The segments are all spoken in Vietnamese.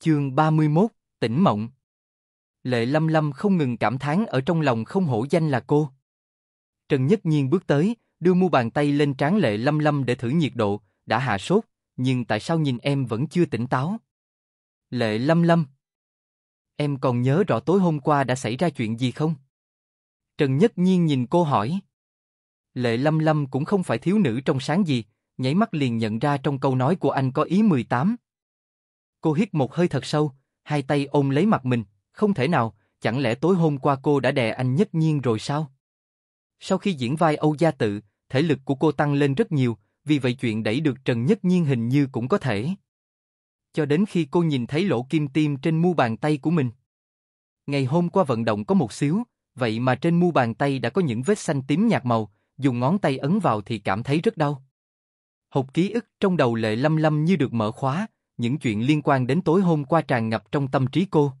Chương 31, tỉnh mộng. Lệ Lâm Lâm không ngừng cảm thán ở trong lòng không hổ danh là cô. Trần Nhất Nhiên bước tới, đưa mu bàn tay lên trán Lệ Lâm Lâm để thử nhiệt độ, đã hạ sốt, nhưng tại sao nhìn em vẫn chưa tỉnh táo? Lệ Lâm Lâm. Em còn nhớ rõ tối hôm qua đã xảy ra chuyện gì không? Trần Nhất Nhiên nhìn cô hỏi. Lệ Lâm Lâm cũng không phải thiếu nữ trong sáng gì, nháy mắt liền nhận ra trong câu nói của anh có ý 18, Cô hít một hơi thật sâu, hai tay ôm lấy mặt mình, không thể nào, chẳng lẽ tối hôm qua cô đã đè anh nhất nhiên rồi sao? Sau khi diễn vai Âu Gia Tự, thể lực của cô tăng lên rất nhiều, vì vậy chuyện đẩy được Trần Nhất Nhiên hình như cũng có thể. Cho đến khi cô nhìn thấy lỗ kim tim trên mu bàn tay của mình. Ngày hôm qua vận động có một xíu, vậy mà trên mu bàn tay đã có những vết xanh tím nhạt màu, dùng ngón tay ấn vào thì cảm thấy rất đau. Hộp ký ức trong đầu lệ lâm lâm như được mở khóa, những chuyện liên quan đến tối hôm qua tràn ngập trong tâm trí cô.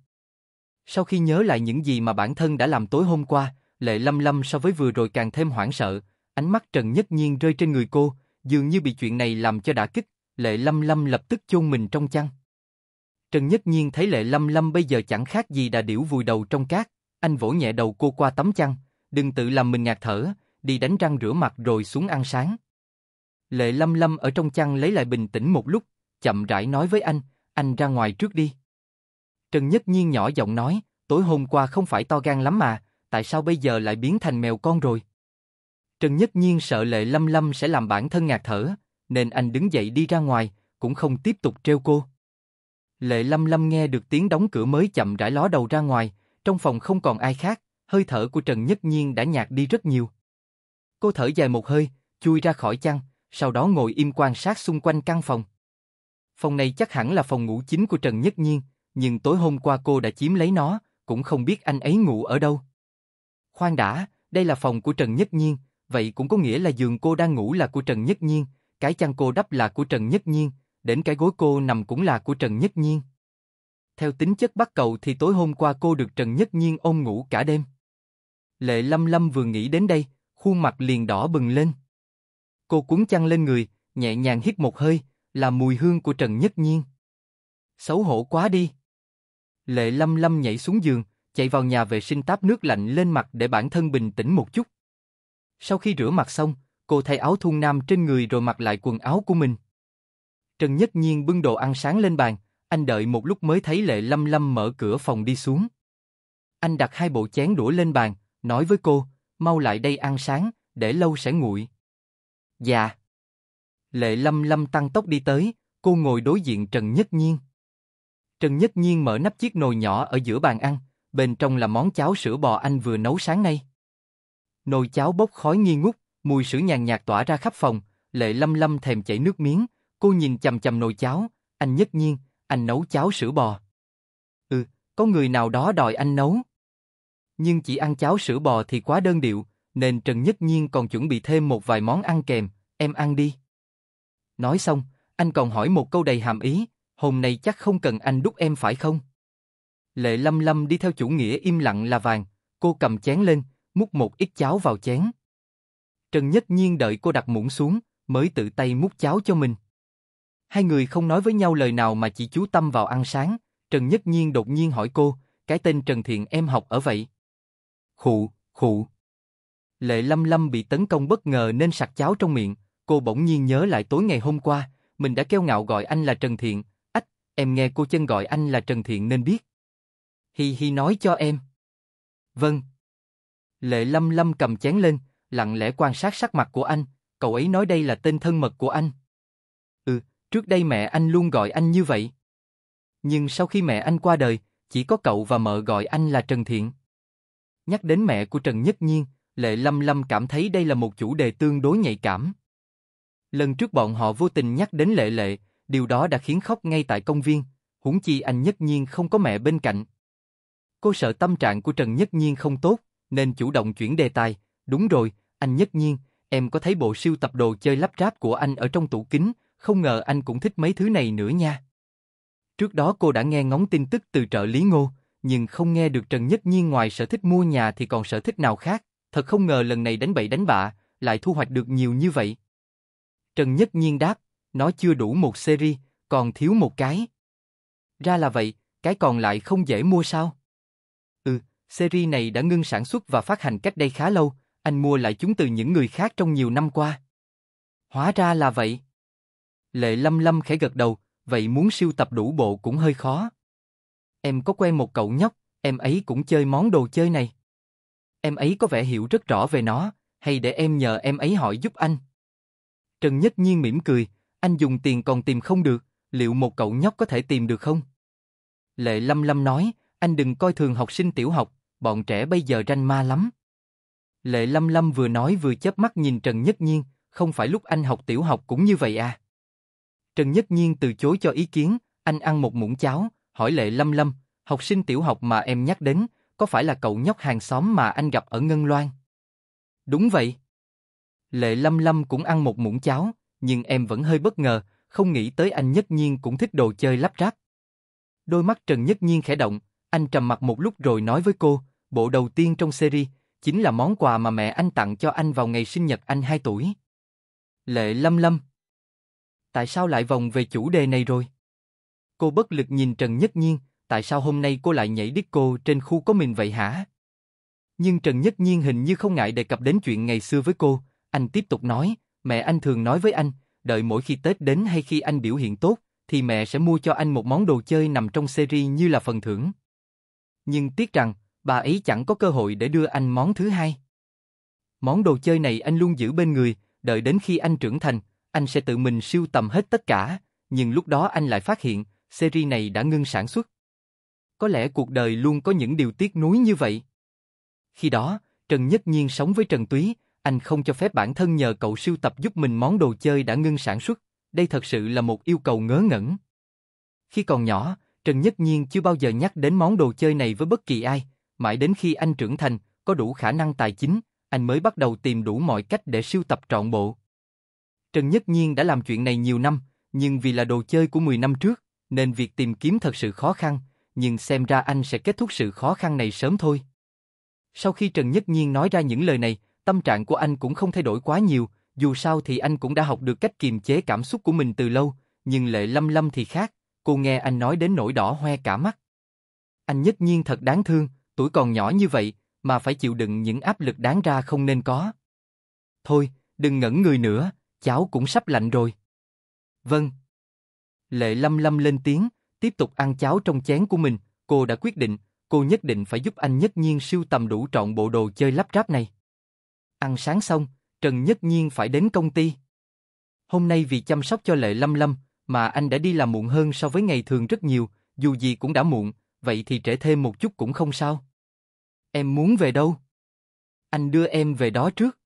Sau khi nhớ lại những gì mà bản thân đã làm tối hôm qua, Lệ Lâm Lâm so với vừa rồi càng thêm hoảng sợ, ánh mắt Trần Nhất Nhiên rơi trên người cô, dường như bị chuyện này làm cho đả kích, Lệ Lâm Lâm lập tức chôn mình trong chăn. Trần Nhất Nhiên thấy Lệ Lâm Lâm bây giờ chẳng khác gì đã điểu vùi đầu trong cát, anh vỗ nhẹ đầu cô qua tấm chăn, đừng tự làm mình ngạt thở, đi đánh răng rửa mặt rồi xuống ăn sáng. Lệ Lâm Lâm ở trong chăn lấy lại bình tĩnh một lúc, chậm rãi nói với anh, anh ra ngoài trước đi. Trần Nhất Nhiên nhỏ giọng nói, tối hôm qua không phải to gan lắm mà, tại sao bây giờ lại biến thành mèo con rồi? Trần Nhất Nhiên sợ Lệ Lâm Lâm sẽ làm bản thân ngạt thở, nên anh đứng dậy đi ra ngoài, cũng không tiếp tục treo cô. Lệ Lâm Lâm nghe được tiếng đóng cửa mới chậm rãi ló đầu ra ngoài, trong phòng không còn ai khác, hơi thở của Trần Nhất Nhiên đã nhạt đi rất nhiều. Cô thở dài một hơi, chui ra khỏi chăn, sau đó ngồi im quan sát xung quanh căn phòng. Phòng này chắc hẳn là phòng ngủ chính của Trần Nhất Nhiên, nhưng tối hôm qua cô đã chiếm lấy nó, cũng không biết anh ấy ngủ ở đâu. Khoan đã, đây là phòng của Trần Nhất Nhiên, vậy cũng có nghĩa là giường cô đang ngủ là của Trần Nhất Nhiên, cái chăn cô đắp là của Trần Nhất Nhiên, đến cái gối cô nằm cũng là của Trần Nhất Nhiên. Theo tính chất bắt cầu thì tối hôm qua cô được Trần Nhất Nhiên ôm ngủ cả đêm. Lệ Lâm Lâm vừa nghĩ đến đây, khuôn mặt liền đỏ bừng lên. Cô cuốn chăn lên người, nhẹ nhàng hít một hơi, là mùi hương của Trần Nhất Nhiên. Xấu hổ quá đi. Lệ Lâm Lâm nhảy xuống giường, chạy vào nhà vệ sinh táp nước lạnh lên mặt để bản thân bình tĩnh một chút. Sau khi rửa mặt xong, cô thay áo thun nam trên người rồi mặc lại quần áo của mình. Trần Nhất Nhiên bưng đồ ăn sáng lên bàn, anh đợi một lúc mới thấy Lệ Lâm Lâm mở cửa phòng đi xuống. Anh đặt hai bộ chén đũa lên bàn, nói với cô, mau lại đây ăn sáng, để lâu sẽ nguội. Dạ. Lệ Lâm Lâm tăng tốc đi tới, cô ngồi đối diện Trần Nhất Nhiên. Trần Nhất Nhiên mở nắp chiếc nồi nhỏ ở giữa bàn ăn, bên trong là món cháo sữa bò anh vừa nấu sáng nay. Nồi cháo bốc khói nghi ngút, mùi sữa nhàn nhạt tỏa ra khắp phòng, Lệ Lâm Lâm thèm chảy nước miếng, cô nhìn chằm chằm nồi cháo, anh Nhất Nhiên, anh nấu cháo sữa bò. Ừ, có người nào đó đòi anh nấu. Nhưng chỉ ăn cháo sữa bò thì quá đơn điệu, nên Trần Nhất Nhiên còn chuẩn bị thêm một vài món ăn kèm, em ăn đi. Nói xong, anh còn hỏi một câu đầy hàm ý, hôm nay chắc không cần anh đút em phải không? Lệ lâm lâm đi theo chủ nghĩa im lặng là vàng, cô cầm chén lên, múc một ít cháo vào chén. Trần Nhất Nhiên đợi cô đặt muỗng xuống, mới tự tay múc cháo cho mình. Hai người không nói với nhau lời nào mà chỉ chú tâm vào ăn sáng, Trần Nhất Nhiên đột nhiên hỏi cô, cái tên Trần Thiện em học ở vậy? Khụ, khụ. Lệ lâm lâm bị tấn công bất ngờ nên sặc cháo trong miệng, Cô bỗng nhiên nhớ lại tối ngày hôm qua, mình đã kêu ngạo gọi anh là Trần Thiện, ách, em nghe cô chân gọi anh là Trần Thiện nên biết. Hi Hi nói cho em. Vâng. Lệ Lâm Lâm cầm chén lên, lặng lẽ quan sát sắc mặt của anh, cậu ấy nói đây là tên thân mật của anh. Ừ, trước đây mẹ anh luôn gọi anh như vậy. Nhưng sau khi mẹ anh qua đời, chỉ có cậu và mợ gọi anh là Trần Thiện. Nhắc đến mẹ của Trần Nhất Nhiên, Lệ Lâm Lâm cảm thấy đây là một chủ đề tương đối nhạy cảm. Lần trước bọn họ vô tình nhắc đến lệ lệ, điều đó đã khiến khóc ngay tại công viên, huống chi anh nhất nhiên không có mẹ bên cạnh. Cô sợ tâm trạng của Trần Nhất Nhiên không tốt, nên chủ động chuyển đề tài, đúng rồi, anh Nhất Nhiên, em có thấy bộ siêu tập đồ chơi lắp ráp của anh ở trong tủ kính, không ngờ anh cũng thích mấy thứ này nữa nha. Trước đó cô đã nghe ngóng tin tức từ trợ lý ngô, nhưng không nghe được Trần Nhất Nhiên ngoài sở thích mua nhà thì còn sở thích nào khác, thật không ngờ lần này đánh bậy đánh bạ, lại thu hoạch được nhiều như vậy. Trần Nhất Nhiên đáp, nó chưa đủ một series, còn thiếu một cái. Ra là vậy, cái còn lại không dễ mua sao? Ừ, series này đã ngưng sản xuất và phát hành cách đây khá lâu, anh mua lại chúng từ những người khác trong nhiều năm qua. Hóa ra là vậy. Lệ Lâm Lâm khẽ gật đầu, vậy muốn siêu tập đủ bộ cũng hơi khó. Em có quen một cậu nhóc, em ấy cũng chơi món đồ chơi này. Em ấy có vẻ hiểu rất rõ về nó, hay để em nhờ em ấy hỏi giúp anh. Trần Nhất Nhiên mỉm cười, anh dùng tiền còn tìm không được, liệu một cậu nhóc có thể tìm được không? Lệ Lâm Lâm nói, anh đừng coi thường học sinh tiểu học, bọn trẻ bây giờ ranh ma lắm. Lệ Lâm Lâm vừa nói vừa chớp mắt nhìn Trần Nhất Nhiên, không phải lúc anh học tiểu học cũng như vậy à? Trần Nhất Nhiên từ chối cho ý kiến, anh ăn một muỗng cháo, hỏi Lệ Lâm Lâm, học sinh tiểu học mà em nhắc đến, có phải là cậu nhóc hàng xóm mà anh gặp ở Ngân Loan? Đúng vậy. Lệ Lâm Lâm cũng ăn một muỗng cháo, nhưng em vẫn hơi bất ngờ, không nghĩ tới anh Nhất Nhiên cũng thích đồ chơi lắp ráp. Đôi mắt Trần Nhất Nhiên khẽ động, anh trầm mặt một lúc rồi nói với cô, bộ đầu tiên trong series, chính là món quà mà mẹ anh tặng cho anh vào ngày sinh nhật anh 2 tuổi. Lệ Lâm Lâm Tại sao lại vòng về chủ đề này rồi? Cô bất lực nhìn Trần Nhất Nhiên, tại sao hôm nay cô lại nhảy đít cô trên khu có mình vậy hả? Nhưng Trần Nhất Nhiên hình như không ngại đề cập đến chuyện ngày xưa với cô, anh tiếp tục nói, mẹ anh thường nói với anh, đợi mỗi khi Tết đến hay khi anh biểu hiện tốt, thì mẹ sẽ mua cho anh một món đồ chơi nằm trong series như là phần thưởng. Nhưng tiếc rằng, bà ấy chẳng có cơ hội để đưa anh món thứ hai. Món đồ chơi này anh luôn giữ bên người, đợi đến khi anh trưởng thành, anh sẽ tự mình siêu tầm hết tất cả, nhưng lúc đó anh lại phát hiện, series này đã ngưng sản xuất. Có lẽ cuộc đời luôn có những điều tiếc nuối như vậy. Khi đó, Trần Nhất Nhiên sống với Trần Túy, anh không cho phép bản thân nhờ cậu sưu tập giúp mình món đồ chơi đã ngưng sản xuất, đây thật sự là một yêu cầu ngớ ngẩn. Khi còn nhỏ, Trần Nhất Nhiên chưa bao giờ nhắc đến món đồ chơi này với bất kỳ ai, mãi đến khi anh trưởng thành, có đủ khả năng tài chính, anh mới bắt đầu tìm đủ mọi cách để sưu tập trọn bộ. Trần Nhất Nhiên đã làm chuyện này nhiều năm, nhưng vì là đồ chơi của 10 năm trước, nên việc tìm kiếm thật sự khó khăn, nhưng xem ra anh sẽ kết thúc sự khó khăn này sớm thôi. Sau khi Trần Nhất Nhiên nói ra những lời này, tâm trạng của anh cũng không thay đổi quá nhiều, dù sao thì anh cũng đã học được cách kiềm chế cảm xúc của mình từ lâu, nhưng Lệ Lâm Lâm thì khác, cô nghe anh nói đến nỗi đỏ hoe cả mắt. Anh nhất nhiên thật đáng thương, tuổi còn nhỏ như vậy mà phải chịu đựng những áp lực đáng ra không nên có. Thôi, đừng ngẩn người nữa, cháu cũng sắp lạnh rồi. Vâng. Lệ Lâm Lâm lên tiếng, tiếp tục ăn cháo trong chén của mình, cô đã quyết định, cô nhất định phải giúp anh nhất nhiên siêu tầm đủ trọn bộ đồ chơi lắp ráp này. Ăn sáng xong, Trần Nhất Nhiên phải đến công ty. Hôm nay vì chăm sóc cho Lệ Lâm Lâm mà anh đã đi làm muộn hơn so với ngày thường rất nhiều, dù gì cũng đã muộn, vậy thì trễ thêm một chút cũng không sao. Em muốn về đâu? Anh đưa em về đó trước.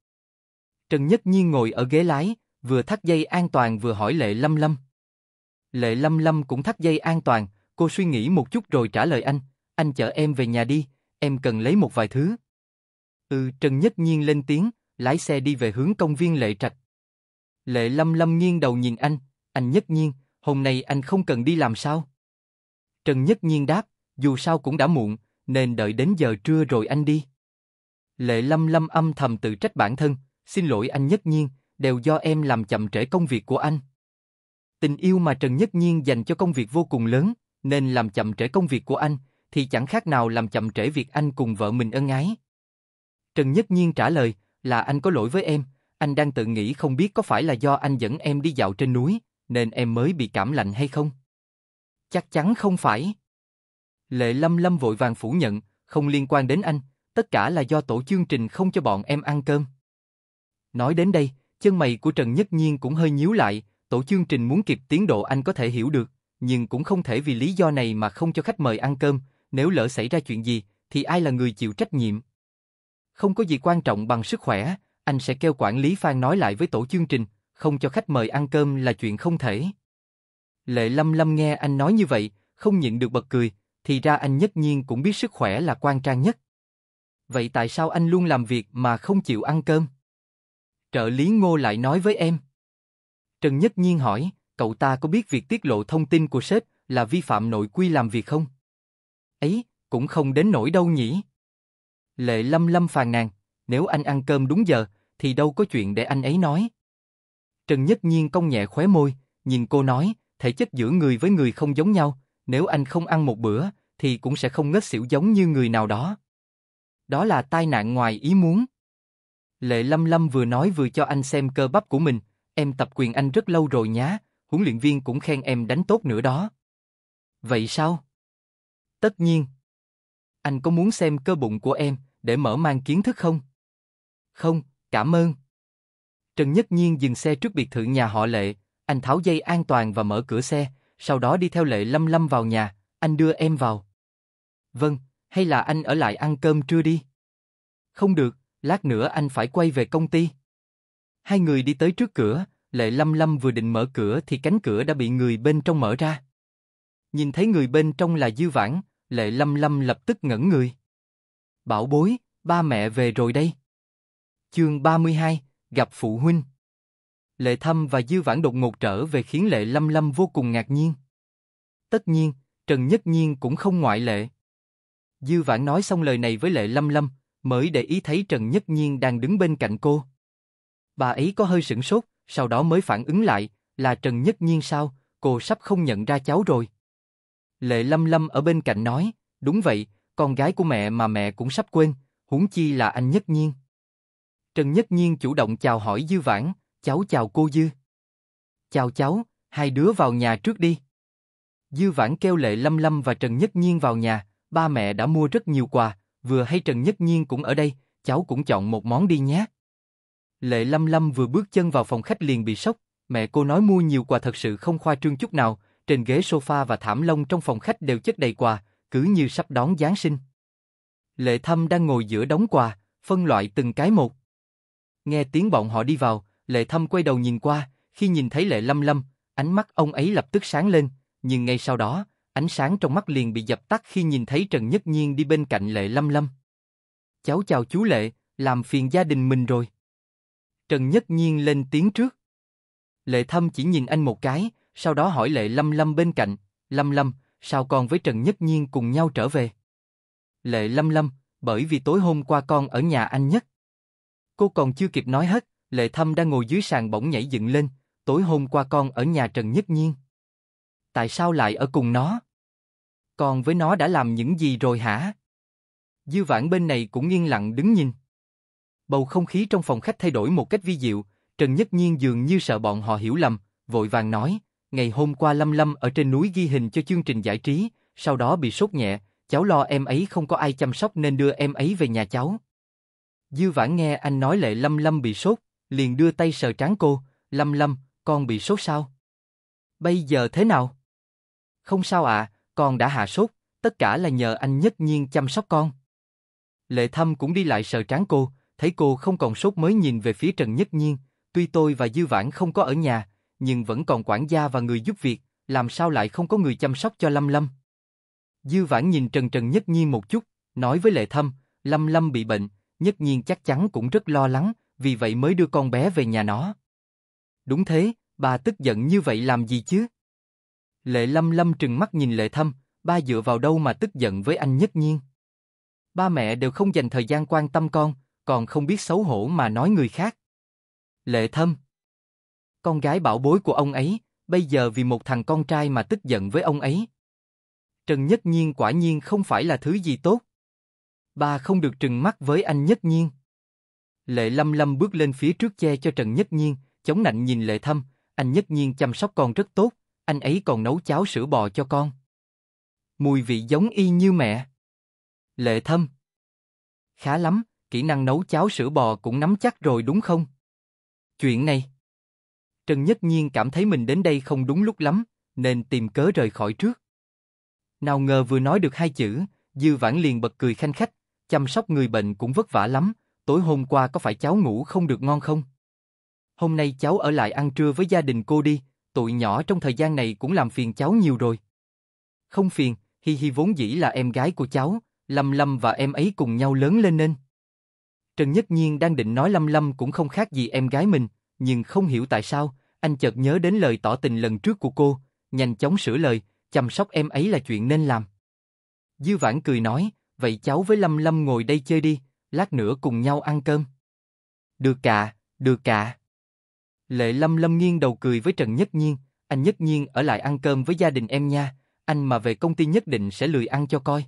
Trần Nhất Nhiên ngồi ở ghế lái, vừa thắt dây an toàn vừa hỏi Lệ Lâm Lâm. Lệ Lâm Lâm cũng thắt dây an toàn, cô suy nghĩ một chút rồi trả lời anh, anh chở em về nhà đi, em cần lấy một vài thứ. Ừ, Trần Nhất Nhiên lên tiếng, lái xe đi về hướng công viên Lệ Trạch. Lệ Lâm Lâm nghiêng đầu nhìn anh, anh Nhất Nhiên, hôm nay anh không cần đi làm sao? Trần Nhất Nhiên đáp, dù sao cũng đã muộn, nên đợi đến giờ trưa rồi anh đi. Lệ Lâm Lâm âm thầm tự trách bản thân, xin lỗi anh Nhất Nhiên, đều do em làm chậm trễ công việc của anh. Tình yêu mà Trần Nhất Nhiên dành cho công việc vô cùng lớn, nên làm chậm trễ công việc của anh, thì chẳng khác nào làm chậm trễ việc anh cùng vợ mình ân ái. Trần Nhất Nhiên trả lời, là anh có lỗi với em, anh đang tự nghĩ không biết có phải là do anh dẫn em đi dạo trên núi, nên em mới bị cảm lạnh hay không? Chắc chắn không phải. Lệ Lâm Lâm vội vàng phủ nhận, không liên quan đến anh, tất cả là do tổ chương trình không cho bọn em ăn cơm. Nói đến đây, chân mày của Trần Nhất Nhiên cũng hơi nhíu lại, tổ chương trình muốn kịp tiến độ anh có thể hiểu được, nhưng cũng không thể vì lý do này mà không cho khách mời ăn cơm, nếu lỡ xảy ra chuyện gì, thì ai là người chịu trách nhiệm? Không có gì quan trọng bằng sức khỏe, anh sẽ kêu quản lý Phan nói lại với tổ chương trình, không cho khách mời ăn cơm là chuyện không thể. Lệ Lâm Lâm nghe anh nói như vậy, không nhịn được bật cười, thì ra anh nhất nhiên cũng biết sức khỏe là quan trang nhất. Vậy tại sao anh luôn làm việc mà không chịu ăn cơm? Trợ lý Ngô lại nói với em. Trần Nhất Nhiên hỏi, cậu ta có biết việc tiết lộ thông tin của sếp là vi phạm nội quy làm việc không? Ấy, cũng không đến nổi đâu nhỉ? Lệ lâm lâm phàn nàn, nếu anh ăn cơm đúng giờ, thì đâu có chuyện để anh ấy nói. Trần Nhất Nhiên cong nhẹ khóe môi, nhìn cô nói, thể chất giữa người với người không giống nhau, nếu anh không ăn một bữa, thì cũng sẽ không ngất xỉu giống như người nào đó. Đó là tai nạn ngoài ý muốn. Lệ Lâm Lâm vừa nói vừa cho anh xem cơ bắp của mình, em tập quyền anh rất lâu rồi nhá, huấn luyện viên cũng khen em đánh tốt nữa đó. Vậy sao? Tất nhiên. Anh có muốn xem cơ bụng của em để mở mang kiến thức không? Không, cảm ơn. Trần Nhất Nhiên dừng xe trước biệt thự nhà họ Lệ, anh tháo dây an toàn và mở cửa xe, sau đó đi theo Lệ Lâm Lâm vào nhà, anh đưa em vào. Vâng, hay là anh ở lại ăn cơm trưa đi? Không được, lát nữa anh phải quay về công ty. Hai người đi tới trước cửa, Lệ Lâm Lâm vừa định mở cửa thì cánh cửa đã bị người bên trong mở ra. Nhìn thấy người bên trong là Dư Vãn, Lệ Lâm Lâm lập tức ngẩn người. Bảo bối, ba mẹ về rồi đây. Chương 32, gặp phụ huynh. Lệ Thâm và Dư Vãn đột ngột trở về khiến Lệ Lâm Lâm vô cùng ngạc nhiên. Tất nhiên, Trần Nhất Nhiên cũng không ngoại lệ. Dư Vãn nói xong lời này với Lệ Lâm Lâm, mới để ý thấy Trần Nhất Nhiên đang đứng bên cạnh cô. Bà ấy có hơi sửng sốt, sau đó mới phản ứng lại, là Trần Nhất Nhiên sao, cô sắp không nhận ra cháu rồi. Lệ Lâm Lâm ở bên cạnh nói, đúng vậy, con gái của mẹ mà mẹ cũng sắp quên, huống chi là anh Nhất Nhiên. Trần Nhất Nhiên chủ động chào hỏi Dư Vãn, cháu chào cô Dư. Chào cháu, hai đứa vào nhà trước đi. Dư Vãn kêu Lệ Lâm Lâm và Trần Nhất Nhiên vào nhà, ba mẹ đã mua rất nhiều quà, vừa hay Trần Nhất Nhiên cũng ở đây, cháu cũng chọn một món đi nhé. Lệ Lâm Lâm vừa bước chân vào phòng khách liền bị sốc, mẹ cô nói mua nhiều quà thật sự không khoa trương chút nào, trên ghế sofa và thảm lông trong phòng khách đều chất đầy quà, cứ như sắp đón Giáng sinh. Lệ Thâm đang ngồi giữa đống quà, phân loại từng cái một. Nghe tiếng bọn họ đi vào, Lệ Thâm quay đầu nhìn qua, khi nhìn thấy Lệ Lâm Lâm, ánh mắt ông ấy lập tức sáng lên, nhưng ngay sau đó, ánh sáng trong mắt liền bị dập tắt khi nhìn thấy Trần Nhất Nhiên đi bên cạnh Lệ Lâm Lâm. Cháu chào chú Lệ, làm phiền gia đình mình rồi. Trần Nhất Nhiên lên tiếng trước. Lệ Thâm chỉ nhìn anh một cái, sau đó hỏi Lệ Lâm Lâm bên cạnh, Lâm Lâm, sao con với Trần Nhất Nhiên cùng nhau trở về? Lệ Lâm Lâm, bởi vì tối hôm qua con ở nhà anh nhất. Cô còn chưa kịp nói hết, Lệ Thâm đang ngồi dưới sàn bỗng nhảy dựng lên, tối hôm qua con ở nhà Trần Nhất Nhiên. Tại sao lại ở cùng nó? Con với nó đã làm những gì rồi hả? Dư vãn bên này cũng yên lặng đứng nhìn. Bầu không khí trong phòng khách thay đổi một cách vi diệu, Trần Nhất Nhiên dường như sợ bọn họ hiểu lầm, vội vàng nói, ngày hôm qua Lâm Lâm ở trên núi ghi hình cho chương trình giải trí, sau đó bị sốt nhẹ, cháu lo em ấy không có ai chăm sóc nên đưa em ấy về nhà cháu. Dư vãn nghe anh nói lệ Lâm Lâm bị sốt, liền đưa tay sờ trán cô, Lâm Lâm, con bị sốt sao? Bây giờ thế nào? Không sao ạ, à, con đã hạ sốt, tất cả là nhờ anh nhất nhiên chăm sóc con. Lệ Thâm cũng đi lại sờ trán cô, thấy cô không còn sốt mới nhìn về phía Trần Nhất Nhiên, tuy tôi và Dư Vãn không có ở nhà, nhưng vẫn còn quản gia và người giúp việc, làm sao lại không có người chăm sóc cho Lâm Lâm. Dư Vãn nhìn Trần Trần Nhất Nhiên một chút, nói với Lệ Thâm, Lâm Lâm bị bệnh, Nhất Nhiên chắc chắn cũng rất lo lắng, vì vậy mới đưa con bé về nhà nó. Đúng thế, bà tức giận như vậy làm gì chứ? Lệ Lâm Lâm trừng mắt nhìn Lệ Thâm, ba dựa vào đâu mà tức giận với anh Nhất Nhiên? Ba mẹ đều không dành thời gian quan tâm con, còn không biết xấu hổ mà nói người khác. Lệ Thâm con gái bảo bối của ông ấy, bây giờ vì một thằng con trai mà tức giận với ông ấy. Trần Nhất Nhiên quả nhiên không phải là thứ gì tốt. Bà không được trừng mắt với anh Nhất Nhiên. Lệ Lâm Lâm bước lên phía trước che cho Trần Nhất Nhiên, chống nạnh nhìn Lệ Thâm, anh Nhất Nhiên chăm sóc con rất tốt, anh ấy còn nấu cháo sữa bò cho con. Mùi vị giống y như mẹ. Lệ Thâm. Khá lắm, kỹ năng nấu cháo sữa bò cũng nắm chắc rồi đúng không? Chuyện này. Trần Nhất Nhiên cảm thấy mình đến đây không đúng lúc lắm, nên tìm cớ rời khỏi trước. Nào ngờ vừa nói được hai chữ, Dư Vãn liền bật cười khanh khách, chăm sóc người bệnh cũng vất vả lắm, tối hôm qua có phải cháu ngủ không được ngon không? Hôm nay cháu ở lại ăn trưa với gia đình cô đi, tụi nhỏ trong thời gian này cũng làm phiền cháu nhiều rồi. Không phiền, Hi Hi vốn dĩ là em gái của cháu, Lâm Lâm và em ấy cùng nhau lớn lên nên. Trần Nhất Nhiên đang định nói Lâm Lâm cũng không khác gì em gái mình, nhưng không hiểu tại sao, anh chợt nhớ đến lời tỏ tình lần trước của cô, nhanh chóng sửa lời, chăm sóc em ấy là chuyện nên làm. Dư Vãn cười nói, vậy cháu với Lâm Lâm ngồi đây chơi đi, lát nữa cùng nhau ăn cơm. Được cả, được cả. Lệ Lâm Lâm nghiêng đầu cười với Trần Nhất Nhiên, anh Nhất Nhiên ở lại ăn cơm với gia đình em nha, anh mà về công ty nhất định sẽ lười ăn cho coi.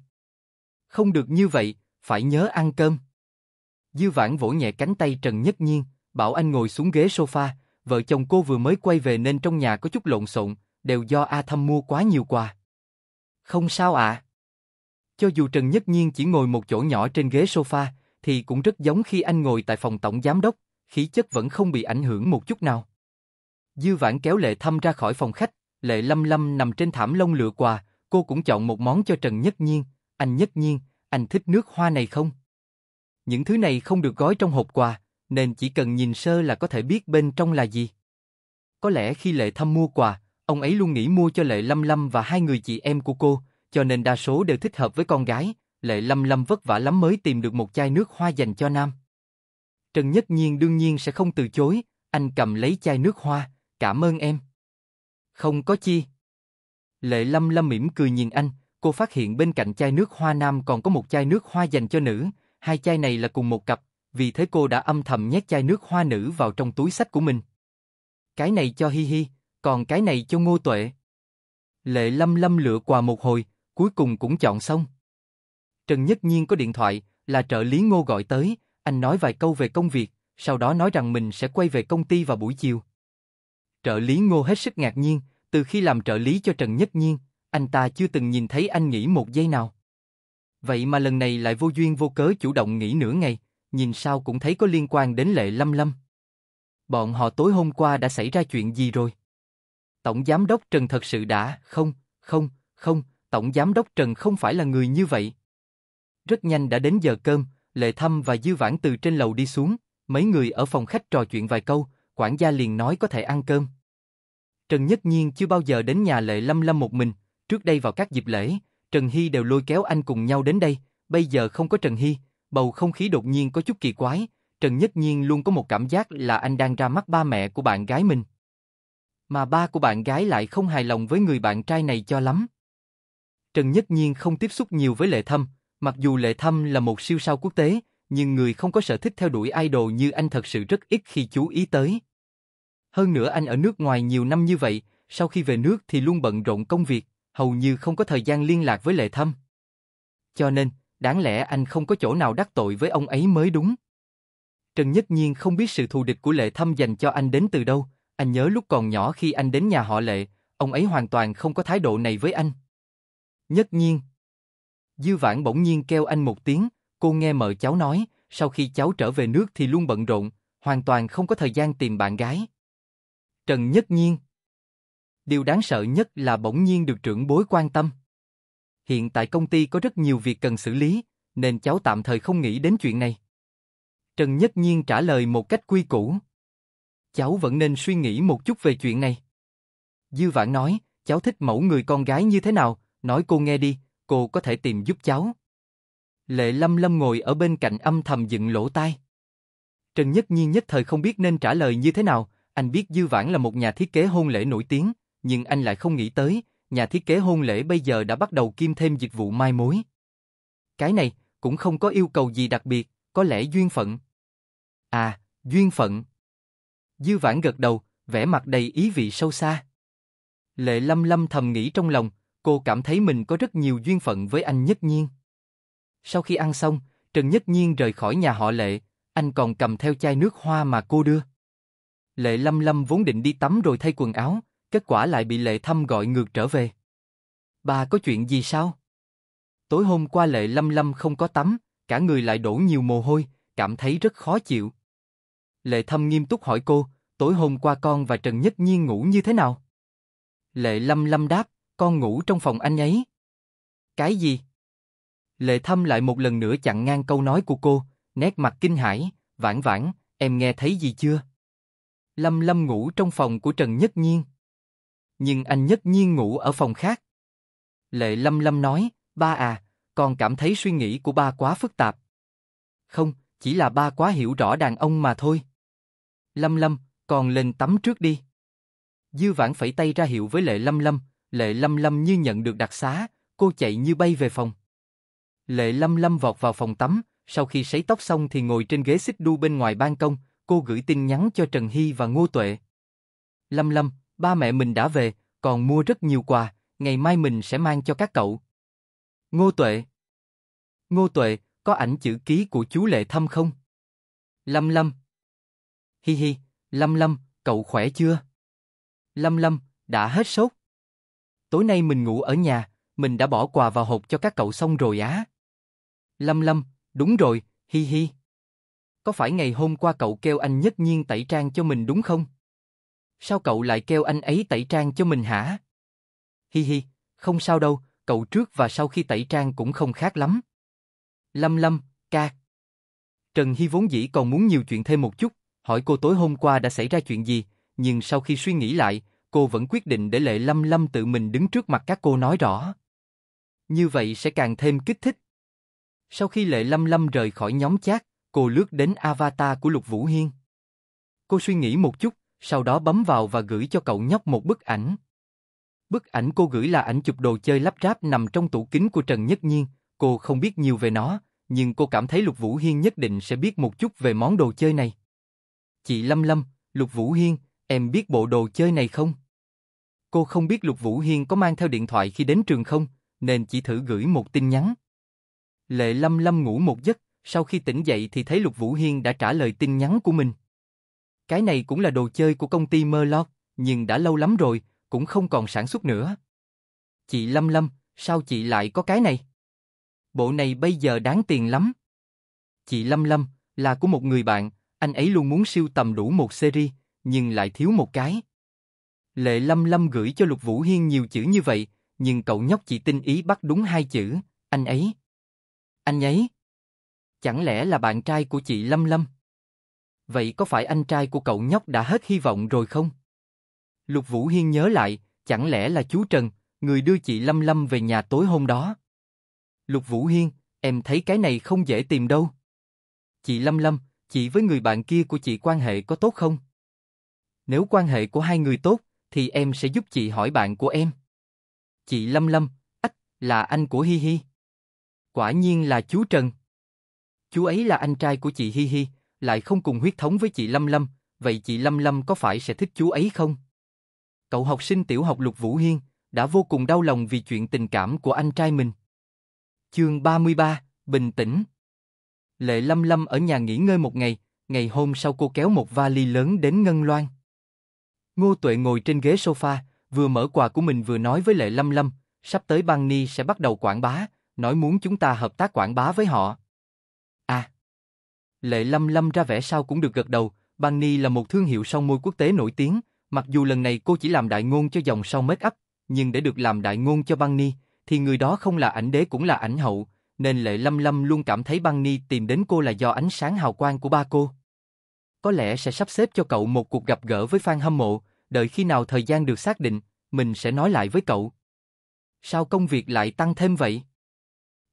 Không được như vậy, phải nhớ ăn cơm. Dư Vãn vỗ nhẹ cánh tay Trần Nhất Nhiên, bảo anh ngồi xuống ghế sofa, vợ chồng cô vừa mới quay về nên trong nhà có chút lộn xộn, đều do A Thâm mua quá nhiều quà. Không sao ạ. À. Cho dù Trần Nhất Nhiên chỉ ngồi một chỗ nhỏ trên ghế sofa, thì cũng rất giống khi anh ngồi tại phòng tổng giám đốc, khí chất vẫn không bị ảnh hưởng một chút nào. Dư vãn kéo Lệ Thâm ra khỏi phòng khách, Lệ Lâm Lâm nằm trên thảm lông lựa quà, cô cũng chọn một món cho Trần Nhất Nhiên. Anh Nhất Nhiên, anh thích nước hoa này không? Những thứ này không được gói trong hộp quà, nên chỉ cần nhìn sơ là có thể biết bên trong là gì. Có lẽ khi Lệ Thâm mua quà, ông ấy luôn nghĩ mua cho Lệ Lâm Lâm và hai người chị em của cô, cho nên đa số đều thích hợp với con gái, Lệ Lâm Lâm vất vả lắm mới tìm được một chai nước hoa dành cho nam. Trần Nhất Nhiên đương nhiên sẽ không từ chối, anh cầm lấy chai nước hoa, cảm ơn em. Không có chi. Lệ Lâm Lâm mỉm cười nhìn anh, cô phát hiện bên cạnh chai nước hoa nam còn có một chai nước hoa dành cho nữ, hai chai này là cùng một cặp, vì thế cô đã âm thầm nhét chai nước hoa nữ vào trong túi sách của mình. Cái này cho Hi Hi, còn cái này cho Ngô Tuệ. Lệ Lâm Lâm lựa quà một hồi, cuối cùng cũng chọn xong. Trần Nhất Nhiên có điện thoại, là trợ lý Ngô gọi tới, anh nói vài câu về công việc, sau đó nói rằng mình sẽ quay về công ty vào buổi chiều. Trợ lý Ngô hết sức ngạc nhiên, từ khi làm trợ lý cho Trần Nhất Nhiên, anh ta chưa từng nhìn thấy anh nghỉ một giây nào. Vậy mà lần này lại vô duyên vô cớ chủ động nghỉ nửa ngày, nhìn sao cũng thấy có liên quan đến lệ lâm lâm. Bọn họ tối hôm qua đã xảy ra chuyện gì rồi? Tổng Giám đốc Trần thật sự đã, không, không, không, Tổng Giám đốc Trần không phải là người như vậy. Rất nhanh đã đến giờ cơm, Lệ Thâm và Dư Vãn từ trên lầu đi xuống, mấy người ở phòng khách trò chuyện vài câu, quản gia liền nói có thể ăn cơm. Trần Nhất Nhiên chưa bao giờ đến nhà Lệ Lâm Lâm một mình, trước đây vào các dịp lễ, Trần Hy đều lôi kéo anh cùng nhau đến đây, bây giờ không có Trần Hy, bầu không khí đột nhiên có chút kỳ quái, Trần Nhất Nhiên luôn có một cảm giác là anh đang ra mắt ba mẹ của bạn gái mình. Mà ba của bạn gái lại không hài lòng với người bạn trai này cho lắm. Trần Nhất Nhiên không tiếp xúc nhiều với Lệ Thâm, mặc dù Lệ Thâm là một siêu sao quốc tế, nhưng người không có sở thích theo đuổi idol như anh thật sự rất ít khi chú ý tới. Hơn nữa anh ở nước ngoài nhiều năm như vậy, sau khi về nước thì luôn bận rộn công việc, hầu như không có thời gian liên lạc với Lệ Thâm. Cho nên, Đáng lẽ anh không có chỗ nào đắc tội với ông ấy mới đúng. Trần Nhất Nhiên không biết sự thù địch của Lệ Thâm dành cho anh đến từ đâu, anh nhớ lúc còn nhỏ khi anh đến nhà họ Lệ, ông ấy hoàn toàn không có thái độ này với anh. Nhất Nhiên Dư vãn bỗng nhiên kêu anh một tiếng, cô nghe mợ cháu nói, sau khi cháu trở về nước thì luôn bận rộn, hoàn toàn không có thời gian tìm bạn gái. Trần Nhất Nhiên Điều đáng sợ nhất là bỗng nhiên được trưởng bối quan tâm hiện tại công ty có rất nhiều việc cần xử lý, nên cháu tạm thời không nghĩ đến chuyện này. Trần Nhất Nhiên trả lời một cách quy củ. Cháu vẫn nên suy nghĩ một chút về chuyện này. Dư Vãn nói, cháu thích mẫu người con gái như thế nào, nói cô nghe đi, cô có thể tìm giúp cháu. Lệ Lâm Lâm ngồi ở bên cạnh âm thầm dựng lỗ tai. Trần Nhất Nhiên nhất thời không biết nên trả lời như thế nào, anh biết Dư Vãn là một nhà thiết kế hôn lễ nổi tiếng, nhưng anh lại không nghĩ tới, nhà thiết kế hôn lễ bây giờ đã bắt đầu kim thêm dịch vụ mai mối. Cái này cũng không có yêu cầu gì đặc biệt, có lẽ duyên phận. À, duyên phận. Dư Vãn gật đầu, vẻ mặt đầy ý vị sâu xa. Lệ Lâm Lâm thầm nghĩ trong lòng, cô cảm thấy mình có rất nhiều duyên phận với anh Nhất Nhiên. Sau khi ăn xong, Trần Nhất Nhiên rời khỏi nhà họ Lệ, anh còn cầm theo chai nước hoa mà cô đưa. Lệ Lâm Lâm vốn định đi tắm rồi thay quần áo, kết quả lại bị Lệ Thâm gọi ngược trở về. Bà có chuyện gì sao? Tối hôm qua Lệ Lâm Lâm không có tắm, cả người lại đổ nhiều mồ hôi, cảm thấy rất khó chịu. Lệ Thâm nghiêm túc hỏi cô, tối hôm qua con và Trần Nhất Nhiên ngủ như thế nào? Lệ Lâm Lâm đáp, con ngủ trong phòng anh ấy. Cái gì? Lệ Thâm lại một lần nữa chặn ngang câu nói của cô, nét mặt kinh hãi, vãn vãn, em nghe thấy gì chưa? Lâm Lâm ngủ trong phòng của Trần Nhất Nhiên nhưng anh nhất nhiên ngủ ở phòng khác. Lệ lâm lâm nói, ba à, con cảm thấy suy nghĩ của ba quá phức tạp. Không, chỉ là ba quá hiểu rõ đàn ông mà thôi. Lâm lâm, con lên tắm trước đi. Dư vãn phẩy tay ra hiệu với lệ lâm lâm, lệ lâm lâm như nhận được đặc xá, cô chạy như bay về phòng. Lệ lâm lâm vọt vào phòng tắm, sau khi sấy tóc xong thì ngồi trên ghế xích đu bên ngoài ban công, cô gửi tin nhắn cho Trần Hy và Ngô Tuệ. Lâm lâm, ba mẹ mình đã về, còn mua rất nhiều quà, ngày mai mình sẽ mang cho các cậu. Ngô Tuệ Ngô Tuệ, có ảnh chữ ký của chú Lệ Thâm không? Lâm Lâm Hi hi, Lâm Lâm, cậu khỏe chưa? Lâm Lâm, đã hết sốt. Tối nay mình ngủ ở nhà, mình đã bỏ quà vào hộp cho các cậu xong rồi á. Lâm Lâm, đúng rồi, hi hi. Có phải ngày hôm qua cậu kêu anh nhất nhiên tẩy trang cho mình đúng không? Sao cậu lại kêu anh ấy tẩy trang cho mình hả? Hi hi, không sao đâu, cậu trước và sau khi tẩy trang cũng không khác lắm. Lâm Lâm, ca. Trần Hi vốn dĩ còn muốn nhiều chuyện thêm một chút, hỏi cô tối hôm qua đã xảy ra chuyện gì, nhưng sau khi suy nghĩ lại, cô vẫn quyết định để Lệ Lâm Lâm tự mình đứng trước mặt các cô nói rõ. Như vậy sẽ càng thêm kích thích. Sau khi Lệ Lâm Lâm rời khỏi nhóm chat, cô lướt đến avatar của Lục Vũ Hiên. Cô suy nghĩ một chút, sau đó bấm vào và gửi cho cậu nhóc một bức ảnh. Bức ảnh cô gửi là ảnh chụp đồ chơi lắp ráp nằm trong tủ kính của Trần Nhất Nhiên, cô không biết nhiều về nó, nhưng cô cảm thấy Lục Vũ Hiên nhất định sẽ biết một chút về món đồ chơi này. Chị Lâm Lâm, Lục Vũ Hiên, em biết bộ đồ chơi này không? Cô không biết Lục Vũ Hiên có mang theo điện thoại khi đến trường không, nên chỉ thử gửi một tin nhắn. Lệ Lâm Lâm ngủ một giấc, sau khi tỉnh dậy thì thấy Lục Vũ Hiên đã trả lời tin nhắn của mình. Cái này cũng là đồ chơi của công ty Merlot, nhưng đã lâu lắm rồi, cũng không còn sản xuất nữa. Chị Lâm Lâm, sao chị lại có cái này? Bộ này bây giờ đáng tiền lắm. Chị Lâm Lâm, là của một người bạn, anh ấy luôn muốn siêu tầm đủ một series, nhưng lại thiếu một cái. Lệ Lâm Lâm gửi cho Lục Vũ Hiên nhiều chữ như vậy, nhưng cậu nhóc chỉ tinh ý bắt đúng hai chữ, anh ấy. Anh ấy. Chẳng lẽ là bạn trai của chị Lâm Lâm? Vậy có phải anh trai của cậu nhóc đã hết hy vọng rồi không? Lục Vũ Hiên nhớ lại, chẳng lẽ là chú Trần, người đưa chị Lâm Lâm về nhà tối hôm đó? Lục Vũ Hiên, em thấy cái này không dễ tìm đâu. Chị Lâm Lâm, chị với người bạn kia của chị quan hệ có tốt không? Nếu quan hệ của hai người tốt, thì em sẽ giúp chị hỏi bạn của em. Chị Lâm Lâm, ách, là anh của Hi Hi. Quả nhiên là chú Trần. Chú ấy là anh trai của chị Hi Hi, lại không cùng huyết thống với chị Lâm Lâm, vậy chị Lâm Lâm có phải sẽ thích chú ấy không? Cậu học sinh tiểu học Lục Vũ Hiên đã vô cùng đau lòng vì chuyện tình cảm của anh trai mình. Chương 33, Bình tĩnh Lệ Lâm Lâm ở nhà nghỉ ngơi một ngày, ngày hôm sau cô kéo một vali lớn đến Ngân Loan. Ngô Tuệ ngồi trên ghế sofa, vừa mở quà của mình vừa nói với Lệ Lâm Lâm, sắp tới Bang Ni sẽ bắt đầu quảng bá, nói muốn chúng ta hợp tác quảng bá với họ. Lệ Lâm Lâm ra vẻ sao cũng được gật đầu, Ban là một thương hiệu song môi quốc tế nổi tiếng, mặc dù lần này cô chỉ làm đại ngôn cho dòng sau make up, nhưng để được làm đại ngôn cho Ban thì người đó không là ảnh đế cũng là ảnh hậu, nên Lệ Lâm Lâm luôn cảm thấy Ban tìm đến cô là do ánh sáng hào quang của ba cô. Có lẽ sẽ sắp xếp cho cậu một cuộc gặp gỡ với fan hâm mộ, đợi khi nào thời gian được xác định, mình sẽ nói lại với cậu. Sao công việc lại tăng thêm vậy?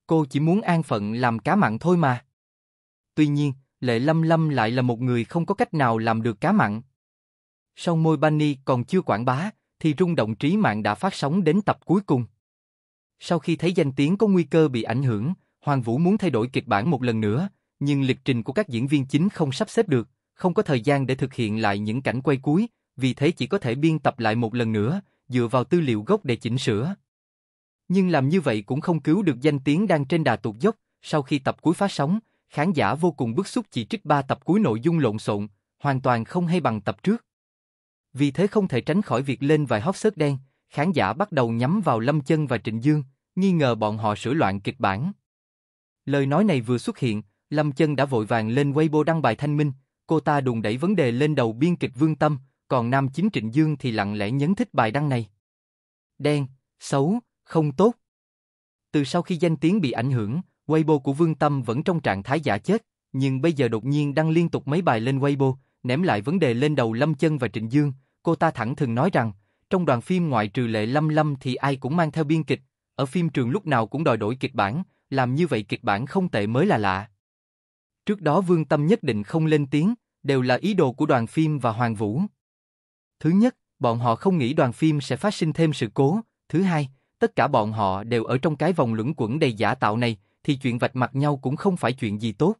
Cô chỉ muốn an phận làm cá mặn thôi mà. Tuy nhiên, Lệ Lâm Lâm lại là một người không có cách nào làm được cá mặn. Song môi Bani còn chưa quảng bá, thì rung động trí mạng đã phát sóng đến tập cuối cùng. Sau khi thấy danh tiếng có nguy cơ bị ảnh hưởng, Hoàng Vũ muốn thay đổi kịch bản một lần nữa, nhưng lịch trình của các diễn viên chính không sắp xếp được, không có thời gian để thực hiện lại những cảnh quay cuối, vì thế chỉ có thể biên tập lại một lần nữa, dựa vào tư liệu gốc để chỉnh sửa. Nhưng làm như vậy cũng không cứu được danh tiếng đang trên đà tụt dốc, sau khi tập cuối phát sóng, Khán giả vô cùng bức xúc chỉ trích ba tập cuối nội dung lộn xộn, hoàn toàn không hay bằng tập trước. Vì thế không thể tránh khỏi việc lên vài hóc search đen, khán giả bắt đầu nhắm vào Lâm Chân và Trịnh Dương, nghi ngờ bọn họ sửa loạn kịch bản. Lời nói này vừa xuất hiện, Lâm Chân đã vội vàng lên Weibo đăng bài thanh minh, cô ta đùn đẩy vấn đề lên đầu biên kịch Vương Tâm, còn nam chính Trịnh Dương thì lặng lẽ nhấn thích bài đăng này. Đen, xấu, không tốt. Từ sau khi danh tiếng bị ảnh hưởng, Weibo của Vương Tâm vẫn trong trạng thái giả chết, nhưng bây giờ đột nhiên đăng liên tục mấy bài lên Weibo, ném lại vấn đề lên đầu Lâm Chân và Trịnh Dương, cô ta thẳng thừng nói rằng, trong đoàn phim ngoại trừ lệ Lâm Lâm thì ai cũng mang theo biên kịch, ở phim trường lúc nào cũng đòi đổi kịch bản, làm như vậy kịch bản không tệ mới là lạ. Trước đó Vương Tâm nhất định không lên tiếng, đều là ý đồ của đoàn phim và Hoàng Vũ. Thứ nhất, bọn họ không nghĩ đoàn phim sẽ phát sinh thêm sự cố, thứ hai, tất cả bọn họ đều ở trong cái vòng luẩn quẩn đầy giả tạo này, thì chuyện vạch mặt nhau cũng không phải chuyện gì tốt.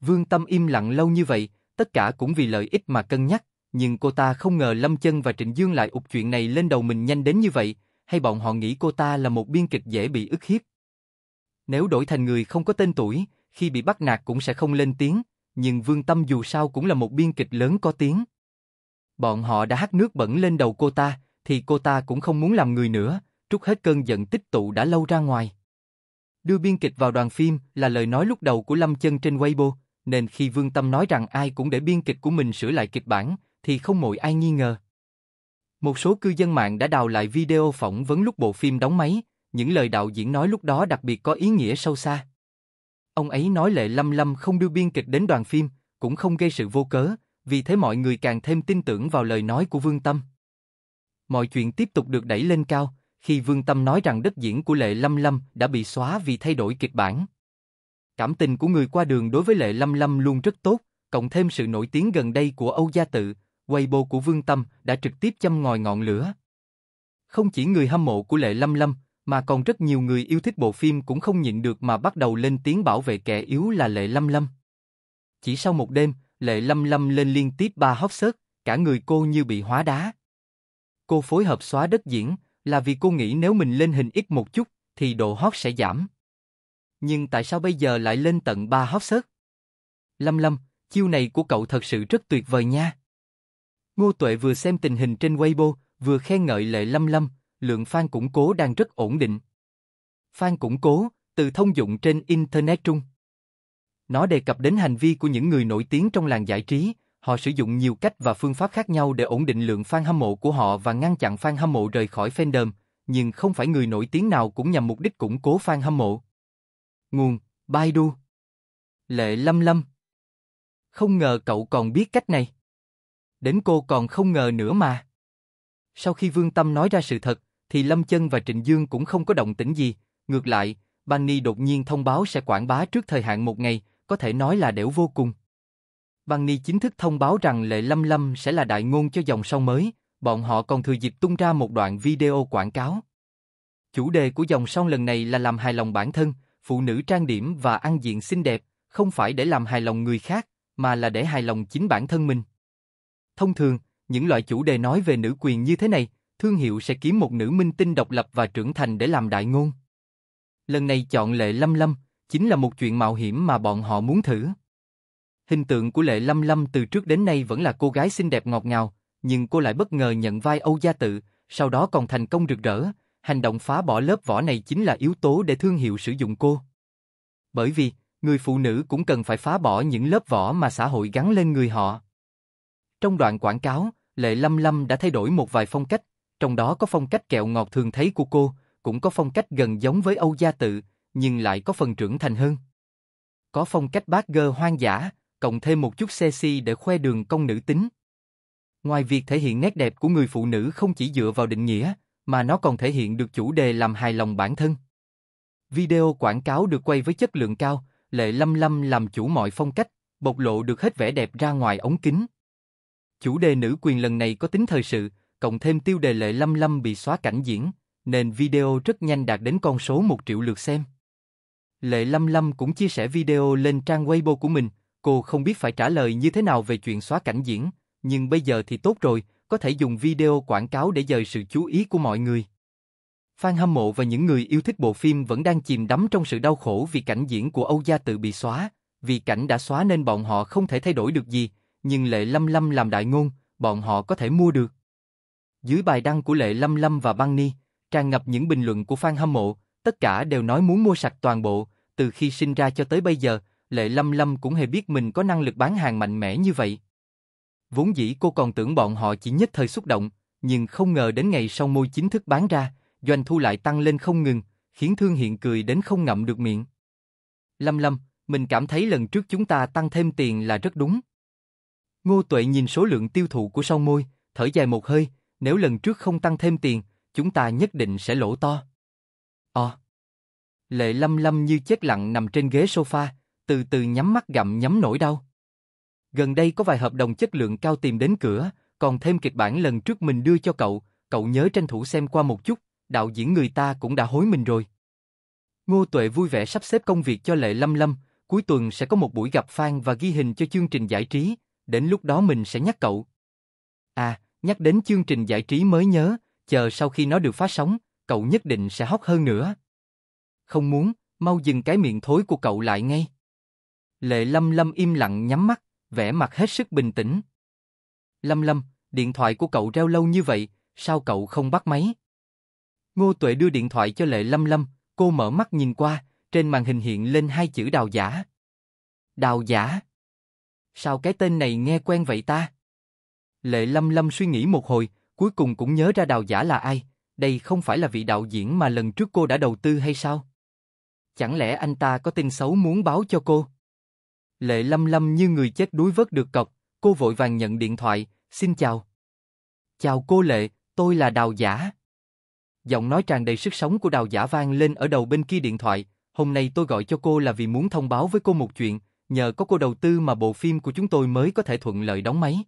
Vương Tâm im lặng lâu như vậy, tất cả cũng vì lợi ích mà cân nhắc, nhưng cô ta không ngờ Lâm Chân và Trịnh Dương lại ụp chuyện này lên đầu mình nhanh đến như vậy, hay bọn họ nghĩ cô ta là một biên kịch dễ bị ức hiếp. Nếu đổi thành người không có tên tuổi, khi bị bắt nạt cũng sẽ không lên tiếng, nhưng Vương Tâm dù sao cũng là một biên kịch lớn có tiếng. Bọn họ đã hát nước bẩn lên đầu cô ta, thì cô ta cũng không muốn làm người nữa, trút hết cơn giận tích tụ đã lâu ra ngoài. Đưa biên kịch vào đoàn phim là lời nói lúc đầu của Lâm Chân trên Weibo, nên khi Vương Tâm nói rằng ai cũng để biên kịch của mình sửa lại kịch bản, thì không mỗi ai nghi ngờ. Một số cư dân mạng đã đào lại video phỏng vấn lúc bộ phim đóng máy, những lời đạo diễn nói lúc đó đặc biệt có ý nghĩa sâu xa. Ông ấy nói Lệ Lâm Lâm không đưa biên kịch đến đoàn phim, cũng không gây sự vô cớ, vì thế mọi người càng thêm tin tưởng vào lời nói của Vương Tâm. Mọi chuyện tiếp tục được đẩy lên cao, khi Vương Tâm nói rằng đất diễn của Lệ Lâm Lâm đã bị xóa vì thay đổi kịch bản. Cảm tình của người qua đường đối với Lệ Lâm Lâm luôn rất tốt, cộng thêm sự nổi tiếng gần đây của Âu Gia Tự, Weibo của Vương Tâm đã trực tiếp châm ngòi ngọn lửa. Không chỉ người hâm mộ của Lệ Lâm Lâm, mà còn rất nhiều người yêu thích bộ phim cũng không nhịn được mà bắt đầu lên tiếng bảo vệ kẻ yếu là Lệ Lâm Lâm. Chỉ sau một đêm, Lệ Lâm Lâm lên liên tiếp ba hóc sớt, cả người cô như bị hóa đá. Cô phối hợp xóa đất diễn, là vì cô nghĩ nếu mình lên hình ít một chút, thì độ hot sẽ giảm. Nhưng tại sao bây giờ lại lên tận 3 hot search? Lâm Lâm, chiêu này của cậu thật sự rất tuyệt vời nha. Ngô Tuệ vừa xem tình hình trên Weibo, vừa khen ngợi Lệ Lâm Lâm, lượng fan củng cố đang rất ổn định. Fan củng cố, từ thông dụng trên Internet Trung. Nó đề cập đến hành vi của những người nổi tiếng trong làng giải trí, họ sử dụng nhiều cách và phương pháp khác nhau để ổn định lượng fan hâm mộ của họ và ngăn chặn fan hâm mộ rời khỏi fandom, nhưng không phải người nổi tiếng nào cũng nhằm mục đích củng cố fan hâm mộ. Nguồn, Baidu Lệ Lâm Lâm Không ngờ cậu còn biết cách này. Đến cô còn không ngờ nữa mà. Sau khi Vương Tâm nói ra sự thật, thì Lâm Chân và Trịnh Dương cũng không có động tĩnh gì. Ngược lại, Bani đột nhiên thông báo sẽ quảng bá trước thời hạn một ngày, có thể nói là đẻo vô cùng băng Ni chính thức thông báo rằng Lệ Lâm Lâm sẽ là đại ngôn cho dòng sông mới, bọn họ còn thừa dịp tung ra một đoạn video quảng cáo. Chủ đề của dòng sông lần này là làm hài lòng bản thân, phụ nữ trang điểm và ăn diện xinh đẹp, không phải để làm hài lòng người khác, mà là để hài lòng chính bản thân mình. Thông thường, những loại chủ đề nói về nữ quyền như thế này, thương hiệu sẽ kiếm một nữ minh tinh độc lập và trưởng thành để làm đại ngôn. Lần này chọn lệ lâm lâm, chính là một chuyện mạo hiểm mà bọn họ muốn thử. Hình tượng của Lệ Lâm Lâm từ trước đến nay vẫn là cô gái xinh đẹp ngọt ngào, nhưng cô lại bất ngờ nhận vai Âu Gia Tự, sau đó còn thành công rực rỡ. Hành động phá bỏ lớp vỏ này chính là yếu tố để thương hiệu sử dụng cô. Bởi vì, người phụ nữ cũng cần phải phá bỏ những lớp vỏ mà xã hội gắn lên người họ. Trong đoạn quảng cáo, Lệ Lâm Lâm đã thay đổi một vài phong cách, trong đó có phong cách kẹo ngọt thường thấy của cô, cũng có phong cách gần giống với Âu Gia Tự, nhưng lại có phần trưởng thành hơn. Có phong cách bát gơ hoang dã, cộng thêm một chút sexy để khoe đường cong nữ tính. Ngoài việc thể hiện nét đẹp của người phụ nữ không chỉ dựa vào định nghĩa, mà nó còn thể hiện được chủ đề làm hài lòng bản thân. Video quảng cáo được quay với chất lượng cao, Lệ Lâm Lâm làm chủ mọi phong cách, bộc lộ được hết vẻ đẹp ra ngoài ống kính. Chủ đề nữ quyền lần này có tính thời sự, cộng thêm tiêu đề Lệ Lâm Lâm bị xóa cảnh diễn, nên video rất nhanh đạt đến con số 1 triệu lượt xem. Lệ Lâm Lâm cũng chia sẻ video lên trang Weibo của mình, Cô không biết phải trả lời như thế nào về chuyện xóa cảnh diễn, nhưng bây giờ thì tốt rồi, có thể dùng video quảng cáo để dời sự chú ý của mọi người. Fan hâm mộ và những người yêu thích bộ phim vẫn đang chìm đắm trong sự đau khổ vì cảnh diễn của Âu Gia Tự bị xóa, vì cảnh đã xóa nên bọn họ không thể thay đổi được gì, nhưng Lệ Lâm Lâm làm đại ngôn, bọn họ có thể mua được. Dưới bài đăng của Lệ Lâm Lâm và Băng Ni, tràn ngập những bình luận của fan hâm mộ, tất cả đều nói muốn mua sạch toàn bộ, từ khi sinh ra cho tới bây giờ, Lệ Lâm Lâm cũng hề biết mình có năng lực bán hàng mạnh mẽ như vậy. Vốn dĩ cô còn tưởng bọn họ chỉ nhất thời xúc động, nhưng không ngờ đến ngày sau môi chính thức bán ra, doanh thu lại tăng lên không ngừng, khiến Thương Hiện cười đến không ngậm được miệng. Lâm Lâm, mình cảm thấy lần trước chúng ta tăng thêm tiền là rất đúng. Ngô Tuệ nhìn số lượng tiêu thụ của song môi, thở dài một hơi, nếu lần trước không tăng thêm tiền, chúng ta nhất định sẽ lỗ to. Ồ. Ờ. Lệ Lâm Lâm như chết lặng nằm trên ghế sofa, từ từ nhắm mắt gặm nhắm nỗi đau. Gần đây có vài hợp đồng chất lượng cao tìm đến cửa, còn thêm kịch bản lần trước mình đưa cho cậu, cậu nhớ tranh thủ xem qua một chút, đạo diễn người ta cũng đã hối mình rồi. Ngô Tuệ vui vẻ sắp xếp công việc cho Lệ Lâm Lâm, cuối tuần sẽ có một buổi gặp fan và ghi hình cho chương trình giải trí, đến lúc đó mình sẽ nhắc cậu. À, nhắc đến chương trình giải trí mới nhớ, chờ sau khi nó được phát sóng, cậu nhất định sẽ hot hơn nữa. Không muốn, mau dừng cái miệng thối của cậu lại ngay. Lệ Lâm Lâm im lặng nhắm mắt, vẻ mặt hết sức bình tĩnh. Lâm Lâm, điện thoại của cậu reo lâu như vậy, sao cậu không bắt máy? Ngô Tuệ đưa điện thoại cho Lệ Lâm Lâm, cô mở mắt nhìn qua, trên màn hình hiện lên hai chữ đào giả. Đào giả? Sao cái tên này nghe quen vậy ta? Lệ Lâm Lâm suy nghĩ một hồi, cuối cùng cũng nhớ ra đào giả là ai. Đây không phải là vị đạo diễn mà lần trước cô đã đầu tư hay sao? Chẳng lẽ anh ta có tin xấu muốn báo cho cô? Lệ lâm lâm như người chết đuối vớt được cọc, cô vội vàng nhận điện thoại, xin chào. Chào cô Lệ, tôi là Đào Giả. Giọng nói tràn đầy sức sống của Đào Giả vang lên ở đầu bên kia điện thoại, hôm nay tôi gọi cho cô là vì muốn thông báo với cô một chuyện, nhờ có cô đầu tư mà bộ phim của chúng tôi mới có thể thuận lợi đóng máy.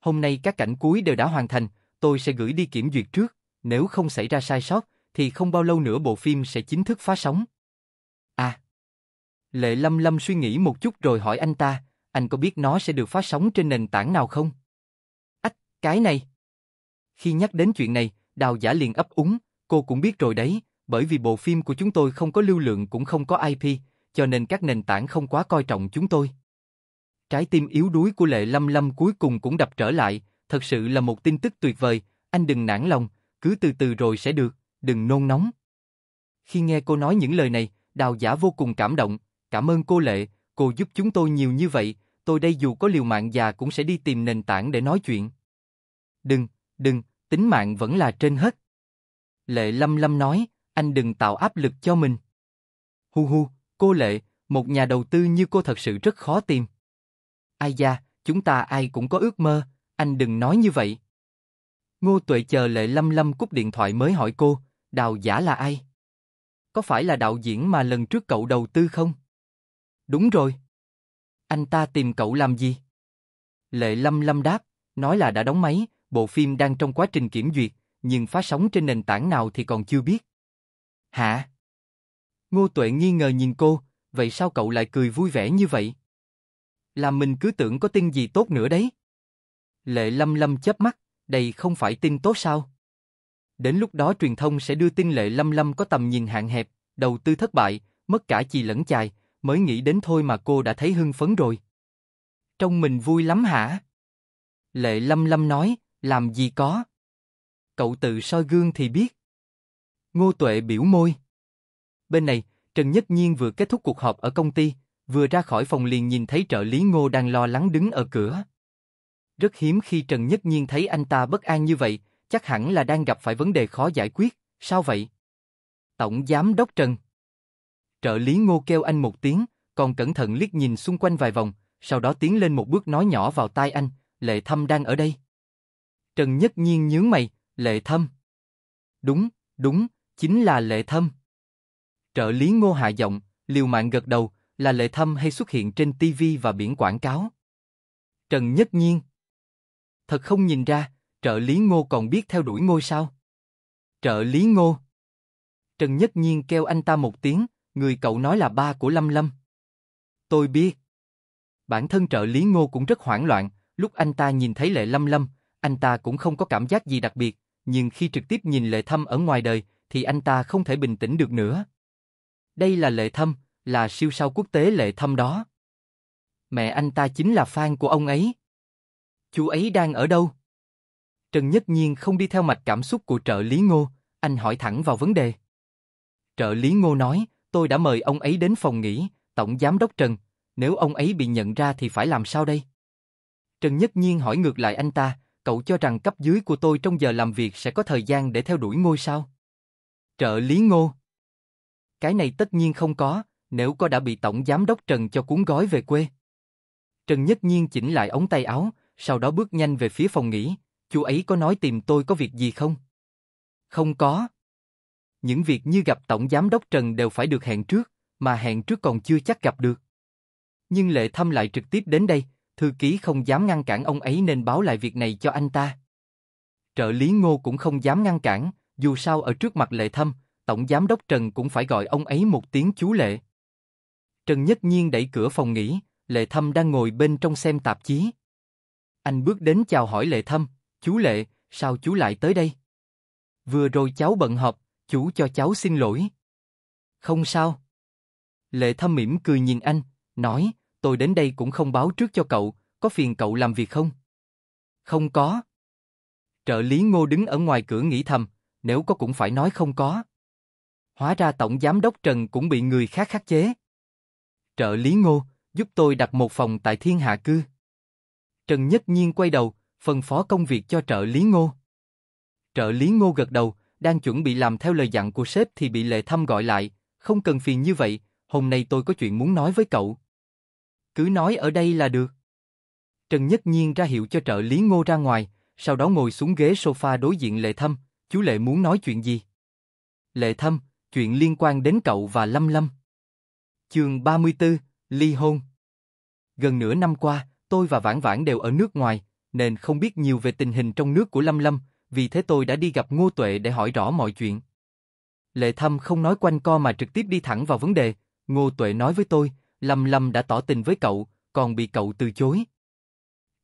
Hôm nay các cảnh cuối đều đã hoàn thành, tôi sẽ gửi đi kiểm duyệt trước, nếu không xảy ra sai sót, thì không bao lâu nữa bộ phim sẽ chính thức phá sóng. À, Lệ Lâm Lâm suy nghĩ một chút rồi hỏi anh ta, anh có biết nó sẽ được phát sóng trên nền tảng nào không? Ách, cái này. Khi nhắc đến chuyện này, đào giả liền ấp úng, cô cũng biết rồi đấy, bởi vì bộ phim của chúng tôi không có lưu lượng cũng không có IP, cho nên các nền tảng không quá coi trọng chúng tôi. Trái tim yếu đuối của Lệ Lâm Lâm cuối cùng cũng đập trở lại, thật sự là một tin tức tuyệt vời, anh đừng nản lòng, cứ từ từ rồi sẽ được, đừng nôn nóng. Khi nghe cô nói những lời này, đào giả vô cùng cảm động, Cảm ơn cô Lệ, cô giúp chúng tôi nhiều như vậy, tôi đây dù có liều mạng già cũng sẽ đi tìm nền tảng để nói chuyện. Đừng, đừng, tính mạng vẫn là trên hết. Lệ lâm lâm nói, anh đừng tạo áp lực cho mình. Hu hu, cô Lệ, một nhà đầu tư như cô thật sự rất khó tìm. Ai da, chúng ta ai cũng có ước mơ, anh đừng nói như vậy. Ngô Tuệ chờ Lệ Lâm Lâm cúp điện thoại mới hỏi cô, đào giả là ai? Có phải là đạo diễn mà lần trước cậu đầu tư không? Đúng rồi. Anh ta tìm cậu làm gì? Lệ Lâm Lâm đáp, nói là đã đóng máy, bộ phim đang trong quá trình kiểm duyệt, nhưng phát sóng trên nền tảng nào thì còn chưa biết. Hả? Ngô Tuệ nghi ngờ nhìn cô, vậy sao cậu lại cười vui vẻ như vậy? Làm mình cứ tưởng có tin gì tốt nữa đấy. Lệ Lâm Lâm chớp mắt, đây không phải tin tốt sao? Đến lúc đó truyền thông sẽ đưa tin Lệ Lâm Lâm có tầm nhìn hạn hẹp, đầu tư thất bại, mất cả chi lẫn chài, mới nghĩ đến thôi mà cô đã thấy hưng phấn rồi. Trong mình vui lắm hả? Lệ lâm lâm nói, làm gì có. Cậu tự soi gương thì biết. Ngô Tuệ biểu môi. Bên này, Trần Nhất Nhiên vừa kết thúc cuộc họp ở công ty, vừa ra khỏi phòng liền nhìn thấy trợ lý Ngô đang lo lắng đứng ở cửa. Rất hiếm khi Trần Nhất Nhiên thấy anh ta bất an như vậy, chắc hẳn là đang gặp phải vấn đề khó giải quyết, sao vậy? Tổng Giám Đốc Trần Trợ lý ngô kêu anh một tiếng, còn cẩn thận liếc nhìn xung quanh vài vòng, sau đó tiến lên một bước nói nhỏ vào tai anh, Lệ Thâm đang ở đây. Trần Nhất Nhiên nhướng mày, Lệ Thâm. Đúng, đúng, chính là Lệ Thâm. Trợ lý ngô hạ giọng, liều mạng gật đầu, là Lệ Thâm hay xuất hiện trên TV và biển quảng cáo. Trần Nhất Nhiên. Thật không nhìn ra, trợ lý ngô còn biết theo đuổi ngôi sao. Trợ lý ngô. Trần Nhất Nhiên kêu anh ta một tiếng, Người cậu nói là ba của Lâm Lâm. Tôi biết. Bản thân trợ lý ngô cũng rất hoảng loạn, lúc anh ta nhìn thấy lệ Lâm Lâm, anh ta cũng không có cảm giác gì đặc biệt, nhưng khi trực tiếp nhìn lệ thâm ở ngoài đời, thì anh ta không thể bình tĩnh được nữa. Đây là lệ thâm, là siêu sao quốc tế lệ thâm đó. Mẹ anh ta chính là fan của ông ấy. Chú ấy đang ở đâu? Trần Nhất Nhiên không đi theo mạch cảm xúc của trợ lý Ngô, anh hỏi thẳng vào vấn đề. Trợ lý Ngô nói, tôi đã mời ông ấy đến phòng nghỉ, Tổng Giám đốc Trần, nếu ông ấy bị nhận ra thì phải làm sao đây? Trần Nhất Nhiên hỏi ngược lại anh ta, cậu cho rằng cấp dưới của tôi trong giờ làm việc sẽ có thời gian để theo đuổi ngôi sao? Trợ lý ngô. Cái này tất nhiên không có, nếu có đã bị Tổng Giám đốc Trần cho cuốn gói về quê. Trần Nhất Nhiên chỉnh lại ống tay áo, sau đó bước nhanh về phía phòng nghỉ, chú ấy có nói tìm tôi có việc gì không? Không có. Những việc như gặp Tổng Giám đốc Trần đều phải được hẹn trước, mà hẹn trước còn chưa chắc gặp được. Nhưng Lệ Thâm lại trực tiếp đến đây, thư ký không dám ngăn cản ông ấy nên báo lại việc này cho anh ta. Trợ lý Ngô cũng không dám ngăn cản, dù sao ở trước mặt Lệ Thâm, Tổng Giám đốc Trần cũng phải gọi ông ấy một tiếng chú Lệ. Trần Nhất Nhiên đẩy cửa phòng nghỉ, Lệ Thâm đang ngồi bên trong xem tạp chí. Anh bước đến chào hỏi Lệ Thâm, chú Lệ, sao chú lại tới đây? Vừa rồi cháu bận họp, Chú cho cháu xin lỗi. Không sao. Lệ thâm mỉm cười nhìn anh, nói, tôi đến đây cũng không báo trước cho cậu, có phiền cậu làm việc không? Không có. Trợ lý ngô đứng ở ngoài cửa nghĩ thầm, nếu có cũng phải nói không có. Hóa ra tổng giám đốc Trần cũng bị người khác khắc chế. Trợ lý ngô, giúp tôi đặt một phòng tại thiên hạ cư. Trần nhất nhiên quay đầu, phân phó công việc cho trợ lý ngô. Trợ lý ngô gật đầu, đang chuẩn bị làm theo lời dặn của sếp thì bị lệ thâm gọi lại, không cần phiền như vậy, hôm nay tôi có chuyện muốn nói với cậu. Cứ nói ở đây là được. Trần Nhất Nhiên ra hiệu cho trợ lý ngô ra ngoài, sau đó ngồi xuống ghế sofa đối diện lệ thâm. chú lệ muốn nói chuyện gì? Lệ thâm, chuyện liên quan đến cậu và Lâm Lâm. Chương 34, Ly hôn Gần nửa năm qua, tôi và Vãn Vãn đều ở nước ngoài, nên không biết nhiều về tình hình trong nước của Lâm Lâm, vì thế tôi đã đi gặp Ngô Tuệ để hỏi rõ mọi chuyện. Lệ Thâm không nói quanh co mà trực tiếp đi thẳng vào vấn đề, Ngô Tuệ nói với tôi, Lâm Lâm đã tỏ tình với cậu, còn bị cậu từ chối.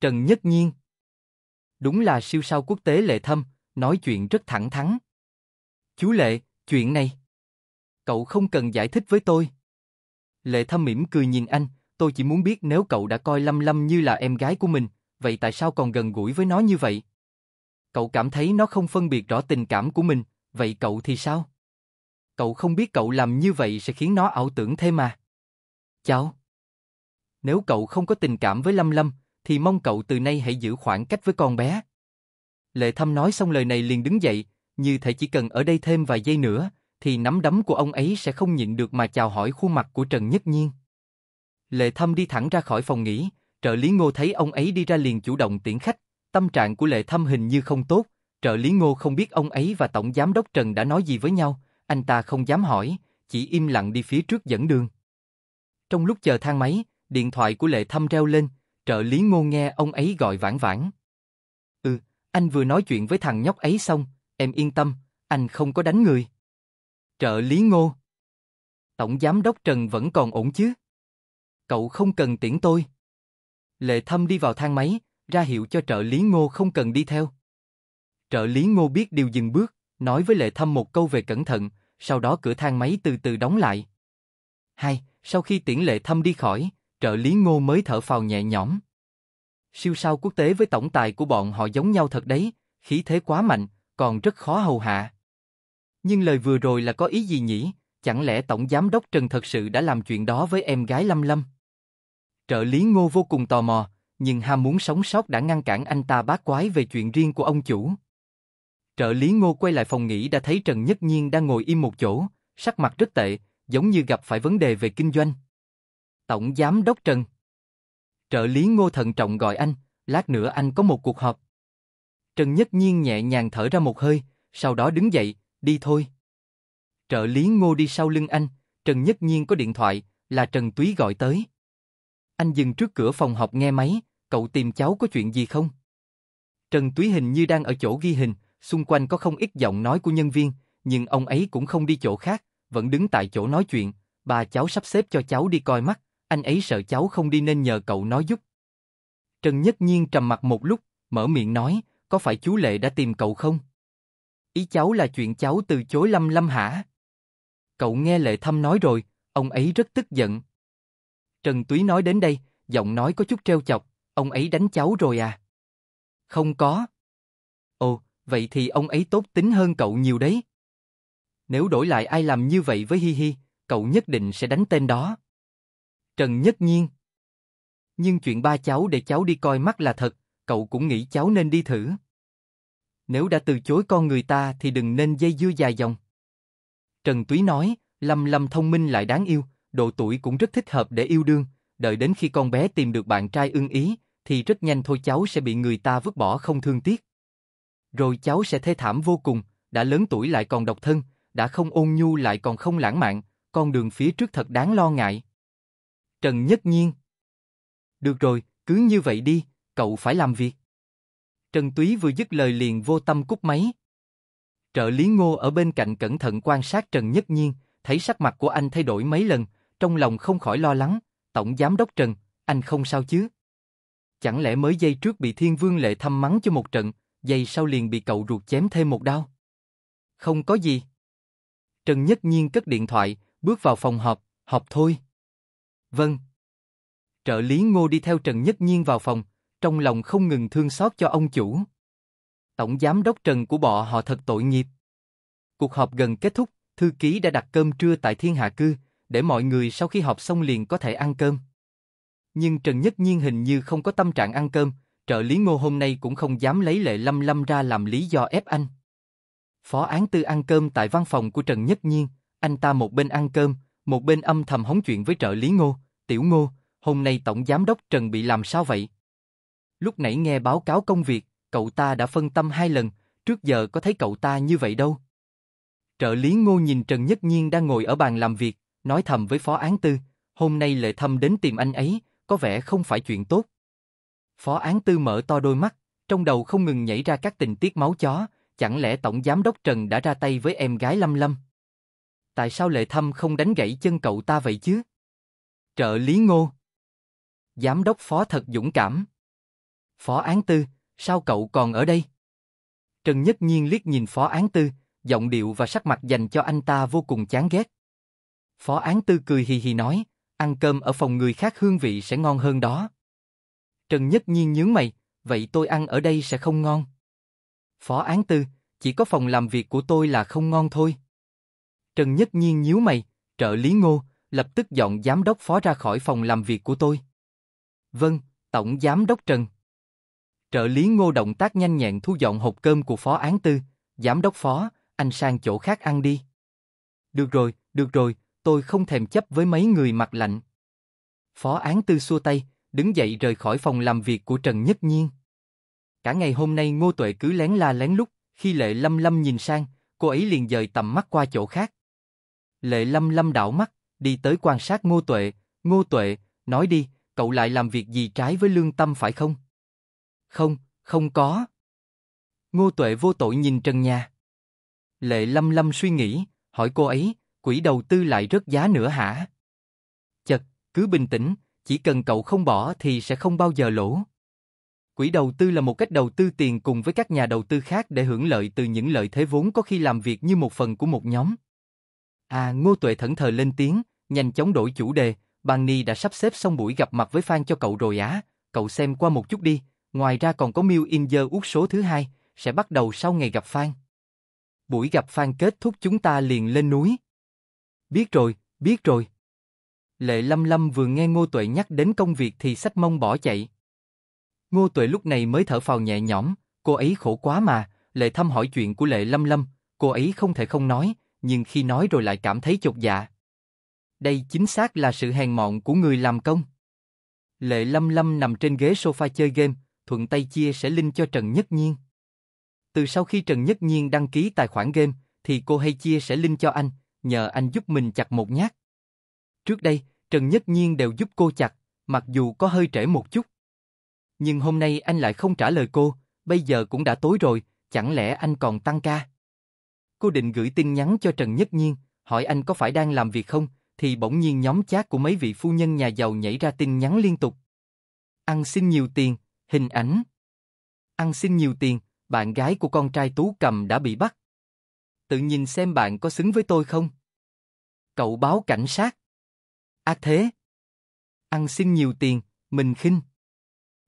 Trần Nhất Nhiên Đúng là siêu sao quốc tế Lệ Thâm, nói chuyện rất thẳng thắn. Chú Lệ, chuyện này. Cậu không cần giải thích với tôi. Lệ Thâm mỉm cười nhìn anh, tôi chỉ muốn biết nếu cậu đã coi Lâm Lâm như là em gái của mình, vậy tại sao còn gần gũi với nó như vậy? Cậu cảm thấy nó không phân biệt rõ tình cảm của mình, vậy cậu thì sao? Cậu không biết cậu làm như vậy sẽ khiến nó ảo tưởng thêm mà. Cháu. Nếu cậu không có tình cảm với Lâm Lâm, thì mong cậu từ nay hãy giữ khoảng cách với con bé. Lệ Thâm nói xong lời này liền đứng dậy, như thể chỉ cần ở đây thêm vài giây nữa, thì nắm đấm của ông ấy sẽ không nhịn được mà chào hỏi khuôn mặt của Trần Nhất Nhiên. Lệ Thâm đi thẳng ra khỏi phòng nghỉ, trợ lý Ngô thấy ông ấy đi ra liền chủ động tiễn khách, Tâm trạng của Lệ Thâm hình như không tốt, trợ lý ngô không biết ông ấy và Tổng Giám Đốc Trần đã nói gì với nhau, anh ta không dám hỏi, chỉ im lặng đi phía trước dẫn đường. Trong lúc chờ thang máy, điện thoại của Lệ Thâm reo lên, trợ lý ngô nghe ông ấy gọi vãn vãn. Ừ, anh vừa nói chuyện với thằng nhóc ấy xong, em yên tâm, anh không có đánh người. Trợ lý ngô. Tổng giám đốc Trần vẫn còn ổn chứ? Cậu không cần tiễn tôi. Lệ Thâm đi vào thang máy, ra hiệu cho trợ lý ngô không cần đi theo. Trợ lý ngô biết điều dừng bước, nói với lệ thâm một câu về cẩn thận, sau đó cửa thang máy từ từ đóng lại. Hai, sau khi tiễn lệ thâm đi khỏi, trợ lý ngô mới thở phào nhẹ nhõm. Siêu sao quốc tế với tổng tài của bọn họ giống nhau thật đấy, khí thế quá mạnh, còn rất khó hầu hạ. Nhưng lời vừa rồi là có ý gì nhỉ? Chẳng lẽ tổng giám đốc Trần thật sự đã làm chuyện đó với em gái Lâm Lâm? Trợ lý Ngô vô cùng tò mò, nhưng ham muốn sống sót đã ngăn cản anh ta bát quái về chuyện riêng của ông chủ. Trợ lý Ngô quay lại phòng nghỉ đã thấy Trần Nhất Nhiên đang ngồi im một chỗ, sắc mặt rất tệ, giống như gặp phải vấn đề về kinh doanh. Tổng Giám Đốc Trần Trợ lý Ngô thận trọng gọi anh, lát nữa anh có một cuộc họp. Trần Nhất Nhiên nhẹ nhàng thở ra một hơi, sau đó đứng dậy, đi thôi. Trợ lý Ngô đi sau lưng anh, Trần Nhất Nhiên có điện thoại, là Trần Túy gọi tới. Anh dừng trước cửa phòng họp nghe máy, cậu tìm cháu có chuyện gì không? Trần Túy hình như đang ở chỗ ghi hình, xung quanh có không ít giọng nói của nhân viên, nhưng ông ấy cũng không đi chỗ khác, vẫn đứng tại chỗ nói chuyện, bà cháu sắp xếp cho cháu đi coi mắt, anh ấy sợ cháu không đi nên nhờ cậu nói giúp. Trần Nhất Nhiên trầm mặt một lúc, mở miệng nói, có phải chú Lệ đã tìm cậu không? Ý cháu là chuyện cháu từ chối Lâm Lâm hả? Cậu nghe Lệ Thâm nói rồi, ông ấy rất tức giận. Trần Túy nói đến đây, giọng nói có chút treo chọc, Ông ấy đánh cháu rồi à? Không có. Ồ, vậy thì ông ấy tốt tính hơn cậu nhiều đấy. Nếu đổi lại ai làm như vậy với Hi Hi, cậu nhất định sẽ đánh tên đó. Trần Nhất Nhiên Nhưng chuyện ba cháu để cháu đi coi mắt là thật, cậu cũng nghĩ cháu nên đi thử. Nếu đã từ chối con người ta thì đừng nên dây dưa dài dòng. Trần Túy nói, Lâm Lâm thông minh lại đáng yêu, độ tuổi cũng rất thích hợp để yêu đương, đợi đến khi con bé tìm được bạn trai ưng ý, thì rất nhanh thôi cháu sẽ bị người ta vứt bỏ không thương tiếc. Rồi cháu sẽ thê thảm vô cùng, đã lớn tuổi lại còn độc thân, đã không ôn nhu lại còn không lãng mạn, con đường phía trước thật đáng lo ngại. Trần Nhất Nhiên Được rồi, cứ như vậy đi, cậu phải làm việc. Trần Túy vừa dứt lời liền vô tâm cúp máy. Trợ lý ngô ở bên cạnh cẩn thận quan sát Trần Nhất Nhiên, thấy sắc mặt của anh thay đổi mấy lần, trong lòng không khỏi lo lắng, Tổng Giám đốc Trần, anh không sao chứ? Chẳng lẽ mới giây trước bị thiên vương lệ thăm mắng cho một trận, giây sau liền bị cậu ruột chém thêm một đao? Không có gì. Trần Nhất Nhiên cất điện thoại, bước vào phòng họp, họp thôi. Vâng. Trợ lý Ngô đi theo Trần Nhất Nhiên vào phòng, trong lòng không ngừng thương xót cho ông chủ. Tổng giám đốc Trần của bọn họ thật tội nghiệp. Cuộc họp gần kết thúc, thư ký đã đặt cơm trưa tại Thiên Hạ Cư, để mọi người sau khi họp xong liền có thể ăn cơm nhưng Trần Nhất Nhiên hình như không có tâm trạng ăn cơm, trợ lý ngô hôm nay cũng không dám lấy lệ lâm lâm ra làm lý do ép anh. Phó án tư ăn cơm tại văn phòng của Trần Nhất Nhiên, anh ta một bên ăn cơm, một bên âm thầm hóng chuyện với trợ lý ngô, tiểu ngô, hôm nay tổng giám đốc Trần bị làm sao vậy? Lúc nãy nghe báo cáo công việc, cậu ta đã phân tâm hai lần, trước giờ có thấy cậu ta như vậy đâu. Trợ lý ngô nhìn Trần Nhất Nhiên đang ngồi ở bàn làm việc, nói thầm với phó án tư, hôm nay lệ thâm đến tìm anh ấy, có vẻ không phải chuyện tốt. Phó án tư mở to đôi mắt, trong đầu không ngừng nhảy ra các tình tiết máu chó, chẳng lẽ Tổng Giám Đốc Trần đã ra tay với em gái Lâm Lâm? Tại sao Lệ Thâm không đánh gãy chân cậu ta vậy chứ? Trợ lý ngô. Giám đốc phó thật dũng cảm. Phó án tư, sao cậu còn ở đây? Trần Nhất Nhiên liếc nhìn phó án tư, giọng điệu và sắc mặt dành cho anh ta vô cùng chán ghét. Phó án tư cười hì hì nói, ăn cơm ở phòng người khác hương vị sẽ ngon hơn đó. Trần Nhất Nhiên nhướng mày, vậy tôi ăn ở đây sẽ không ngon. Phó án tư, chỉ có phòng làm việc của tôi là không ngon thôi. Trần Nhất Nhiên nhíu mày, trợ lý ngô, lập tức dọn giám đốc phó ra khỏi phòng làm việc của tôi. Vâng, tổng giám đốc Trần. Trợ lý ngô động tác nhanh nhẹn thu dọn hộp cơm của phó án tư, giám đốc phó, anh sang chỗ khác ăn đi. Được rồi, được rồi, tôi không thèm chấp với mấy người mặt lạnh. Phó án tư xua tay, đứng dậy rời khỏi phòng làm việc của Trần Nhất Nhiên. Cả ngày hôm nay Ngô Tuệ cứ lén la lén lút, khi Lệ Lâm Lâm nhìn sang, cô ấy liền dời tầm mắt qua chỗ khác. Lệ Lâm Lâm đảo mắt, đi tới quan sát Ngô Tuệ, Ngô Tuệ, nói đi, cậu lại làm việc gì trái với lương tâm phải không? Không, không có. Ngô Tuệ vô tội nhìn trần nhà. Lệ Lâm Lâm suy nghĩ, hỏi cô ấy, quỹ đầu tư lại rất giá nữa hả? Chật, cứ bình tĩnh, chỉ cần cậu không bỏ thì sẽ không bao giờ lỗ. Quỹ đầu tư là một cách đầu tư tiền cùng với các nhà đầu tư khác để hưởng lợi từ những lợi thế vốn có khi làm việc như một phần của một nhóm. À, Ngô Tuệ thẫn thờ lên tiếng, nhanh chóng đổi chủ đề, Bàn Ni đã sắp xếp xong buổi gặp mặt với fan cho cậu rồi á, cậu xem qua một chút đi, ngoài ra còn có Miu In út số thứ hai, sẽ bắt đầu sau ngày gặp fan. Buổi gặp fan kết thúc chúng ta liền lên núi. Biết rồi, biết rồi. Lệ Lâm Lâm vừa nghe Ngô Tuệ nhắc đến công việc thì sách mông bỏ chạy. Ngô Tuệ lúc này mới thở phào nhẹ nhõm, cô ấy khổ quá mà, Lệ thăm hỏi chuyện của Lệ Lâm Lâm, cô ấy không thể không nói, nhưng khi nói rồi lại cảm thấy chột dạ. Đây chính xác là sự hèn mọn của người làm công. Lệ Lâm Lâm nằm trên ghế sofa chơi game, thuận tay chia sẻ linh cho Trần Nhất Nhiên. Từ sau khi Trần Nhất Nhiên đăng ký tài khoản game, thì cô hay chia sẻ linh cho anh, nhờ anh giúp mình chặt một nhát. Trước đây, Trần Nhất Nhiên đều giúp cô chặt, mặc dù có hơi trễ một chút. Nhưng hôm nay anh lại không trả lời cô, bây giờ cũng đã tối rồi, chẳng lẽ anh còn tăng ca? Cô định gửi tin nhắn cho Trần Nhất Nhiên, hỏi anh có phải đang làm việc không, thì bỗng nhiên nhóm chat của mấy vị phu nhân nhà giàu nhảy ra tin nhắn liên tục. Ăn xin nhiều tiền, hình ảnh. Ăn xin nhiều tiền, bạn gái của con trai Tú Cầm đã bị bắt tự nhìn xem bạn có xứng với tôi không. Cậu báo cảnh sát. Ác à thế. Ăn xin nhiều tiền, mình khinh.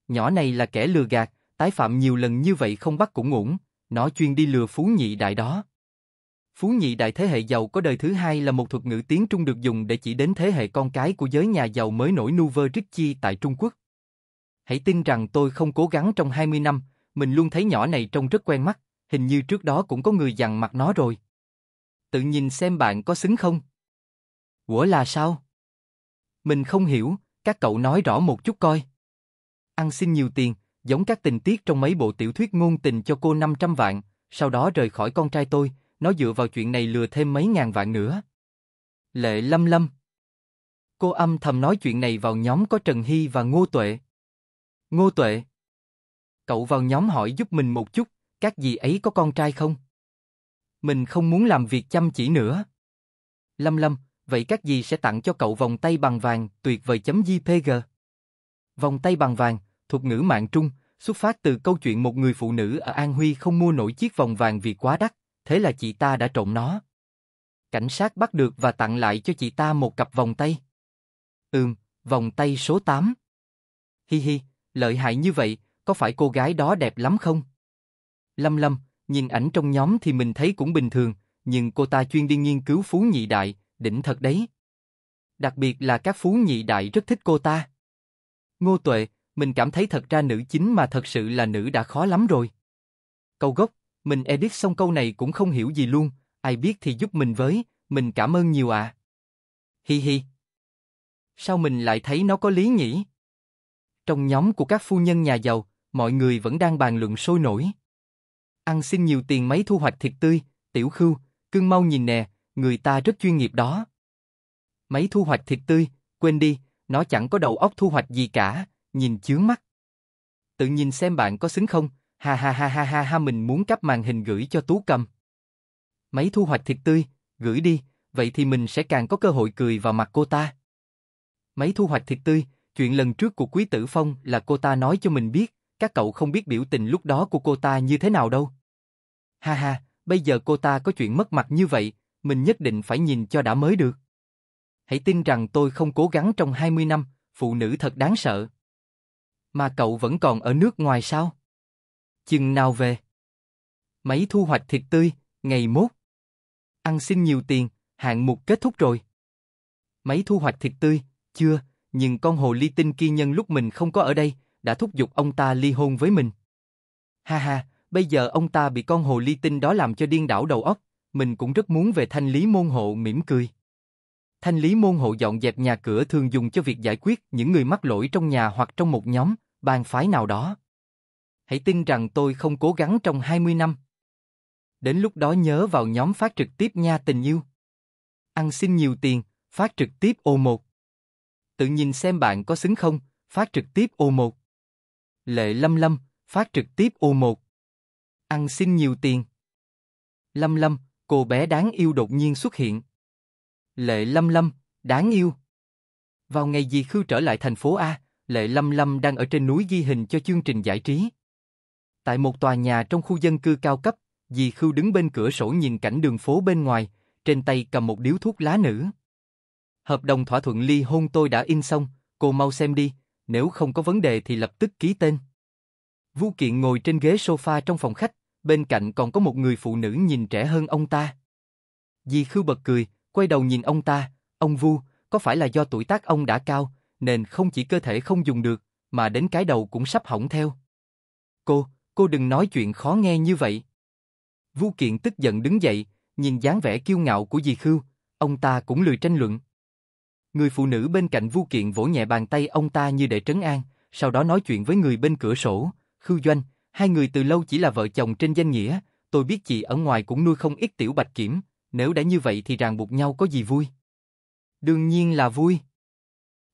Nhỏ này là kẻ lừa gạt, tái phạm nhiều lần như vậy không bắt cũng ngủng, nó chuyên đi lừa phú nhị đại đó. Phú nhị đại thế hệ giàu có đời thứ hai là một thuật ngữ tiếng Trung được dùng để chỉ đến thế hệ con cái của giới nhà giàu mới nổi Nouveau Richi tại Trung Quốc. Hãy tin rằng tôi không cố gắng trong 20 năm, mình luôn thấy nhỏ này trông rất quen mắt, hình như trước đó cũng có người dằn mặt nó rồi. Tự nhìn xem bạn có xứng không? Ủa là sao? Mình không hiểu, các cậu nói rõ một chút coi. Ăn xin nhiều tiền, giống các tình tiết trong mấy bộ tiểu thuyết ngôn tình cho cô 500 vạn, sau đó rời khỏi con trai tôi, nó dựa vào chuyện này lừa thêm mấy ngàn vạn nữa. Lệ lâm lâm. Cô âm thầm nói chuyện này vào nhóm có Trần Hy và Ngô Tuệ. Ngô Tuệ. Cậu vào nhóm hỏi giúp mình một chút các dì ấy có con trai không? Mình không muốn làm việc chăm chỉ nữa. Lâm Lâm, vậy các dì sẽ tặng cho cậu vòng tay bằng vàng tuyệt vời chấm JPG. Vòng tay bằng vàng, thuộc ngữ mạng trung, xuất phát từ câu chuyện một người phụ nữ ở An Huy không mua nổi chiếc vòng vàng vì quá đắt, thế là chị ta đã trộm nó. Cảnh sát bắt được và tặng lại cho chị ta một cặp vòng tay. Ừm, vòng tay số 8. Hi hi, lợi hại như vậy, có phải cô gái đó đẹp lắm không? Lâm Lâm, nhìn ảnh trong nhóm thì mình thấy cũng bình thường, nhưng cô ta chuyên đi nghiên cứu phú nhị đại, đỉnh thật đấy. Đặc biệt là các phú nhị đại rất thích cô ta. Ngô Tuệ, mình cảm thấy thật ra nữ chính mà thật sự là nữ đã khó lắm rồi. Câu gốc, mình edit xong câu này cũng không hiểu gì luôn, ai biết thì giúp mình với, mình cảm ơn nhiều ạ. À. Hi hi. Sao mình lại thấy nó có lý nhỉ? Trong nhóm của các phu nhân nhà giàu, mọi người vẫn đang bàn luận sôi nổi ăn xin nhiều tiền mấy thu hoạch thịt tươi, tiểu khưu, cưng mau nhìn nè, người ta rất chuyên nghiệp đó. Mấy thu hoạch thịt tươi, quên đi, nó chẳng có đầu óc thu hoạch gì cả, nhìn chướng mắt. Tự nhìn xem bạn có xứng không, ha ha ha ha ha ha mình muốn cắp màn hình gửi cho Tú Cầm. Mấy thu hoạch thịt tươi, gửi đi, vậy thì mình sẽ càng có cơ hội cười vào mặt cô ta. Mấy thu hoạch thịt tươi, chuyện lần trước của Quý Tử Phong là cô ta nói cho mình biết, các cậu không biết biểu tình lúc đó của cô ta như thế nào đâu. Ha ha, bây giờ cô ta có chuyện mất mặt như vậy, mình nhất định phải nhìn cho đã mới được. Hãy tin rằng tôi không cố gắng trong 20 năm, phụ nữ thật đáng sợ. Mà cậu vẫn còn ở nước ngoài sao? Chừng nào về? Mấy thu hoạch thịt tươi, ngày mốt. Ăn xin nhiều tiền, hạng mục kết thúc rồi. Mấy thu hoạch thịt tươi, chưa, nhưng con hồ ly tinh kia nhân lúc mình không có ở đây, đã thúc giục ông ta ly hôn với mình. Ha ha, bây giờ ông ta bị con hồ ly tinh đó làm cho điên đảo đầu óc, mình cũng rất muốn về thanh lý môn hộ mỉm cười. Thanh lý môn hộ dọn dẹp nhà cửa thường dùng cho việc giải quyết những người mắc lỗi trong nhà hoặc trong một nhóm, bàn phái nào đó. Hãy tin rằng tôi không cố gắng trong 20 năm. Đến lúc đó nhớ vào nhóm phát trực tiếp nha tình yêu. Ăn xin nhiều tiền, phát trực tiếp ô một. Tự nhìn xem bạn có xứng không, phát trực tiếp ô một. Lệ Lâm Lâm, phát trực tiếp U1. Ăn xin nhiều tiền. Lâm Lâm, cô bé đáng yêu đột nhiên xuất hiện. Lệ Lâm Lâm, đáng yêu. Vào ngày gì Khư trở lại thành phố A, Lệ Lâm Lâm đang ở trên núi ghi hình cho chương trình giải trí. Tại một tòa nhà trong khu dân cư cao cấp, dì Khưu đứng bên cửa sổ nhìn cảnh đường phố bên ngoài, trên tay cầm một điếu thuốc lá nữ. Hợp đồng thỏa thuận ly hôn tôi đã in xong, cô mau xem đi, nếu không có vấn đề thì lập tức ký tên. Vu Kiện ngồi trên ghế sofa trong phòng khách, bên cạnh còn có một người phụ nữ nhìn trẻ hơn ông ta. Di Khư bật cười, quay đầu nhìn ông ta, ông Vu, có phải là do tuổi tác ông đã cao, nên không chỉ cơ thể không dùng được, mà đến cái đầu cũng sắp hỏng theo. Cô, cô đừng nói chuyện khó nghe như vậy. Vu Kiện tức giận đứng dậy, nhìn dáng vẻ kiêu ngạo của Di Khư, ông ta cũng lười tranh luận. Người phụ nữ bên cạnh Vu Kiện vỗ nhẹ bàn tay ông ta như để trấn an, sau đó nói chuyện với người bên cửa sổ, Khưu Doanh, hai người từ lâu chỉ là vợ chồng trên danh nghĩa, tôi biết chị ở ngoài cũng nuôi không ít tiểu bạch kiểm, nếu đã như vậy thì ràng buộc nhau có gì vui. Đương nhiên là vui.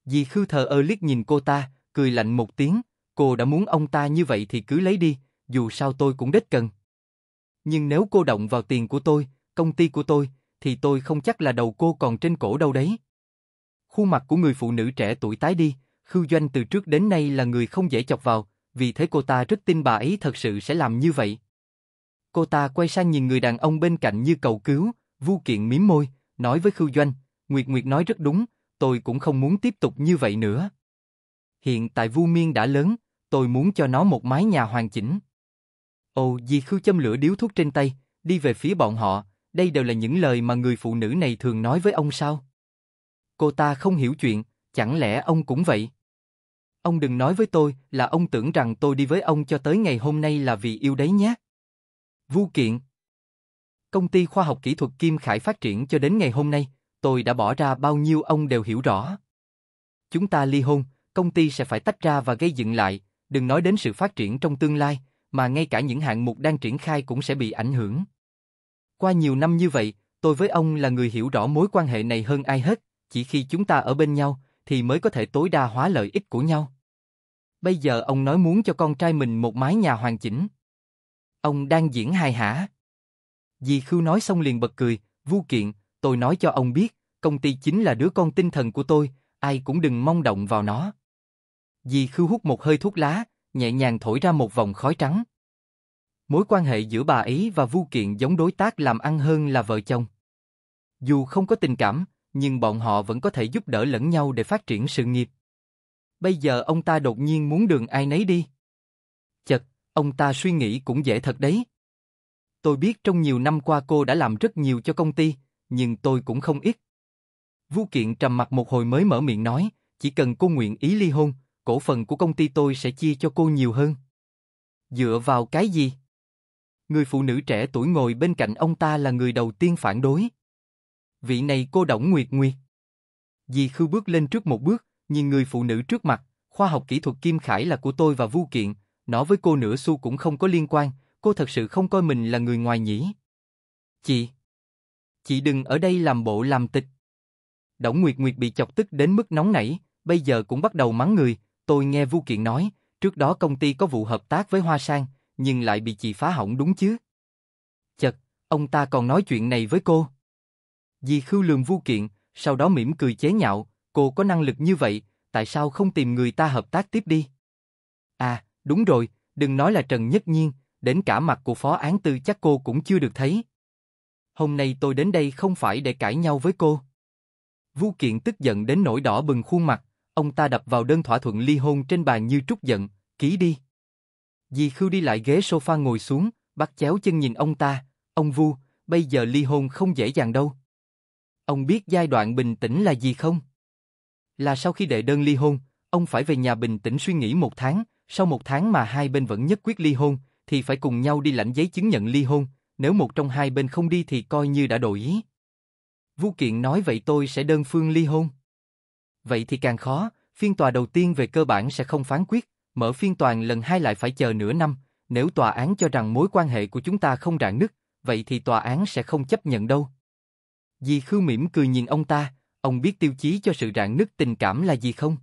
Dì Khư thờ ơ liếc nhìn cô ta, cười lạnh một tiếng, cô đã muốn ông ta như vậy thì cứ lấy đi, dù sao tôi cũng đếch cần. Nhưng nếu cô động vào tiền của tôi, công ty của tôi, thì tôi không chắc là đầu cô còn trên cổ đâu đấy. Khuôn mặt của người phụ nữ trẻ tuổi tái đi, Khưu Doanh từ trước đến nay là người không dễ chọc vào, vì thế cô ta rất tin bà ấy thật sự sẽ làm như vậy. Cô ta quay sang nhìn người đàn ông bên cạnh như cầu cứu, Vu Kiện mím môi, nói với Khưu Doanh, Nguyệt Nguyệt nói rất đúng, tôi cũng không muốn tiếp tục như vậy nữa. Hiện tại Vu Miên đã lớn, tôi muốn cho nó một mái nhà hoàn chỉnh. Ồ, dì Khưu châm lửa điếu thuốc trên tay, đi về phía bọn họ, đây đều là những lời mà người phụ nữ này thường nói với ông sao? Cô ta không hiểu chuyện, chẳng lẽ ông cũng vậy? Ông đừng nói với tôi là ông tưởng rằng tôi đi với ông cho tới ngày hôm nay là vì yêu đấy nhé. Vu kiện Công ty khoa học kỹ thuật Kim Khải phát triển cho đến ngày hôm nay, tôi đã bỏ ra bao nhiêu ông đều hiểu rõ. Chúng ta ly hôn, công ty sẽ phải tách ra và gây dựng lại, đừng nói đến sự phát triển trong tương lai, mà ngay cả những hạng mục đang triển khai cũng sẽ bị ảnh hưởng. Qua nhiều năm như vậy, tôi với ông là người hiểu rõ mối quan hệ này hơn ai hết, chỉ khi chúng ta ở bên nhau, thì mới có thể tối đa hóa lợi ích của nhau. Bây giờ ông nói muốn cho con trai mình một mái nhà hoàn chỉnh. Ông đang diễn hài hả? Dì Khưu nói xong liền bật cười, vu kiện, tôi nói cho ông biết, công ty chính là đứa con tinh thần của tôi, ai cũng đừng mong động vào nó. Dì Khưu hút một hơi thuốc lá, nhẹ nhàng thổi ra một vòng khói trắng. Mối quan hệ giữa bà ấy và Vu Kiện giống đối tác làm ăn hơn là vợ chồng. Dù không có tình cảm, nhưng bọn họ vẫn có thể giúp đỡ lẫn nhau để phát triển sự nghiệp. Bây giờ ông ta đột nhiên muốn đường ai nấy đi. Chật, ông ta suy nghĩ cũng dễ thật đấy. Tôi biết trong nhiều năm qua cô đã làm rất nhiều cho công ty, nhưng tôi cũng không ít. Vu Kiện trầm mặt một hồi mới mở miệng nói, chỉ cần cô nguyện ý ly hôn, cổ phần của công ty tôi sẽ chia cho cô nhiều hơn. Dựa vào cái gì? Người phụ nữ trẻ tuổi ngồi bên cạnh ông ta là người đầu tiên phản đối vị này cô động Nguyệt Nguyệt. Dì Khư bước lên trước một bước, nhìn người phụ nữ trước mặt, khoa học kỹ thuật Kim Khải là của tôi và Vu Kiện, nó với cô nửa xu cũng không có liên quan, cô thật sự không coi mình là người ngoài nhỉ. Chị! Chị đừng ở đây làm bộ làm tịch. Đổng Nguyệt Nguyệt bị chọc tức đến mức nóng nảy, bây giờ cũng bắt đầu mắng người, tôi nghe Vu Kiện nói, trước đó công ty có vụ hợp tác với Hoa Sang, nhưng lại bị chị phá hỏng đúng chứ. Chật, ông ta còn nói chuyện này với cô. Dì Khưu lường Vu Kiện, sau đó mỉm cười chế nhạo, cô có năng lực như vậy, tại sao không tìm người ta hợp tác tiếp đi? À, đúng rồi, đừng nói là Trần Nhất Nhiên, đến cả mặt của phó án tư chắc cô cũng chưa được thấy. Hôm nay tôi đến đây không phải để cãi nhau với cô. Vu Kiện tức giận đến nỗi đỏ bừng khuôn mặt, ông ta đập vào đơn thỏa thuận ly hôn trên bàn như trút giận, ký đi. Dì Khưu đi lại ghế sofa ngồi xuống, bắt chéo chân nhìn ông ta, ông Vu, bây giờ ly hôn không dễ dàng đâu. Ông biết giai đoạn bình tĩnh là gì không? Là sau khi đệ đơn ly hôn, ông phải về nhà bình tĩnh suy nghĩ một tháng, sau một tháng mà hai bên vẫn nhất quyết ly hôn, thì phải cùng nhau đi lãnh giấy chứng nhận ly hôn, nếu một trong hai bên không đi thì coi như đã đổi ý. Vu Kiện nói vậy tôi sẽ đơn phương ly hôn. Vậy thì càng khó, phiên tòa đầu tiên về cơ bản sẽ không phán quyết, mở phiên toàn lần hai lại phải chờ nửa năm, nếu tòa án cho rằng mối quan hệ của chúng ta không rạn nứt, vậy thì tòa án sẽ không chấp nhận đâu. Di Khư mỉm cười nhìn ông ta, ông biết tiêu chí cho sự rạn nứt tình cảm là gì không?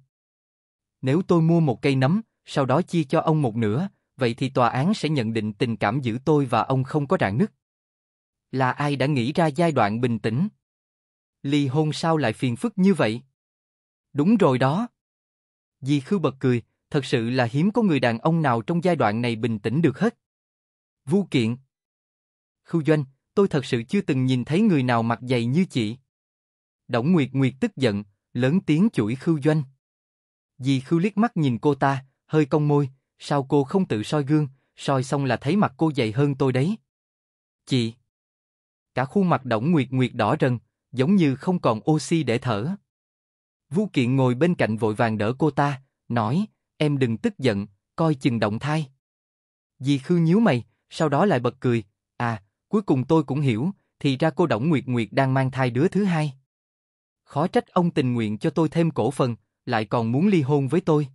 Nếu tôi mua một cây nấm, sau đó chia cho ông một nửa, vậy thì tòa án sẽ nhận định tình cảm giữa tôi và ông không có rạn nứt. Là ai đã nghĩ ra giai đoạn bình tĩnh? Ly hôn sao lại phiền phức như vậy? Đúng rồi đó. Di Khư bật cười, thật sự là hiếm có người đàn ông nào trong giai đoạn này bình tĩnh được hết. Vu kiện Khư Doanh, tôi thật sự chưa từng nhìn thấy người nào mặt dày như chị. Đổng Nguyệt Nguyệt tức giận, lớn tiếng chửi Khưu Doanh. Dì Khưu liếc mắt nhìn cô ta, hơi cong môi, sao cô không tự soi gương, soi xong là thấy mặt cô dày hơn tôi đấy. Chị! Cả khuôn mặt Đổng Nguyệt Nguyệt đỏ rần, giống như không còn oxy để thở. Vu Kiện ngồi bên cạnh vội vàng đỡ cô ta, nói, em đừng tức giận, coi chừng động thai. Dì Khư nhíu mày, sau đó lại bật cười, à, Cuối cùng tôi cũng hiểu, thì ra cô Đổng Nguyệt Nguyệt đang mang thai đứa thứ hai. Khó trách ông tình nguyện cho tôi thêm cổ phần, lại còn muốn ly hôn với tôi.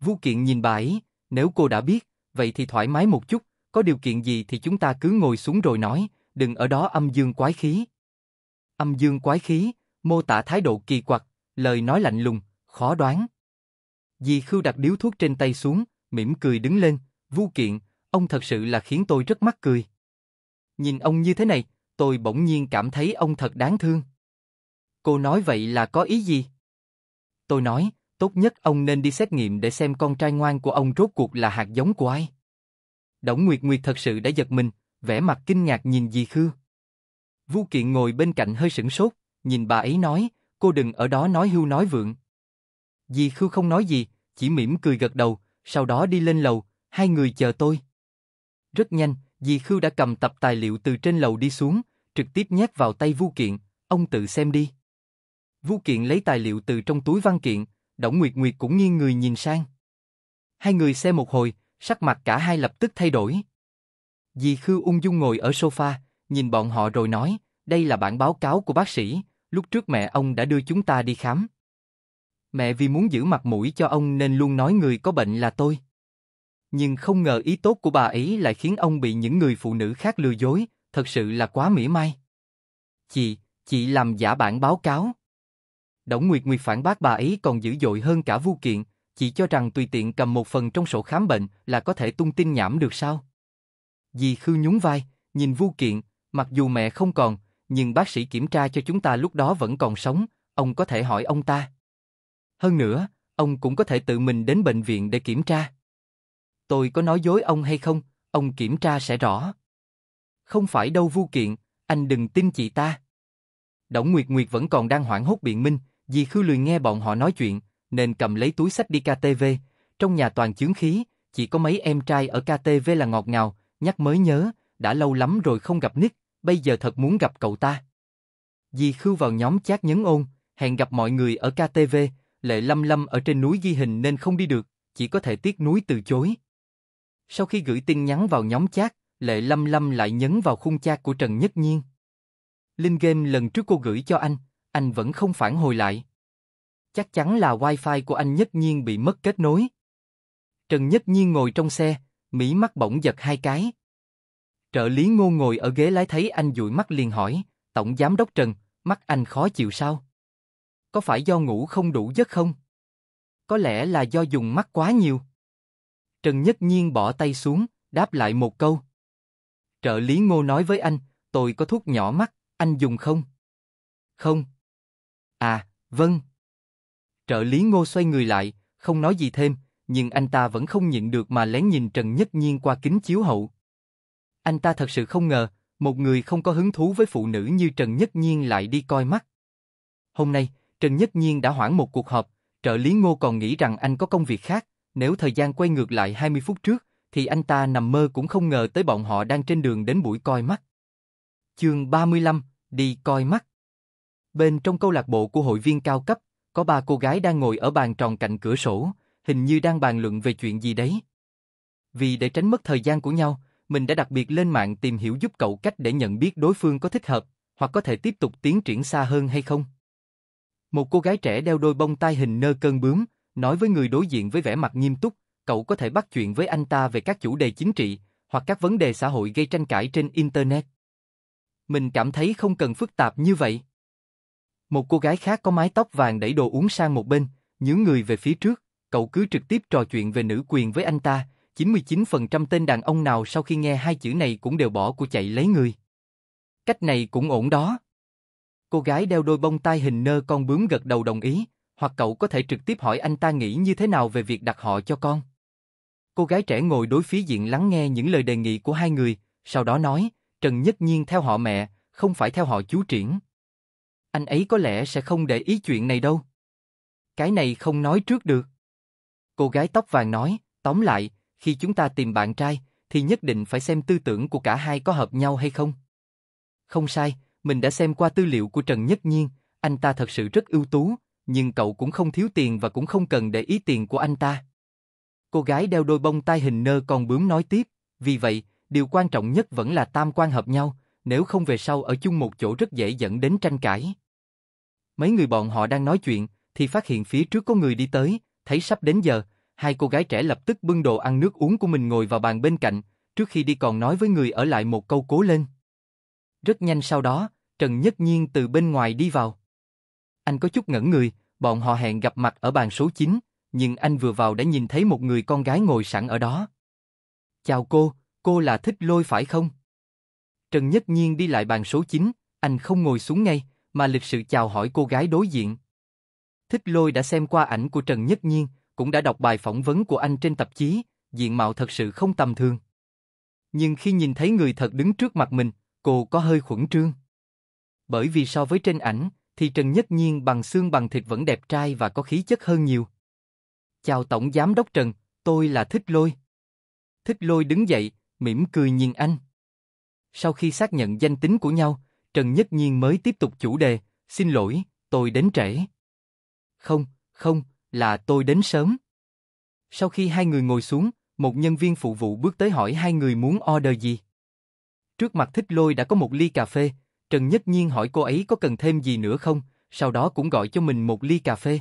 Vu Kiện nhìn bà ấy, nếu cô đã biết, vậy thì thoải mái một chút, có điều kiện gì thì chúng ta cứ ngồi xuống rồi nói, đừng ở đó âm dương quái khí. Âm dương quái khí, mô tả thái độ kỳ quặc, lời nói lạnh lùng, khó đoán. Dì Khưu đặt điếu thuốc trên tay xuống, mỉm cười đứng lên, Vu Kiện, ông thật sự là khiến tôi rất mắc cười. Nhìn ông như thế này, tôi bỗng nhiên cảm thấy ông thật đáng thương. Cô nói vậy là có ý gì? Tôi nói, tốt nhất ông nên đi xét nghiệm để xem con trai ngoan của ông rốt cuộc là hạt giống của ai. Đổng Nguyệt Nguyệt thật sự đã giật mình, vẻ mặt kinh ngạc nhìn dì Khư. Vu Kiện ngồi bên cạnh hơi sững sốt, nhìn bà ấy nói, cô đừng ở đó nói hưu nói vượng. Dì Khư không nói gì, chỉ mỉm cười gật đầu, sau đó đi lên lầu, hai người chờ tôi. Rất nhanh, Dì Khư đã cầm tập tài liệu từ trên lầu đi xuống, trực tiếp nhét vào tay Vu Kiện, ông tự xem đi. Vu Kiện lấy tài liệu từ trong túi văn kiện, Đổng Nguyệt Nguyệt cũng nghiêng người nhìn sang. Hai người xem một hồi, sắc mặt cả hai lập tức thay đổi. Dì Khư ung dung ngồi ở sofa, nhìn bọn họ rồi nói, đây là bản báo cáo của bác sĩ, lúc trước mẹ ông đã đưa chúng ta đi khám. Mẹ vì muốn giữ mặt mũi cho ông nên luôn nói người có bệnh là tôi nhưng không ngờ ý tốt của bà ấy lại khiến ông bị những người phụ nữ khác lừa dối, thật sự là quá mỉa mai. Chị, chị làm giả bản báo cáo. Đổng Nguyệt Nguyệt phản bác bà ấy còn dữ dội hơn cả vu kiện, chị cho rằng tùy tiện cầm một phần trong sổ khám bệnh là có thể tung tin nhảm được sao? Dì Khư nhún vai, nhìn vu kiện, mặc dù mẹ không còn, nhưng bác sĩ kiểm tra cho chúng ta lúc đó vẫn còn sống, ông có thể hỏi ông ta. Hơn nữa, ông cũng có thể tự mình đến bệnh viện để kiểm tra tôi có nói dối ông hay không, ông kiểm tra sẽ rõ. Không phải đâu vu kiện, anh đừng tin chị ta. Đổng Nguyệt Nguyệt vẫn còn đang hoảng hốt biện minh, vì Khư lười nghe bọn họ nói chuyện, nên cầm lấy túi sách đi KTV, trong nhà toàn chướng khí, chỉ có mấy em trai ở KTV là ngọt ngào, nhắc mới nhớ, đã lâu lắm rồi không gặp Nick, bây giờ thật muốn gặp cậu ta. Dì Khư vào nhóm chat nhấn ôn, hẹn gặp mọi người ở KTV, Lệ Lâm Lâm ở trên núi ghi hình nên không đi được, chỉ có thể tiếc núi từ chối. Sau khi gửi tin nhắn vào nhóm chat, Lệ Lâm Lâm lại nhấn vào khung chat của Trần Nhất Nhiên. Linh game lần trước cô gửi cho anh, anh vẫn không phản hồi lại. Chắc chắn là wifi của anh Nhất Nhiên bị mất kết nối. Trần Nhất Nhiên ngồi trong xe, mỹ mắt bỗng giật hai cái. Trợ lý ngô ngồi ở ghế lái thấy anh dụi mắt liền hỏi, Tổng Giám Đốc Trần, mắt anh khó chịu sao? Có phải do ngủ không đủ giấc không? Có lẽ là do dùng mắt quá nhiều. Trần Nhất Nhiên bỏ tay xuống, đáp lại một câu. Trợ lý ngô nói với anh, tôi có thuốc nhỏ mắt, anh dùng không? Không. À, vâng. Trợ lý ngô xoay người lại, không nói gì thêm, nhưng anh ta vẫn không nhịn được mà lén nhìn Trần Nhất Nhiên qua kính chiếu hậu. Anh ta thật sự không ngờ, một người không có hứng thú với phụ nữ như Trần Nhất Nhiên lại đi coi mắt. Hôm nay, Trần Nhất Nhiên đã hoãn một cuộc họp, trợ lý ngô còn nghĩ rằng anh có công việc khác, nếu thời gian quay ngược lại 20 phút trước, thì anh ta nằm mơ cũng không ngờ tới bọn họ đang trên đường đến buổi coi mắt. Chương 35, đi coi mắt. Bên trong câu lạc bộ của hội viên cao cấp, có ba cô gái đang ngồi ở bàn tròn cạnh cửa sổ, hình như đang bàn luận về chuyện gì đấy. Vì để tránh mất thời gian của nhau, mình đã đặc biệt lên mạng tìm hiểu giúp cậu cách để nhận biết đối phương có thích hợp, hoặc có thể tiếp tục tiến triển xa hơn hay không. Một cô gái trẻ đeo đôi bông tai hình nơ cơn bướm, nói với người đối diện với vẻ mặt nghiêm túc, cậu có thể bắt chuyện với anh ta về các chủ đề chính trị hoặc các vấn đề xã hội gây tranh cãi trên Internet. Mình cảm thấy không cần phức tạp như vậy. Một cô gái khác có mái tóc vàng đẩy đồ uống sang một bên, những người về phía trước, cậu cứ trực tiếp trò chuyện về nữ quyền với anh ta, 99% tên đàn ông nào sau khi nghe hai chữ này cũng đều bỏ của chạy lấy người. Cách này cũng ổn đó. Cô gái đeo đôi bông tai hình nơ con bướm gật đầu đồng ý, hoặc cậu có thể trực tiếp hỏi anh ta nghĩ như thế nào về việc đặt họ cho con. Cô gái trẻ ngồi đối phía diện lắng nghe những lời đề nghị của hai người, sau đó nói, Trần Nhất Nhiên theo họ mẹ, không phải theo họ chú triển. Anh ấy có lẽ sẽ không để ý chuyện này đâu. Cái này không nói trước được. Cô gái tóc vàng nói, tóm lại, khi chúng ta tìm bạn trai, thì nhất định phải xem tư tưởng của cả hai có hợp nhau hay không. Không sai, mình đã xem qua tư liệu của Trần Nhất Nhiên, anh ta thật sự rất ưu tú, nhưng cậu cũng không thiếu tiền và cũng không cần để ý tiền của anh ta. Cô gái đeo đôi bông tai hình nơ còn bướm nói tiếp, vì vậy, điều quan trọng nhất vẫn là tam quan hợp nhau, nếu không về sau ở chung một chỗ rất dễ dẫn đến tranh cãi. Mấy người bọn họ đang nói chuyện, thì phát hiện phía trước có người đi tới, thấy sắp đến giờ, hai cô gái trẻ lập tức bưng đồ ăn nước uống của mình ngồi vào bàn bên cạnh, trước khi đi còn nói với người ở lại một câu cố lên. Rất nhanh sau đó, Trần Nhất Nhiên từ bên ngoài đi vào. Anh có chút ngẩn người, bọn họ hẹn gặp mặt ở bàn số 9, nhưng anh vừa vào đã nhìn thấy một người con gái ngồi sẵn ở đó. Chào cô, cô là thích lôi phải không? Trần Nhất Nhiên đi lại bàn số 9, anh không ngồi xuống ngay, mà lịch sự chào hỏi cô gái đối diện. Thích lôi đã xem qua ảnh của Trần Nhất Nhiên, cũng đã đọc bài phỏng vấn của anh trên tạp chí, diện mạo thật sự không tầm thường. Nhưng khi nhìn thấy người thật đứng trước mặt mình, cô có hơi khuẩn trương. Bởi vì so với trên ảnh, thì Trần Nhất Nhiên bằng xương bằng thịt vẫn đẹp trai và có khí chất hơn nhiều. Chào Tổng Giám Đốc Trần, tôi là Thích Lôi. Thích Lôi đứng dậy, mỉm cười nhìn anh. Sau khi xác nhận danh tính của nhau, Trần Nhất Nhiên mới tiếp tục chủ đề, xin lỗi, tôi đến trễ. Không, không, là tôi đến sớm. Sau khi hai người ngồi xuống, một nhân viên phụ vụ bước tới hỏi hai người muốn order gì. Trước mặt Thích Lôi đã có một ly cà phê, Trần Nhất Nhiên hỏi cô ấy có cần thêm gì nữa không, sau đó cũng gọi cho mình một ly cà phê.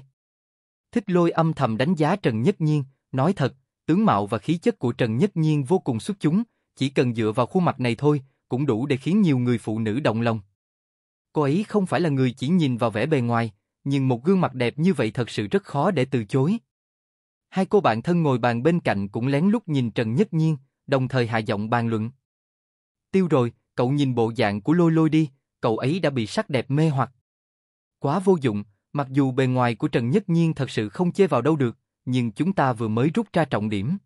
Thích lôi âm thầm đánh giá Trần Nhất Nhiên, nói thật, tướng mạo và khí chất của Trần Nhất Nhiên vô cùng xuất chúng, chỉ cần dựa vào khuôn mặt này thôi, cũng đủ để khiến nhiều người phụ nữ động lòng. Cô ấy không phải là người chỉ nhìn vào vẻ bề ngoài, nhưng một gương mặt đẹp như vậy thật sự rất khó để từ chối. Hai cô bạn thân ngồi bàn bên cạnh cũng lén lút nhìn Trần Nhất Nhiên, đồng thời hạ giọng bàn luận. Tiêu rồi, cậu nhìn bộ dạng của lôi lôi đi, cậu ấy đã bị sắc đẹp mê hoặc. Quá vô dụng, mặc dù bề ngoài của Trần Nhất Nhiên thật sự không chê vào đâu được, nhưng chúng ta vừa mới rút ra trọng điểm.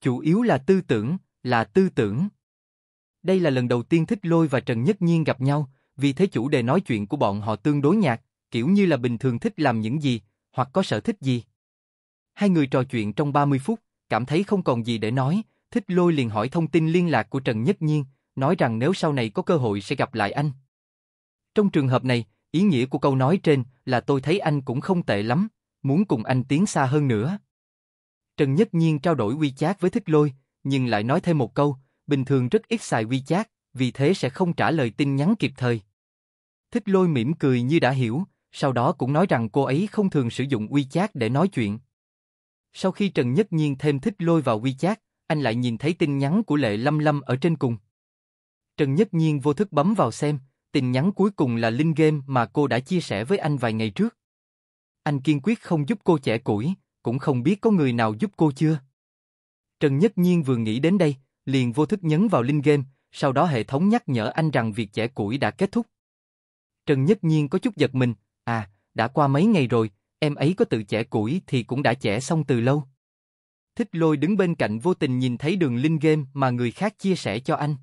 Chủ yếu là tư tưởng, là tư tưởng. Đây là lần đầu tiên Thích Lôi và Trần Nhất Nhiên gặp nhau, vì thế chủ đề nói chuyện của bọn họ tương đối nhạt, kiểu như là bình thường thích làm những gì, hoặc có sở thích gì. Hai người trò chuyện trong 30 phút, cảm thấy không còn gì để nói, Thích Lôi liền hỏi thông tin liên lạc của Trần Nhất Nhiên, nói rằng nếu sau này có cơ hội sẽ gặp lại anh. Trong trường hợp này, ý nghĩa của câu nói trên là tôi thấy anh cũng không tệ lắm, muốn cùng anh tiến xa hơn nữa. Trần Nhất Nhiên trao đổi WeChat với Thích Lôi, nhưng lại nói thêm một câu, bình thường rất ít xài WeChat, vì thế sẽ không trả lời tin nhắn kịp thời. Thích Lôi mỉm cười như đã hiểu, sau đó cũng nói rằng cô ấy không thường sử dụng WeChat để nói chuyện. Sau khi Trần Nhất Nhiên thêm Thích Lôi vào WeChat, anh lại nhìn thấy tin nhắn của Lệ Lâm Lâm ở trên cùng. Trần Nhất Nhiên vô thức bấm vào xem, tin nhắn cuối cùng là link game mà cô đã chia sẻ với anh vài ngày trước. Anh kiên quyết không giúp cô trẻ củi, cũng không biết có người nào giúp cô chưa. Trần Nhất Nhiên vừa nghĩ đến đây, liền vô thức nhấn vào link game, sau đó hệ thống nhắc nhở anh rằng việc trẻ củi đã kết thúc. Trần Nhất Nhiên có chút giật mình, à, đã qua mấy ngày rồi, em ấy có tự trẻ củi thì cũng đã trẻ xong từ lâu. Thích lôi đứng bên cạnh vô tình nhìn thấy đường link game mà người khác chia sẻ cho anh.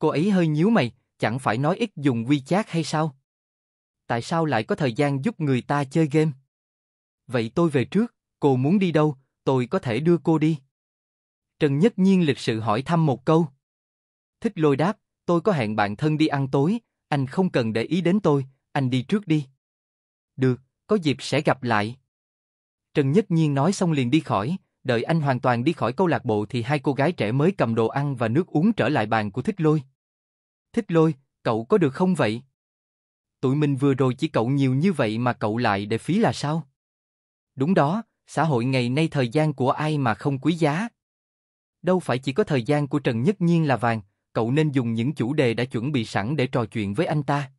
Cô ấy hơi nhíu mày, chẳng phải nói ít dùng WeChat hay sao? Tại sao lại có thời gian giúp người ta chơi game? Vậy tôi về trước, cô muốn đi đâu, tôi có thể đưa cô đi. Trần Nhất Nhiên lịch sự hỏi thăm một câu. Thích lôi đáp, tôi có hẹn bạn thân đi ăn tối, anh không cần để ý đến tôi, anh đi trước đi. Được, có dịp sẽ gặp lại. Trần Nhất Nhiên nói xong liền đi khỏi, đợi anh hoàn toàn đi khỏi câu lạc bộ thì hai cô gái trẻ mới cầm đồ ăn và nước uống trở lại bàn của Thích Lôi. Thích Lôi, cậu có được không vậy? Tụi mình vừa rồi chỉ cậu nhiều như vậy mà cậu lại để phí là sao? Đúng đó, xã hội ngày nay thời gian của ai mà không quý giá. Đâu phải chỉ có thời gian của Trần Nhất Nhiên là vàng, cậu nên dùng những chủ đề đã chuẩn bị sẵn để trò chuyện với anh ta.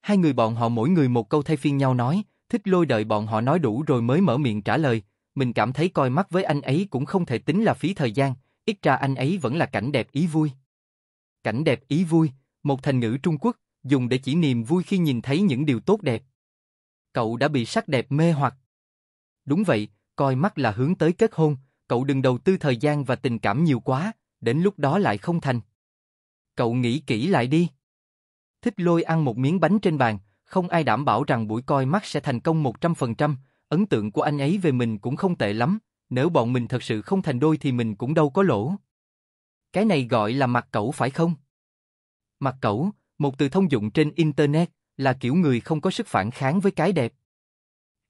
Hai người bọn họ mỗi người một câu thay phiên nhau nói, thích lôi đợi bọn họ nói đủ rồi mới mở miệng trả lời, mình cảm thấy coi mắt với anh ấy cũng không thể tính là phí thời gian, ít ra anh ấy vẫn là cảnh đẹp ý vui. Cảnh đẹp ý vui, một thành ngữ Trung Quốc, dùng để chỉ niềm vui khi nhìn thấy những điều tốt đẹp. Cậu đã bị sắc đẹp mê hoặc. Đúng vậy, coi mắt là hướng tới kết hôn, cậu đừng đầu tư thời gian và tình cảm nhiều quá, đến lúc đó lại không thành. Cậu nghĩ kỹ lại đi. Thích lôi ăn một miếng bánh trên bàn, không ai đảm bảo rằng buổi coi mắt sẽ thành công 100%, ấn tượng của anh ấy về mình cũng không tệ lắm, nếu bọn mình thật sự không thành đôi thì mình cũng đâu có lỗ. Cái này gọi là mặt cẩu phải không? Mặt cẩu, một từ thông dụng trên Internet, là kiểu người không có sức phản kháng với cái đẹp.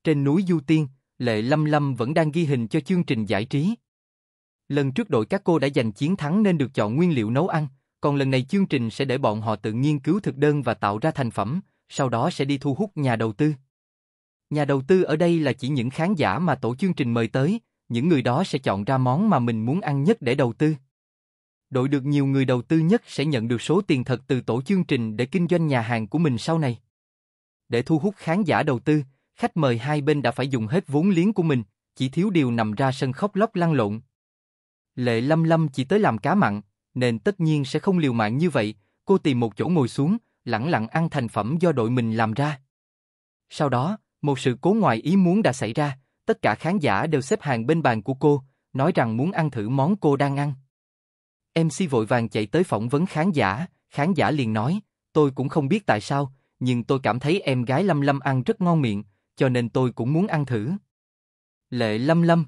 Trên núi Du Tiên, Lệ Lâm Lâm vẫn đang ghi hình cho chương trình giải trí. Lần trước đội các cô đã giành chiến thắng nên được chọn nguyên liệu nấu ăn, còn lần này chương trình sẽ để bọn họ tự nghiên cứu thực đơn và tạo ra thành phẩm, sau đó sẽ đi thu hút nhà đầu tư. Nhà đầu tư ở đây là chỉ những khán giả mà tổ chương trình mời tới, những người đó sẽ chọn ra món mà mình muốn ăn nhất để đầu tư. Đội được nhiều người đầu tư nhất sẽ nhận được số tiền thật từ tổ chương trình để kinh doanh nhà hàng của mình sau này. Để thu hút khán giả đầu tư, khách mời hai bên đã phải dùng hết vốn liếng của mình, chỉ thiếu điều nằm ra sân khóc lóc lăn lộn. Lệ Lâm Lâm chỉ tới làm cá mặn, nên tất nhiên sẽ không liều mạng như vậy, cô tìm một chỗ ngồi xuống, lặng lặng ăn thành phẩm do đội mình làm ra. Sau đó, một sự cố ngoài ý muốn đã xảy ra, tất cả khán giả đều xếp hàng bên bàn của cô, nói rằng muốn ăn thử món cô đang ăn. MC vội vàng chạy tới phỏng vấn khán giả, khán giả liền nói, tôi cũng không biết tại sao, nhưng tôi cảm thấy em gái Lâm Lâm ăn rất ngon miệng, cho nên tôi cũng muốn ăn thử. Lệ Lâm Lâm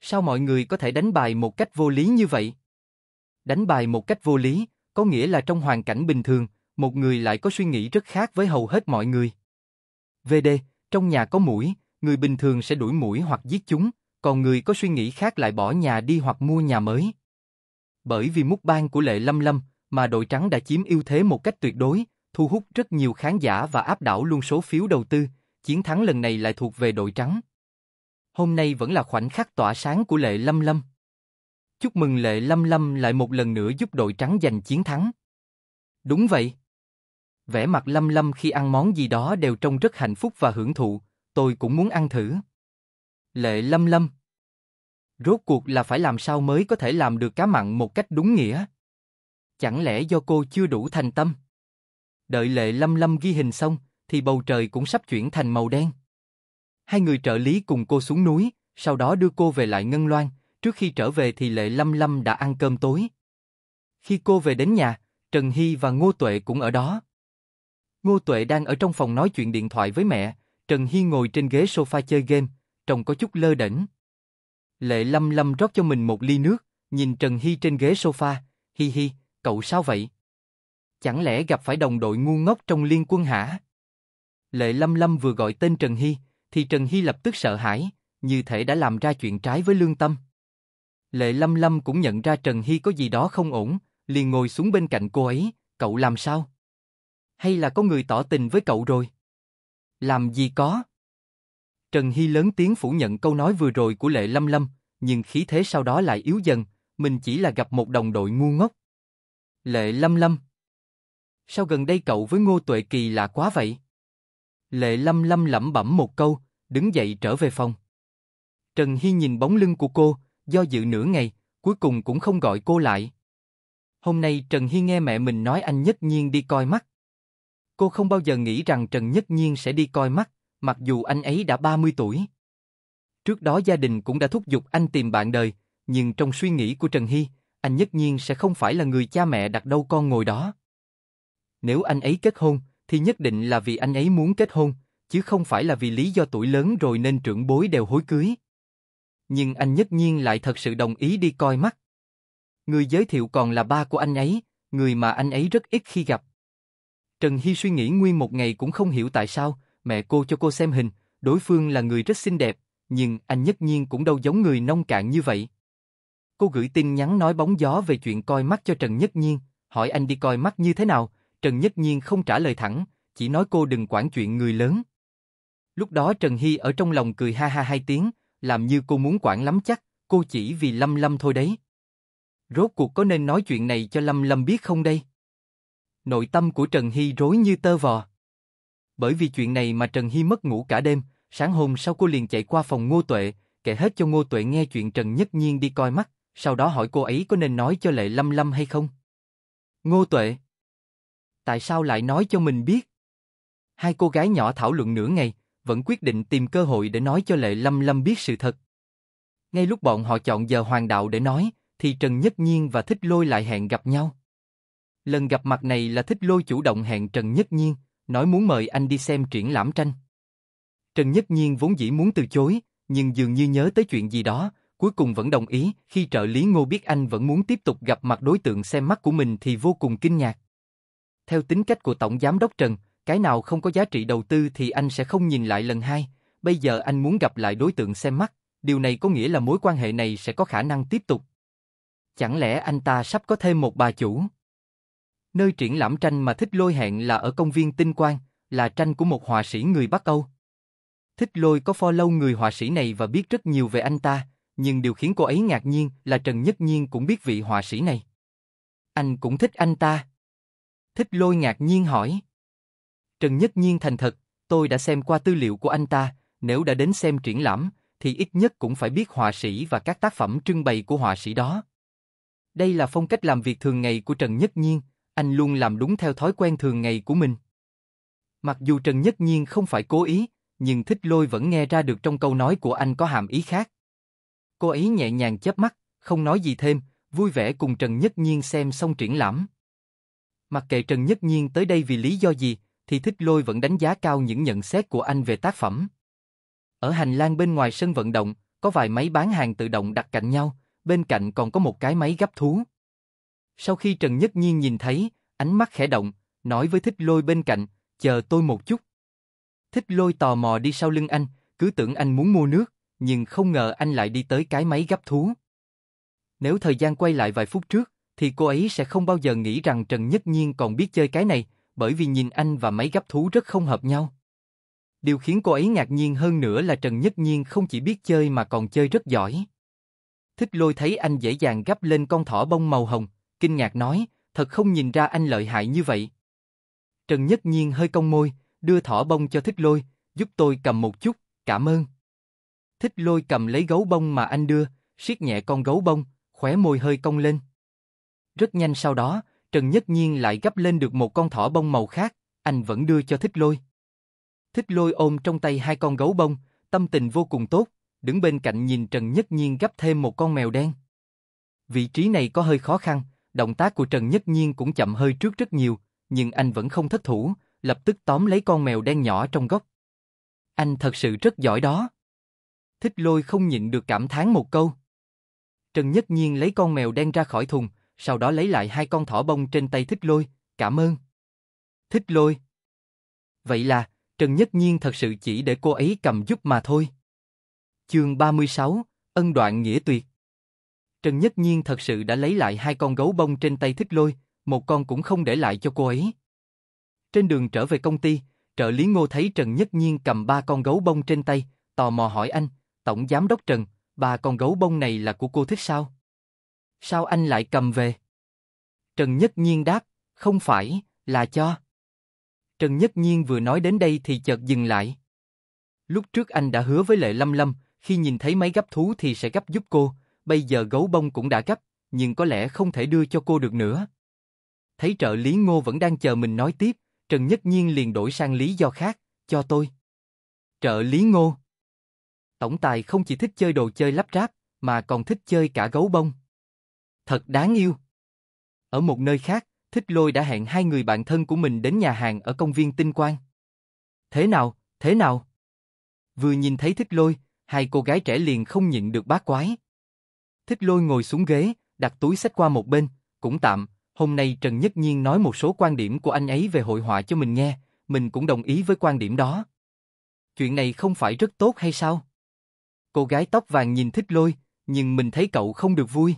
Sao mọi người có thể đánh bài một cách vô lý như vậy? Đánh bài một cách vô lý, có nghĩa là trong hoàn cảnh bình thường, một người lại có suy nghĩ rất khác với hầu hết mọi người. VD, trong nhà có mũi, người bình thường sẽ đuổi mũi hoặc giết chúng, còn người có suy nghĩ khác lại bỏ nhà đi hoặc mua nhà mới. Bởi vì mút ban của Lệ Lâm Lâm mà đội trắng đã chiếm ưu thế một cách tuyệt đối, thu hút rất nhiều khán giả và áp đảo luôn số phiếu đầu tư, chiến thắng lần này lại thuộc về đội trắng. Hôm nay vẫn là khoảnh khắc tỏa sáng của Lệ Lâm Lâm. Chúc mừng Lệ Lâm Lâm lại một lần nữa giúp đội trắng giành chiến thắng. Đúng vậy vẻ mặt lâm lâm khi ăn món gì đó đều trông rất hạnh phúc và hưởng thụ, tôi cũng muốn ăn thử. Lệ lâm lâm Rốt cuộc là phải làm sao mới có thể làm được cá mặn một cách đúng nghĩa? Chẳng lẽ do cô chưa đủ thành tâm? Đợi lệ lâm lâm ghi hình xong, thì bầu trời cũng sắp chuyển thành màu đen. Hai người trợ lý cùng cô xuống núi, sau đó đưa cô về lại Ngân Loan, trước khi trở về thì Lệ Lâm Lâm đã ăn cơm tối. Khi cô về đến nhà, Trần Hy và Ngô Tuệ cũng ở đó. Ngô Tuệ đang ở trong phòng nói chuyện điện thoại với mẹ, Trần Hi ngồi trên ghế sofa chơi game, trông có chút lơ đễnh. Lệ Lâm Lâm rót cho mình một ly nước, nhìn Trần Hi trên ghế sofa, hi hi, cậu sao vậy? Chẳng lẽ gặp phải đồng đội ngu ngốc trong liên quân hả? Lệ Lâm Lâm vừa gọi tên Trần Hi, thì Trần Hi lập tức sợ hãi, như thể đã làm ra chuyện trái với lương tâm. Lệ Lâm Lâm cũng nhận ra Trần Hi có gì đó không ổn, liền ngồi xuống bên cạnh cô ấy, cậu làm sao? hay là có người tỏ tình với cậu rồi? Làm gì có? Trần Hy lớn tiếng phủ nhận câu nói vừa rồi của Lệ Lâm Lâm, nhưng khí thế sau đó lại yếu dần, mình chỉ là gặp một đồng đội ngu ngốc. Lệ Lâm Lâm Sao gần đây cậu với Ngô Tuệ Kỳ lạ quá vậy? Lệ Lâm Lâm lẩm bẩm một câu, đứng dậy trở về phòng. Trần Hy nhìn bóng lưng của cô, do dự nửa ngày, cuối cùng cũng không gọi cô lại. Hôm nay Trần Hy nghe mẹ mình nói anh nhất nhiên đi coi mắt. Cô không bao giờ nghĩ rằng Trần Nhất Nhiên sẽ đi coi mắt, mặc dù anh ấy đã 30 tuổi. Trước đó gia đình cũng đã thúc giục anh tìm bạn đời, nhưng trong suy nghĩ của Trần Hy, anh Nhất Nhiên sẽ không phải là người cha mẹ đặt đâu con ngồi đó. Nếu anh ấy kết hôn, thì nhất định là vì anh ấy muốn kết hôn, chứ không phải là vì lý do tuổi lớn rồi nên trưởng bối đều hối cưới. Nhưng anh Nhất Nhiên lại thật sự đồng ý đi coi mắt. Người giới thiệu còn là ba của anh ấy, người mà anh ấy rất ít khi gặp. Trần Hy suy nghĩ nguyên một ngày cũng không hiểu tại sao, mẹ cô cho cô xem hình, đối phương là người rất xinh đẹp, nhưng anh nhất nhiên cũng đâu giống người nông cạn như vậy. Cô gửi tin nhắn nói bóng gió về chuyện coi mắt cho Trần Nhất Nhiên, hỏi anh đi coi mắt như thế nào, Trần Nhất Nhiên không trả lời thẳng, chỉ nói cô đừng quản chuyện người lớn. Lúc đó Trần Hy ở trong lòng cười ha ha hai tiếng, làm như cô muốn quản lắm chắc, cô chỉ vì Lâm Lâm thôi đấy. Rốt cuộc có nên nói chuyện này cho Lâm Lâm biết không đây? Nội tâm của Trần Hy rối như tơ vò. Bởi vì chuyện này mà Trần Hy mất ngủ cả đêm, sáng hôm sau cô liền chạy qua phòng Ngô Tuệ, kể hết cho Ngô Tuệ nghe chuyện Trần Nhất Nhiên đi coi mắt, sau đó hỏi cô ấy có nên nói cho Lệ Lâm Lâm hay không. Ngô Tuệ Tại sao lại nói cho mình biết? Hai cô gái nhỏ thảo luận nửa ngày, vẫn quyết định tìm cơ hội để nói cho Lệ Lâm Lâm biết sự thật. Ngay lúc bọn họ chọn giờ hoàng đạo để nói, thì Trần Nhất Nhiên và Thích Lôi lại hẹn gặp nhau. Lần gặp mặt này là thích lôi chủ động hẹn Trần Nhất Nhiên, nói muốn mời anh đi xem triển lãm tranh. Trần Nhất Nhiên vốn dĩ muốn từ chối, nhưng dường như nhớ tới chuyện gì đó, cuối cùng vẫn đồng ý, khi trợ lý Ngô biết anh vẫn muốn tiếp tục gặp mặt đối tượng xem mắt của mình thì vô cùng kinh ngạc. Theo tính cách của Tổng Giám đốc Trần, cái nào không có giá trị đầu tư thì anh sẽ không nhìn lại lần hai, bây giờ anh muốn gặp lại đối tượng xem mắt, điều này có nghĩa là mối quan hệ này sẽ có khả năng tiếp tục. Chẳng lẽ anh ta sắp có thêm một bà chủ? Nơi triển lãm tranh mà Thích Lôi hẹn là ở công viên Tinh Quang, là tranh của một họa sĩ người Bắc Âu. Thích Lôi có follow người họa sĩ này và biết rất nhiều về anh ta, nhưng điều khiến cô ấy ngạc nhiên là Trần Nhất Nhiên cũng biết vị họa sĩ này. Anh cũng thích anh ta. Thích Lôi ngạc nhiên hỏi. Trần Nhất Nhiên thành thật, tôi đã xem qua tư liệu của anh ta, nếu đã đến xem triển lãm, thì ít nhất cũng phải biết họa sĩ và các tác phẩm trưng bày của họa sĩ đó. Đây là phong cách làm việc thường ngày của Trần Nhất Nhiên, anh luôn làm đúng theo thói quen thường ngày của mình. Mặc dù Trần Nhất Nhiên không phải cố ý, nhưng Thích Lôi vẫn nghe ra được trong câu nói của anh có hàm ý khác. Cô ấy nhẹ nhàng chớp mắt, không nói gì thêm, vui vẻ cùng Trần Nhất Nhiên xem xong triển lãm. Mặc kệ Trần Nhất Nhiên tới đây vì lý do gì, thì Thích Lôi vẫn đánh giá cao những nhận xét của anh về tác phẩm. Ở hành lang bên ngoài sân vận động, có vài máy bán hàng tự động đặt cạnh nhau, bên cạnh còn có một cái máy gấp thú. Sau khi Trần Nhất Nhiên nhìn thấy, ánh mắt khẽ động, nói với thích lôi bên cạnh, chờ tôi một chút. Thích lôi tò mò đi sau lưng anh, cứ tưởng anh muốn mua nước, nhưng không ngờ anh lại đi tới cái máy gấp thú. Nếu thời gian quay lại vài phút trước, thì cô ấy sẽ không bao giờ nghĩ rằng Trần Nhất Nhiên còn biết chơi cái này, bởi vì nhìn anh và máy gấp thú rất không hợp nhau. Điều khiến cô ấy ngạc nhiên hơn nữa là Trần Nhất Nhiên không chỉ biết chơi mà còn chơi rất giỏi. Thích lôi thấy anh dễ dàng gấp lên con thỏ bông màu hồng, kinh ngạc nói, thật không nhìn ra anh lợi hại như vậy. Trần Nhất Nhiên hơi cong môi, đưa thỏ bông cho thích lôi, giúp tôi cầm một chút, cảm ơn. Thích lôi cầm lấy gấu bông mà anh đưa, siết nhẹ con gấu bông, khóe môi hơi cong lên. Rất nhanh sau đó, Trần Nhất Nhiên lại gấp lên được một con thỏ bông màu khác, anh vẫn đưa cho thích lôi. Thích lôi ôm trong tay hai con gấu bông, tâm tình vô cùng tốt, đứng bên cạnh nhìn Trần Nhất Nhiên gấp thêm một con mèo đen. Vị trí này có hơi khó khăn, Động tác của Trần Nhất Nhiên cũng chậm hơi trước rất nhiều, nhưng anh vẫn không thất thủ, lập tức tóm lấy con mèo đen nhỏ trong góc. Anh thật sự rất giỏi đó. Thích lôi không nhịn được cảm thán một câu. Trần Nhất Nhiên lấy con mèo đen ra khỏi thùng, sau đó lấy lại hai con thỏ bông trên tay thích lôi, cảm ơn. Thích lôi. Vậy là, Trần Nhất Nhiên thật sự chỉ để cô ấy cầm giúp mà thôi. Chương 36, Ân đoạn nghĩa tuyệt. Trần Nhất Nhiên thật sự đã lấy lại hai con gấu bông trên tay thích lôi, một con cũng không để lại cho cô ấy. Trên đường trở về công ty, trợ lý ngô thấy Trần Nhất Nhiên cầm ba con gấu bông trên tay, tò mò hỏi anh, Tổng Giám Đốc Trần, ba con gấu bông này là của cô thích sao? Sao anh lại cầm về? Trần Nhất Nhiên đáp, không phải, là cho. Trần Nhất Nhiên vừa nói đến đây thì chợt dừng lại. Lúc trước anh đã hứa với Lệ Lâm Lâm, khi nhìn thấy máy gấp thú thì sẽ gấp giúp cô, bây giờ gấu bông cũng đã gấp, nhưng có lẽ không thể đưa cho cô được nữa. Thấy trợ lý ngô vẫn đang chờ mình nói tiếp, Trần Nhất Nhiên liền đổi sang lý do khác, cho tôi. Trợ lý ngô Tổng tài không chỉ thích chơi đồ chơi lắp ráp, mà còn thích chơi cả gấu bông. Thật đáng yêu. Ở một nơi khác, Thích Lôi đã hẹn hai người bạn thân của mình đến nhà hàng ở công viên Tinh Quang. Thế nào, thế nào? Vừa nhìn thấy Thích Lôi, hai cô gái trẻ liền không nhịn được bát quái. Thích lôi ngồi xuống ghế, đặt túi sách qua một bên, cũng tạm, hôm nay Trần Nhất Nhiên nói một số quan điểm của anh ấy về hội họa cho mình nghe, mình cũng đồng ý với quan điểm đó. Chuyện này không phải rất tốt hay sao? Cô gái tóc vàng nhìn thích lôi, nhưng mình thấy cậu không được vui.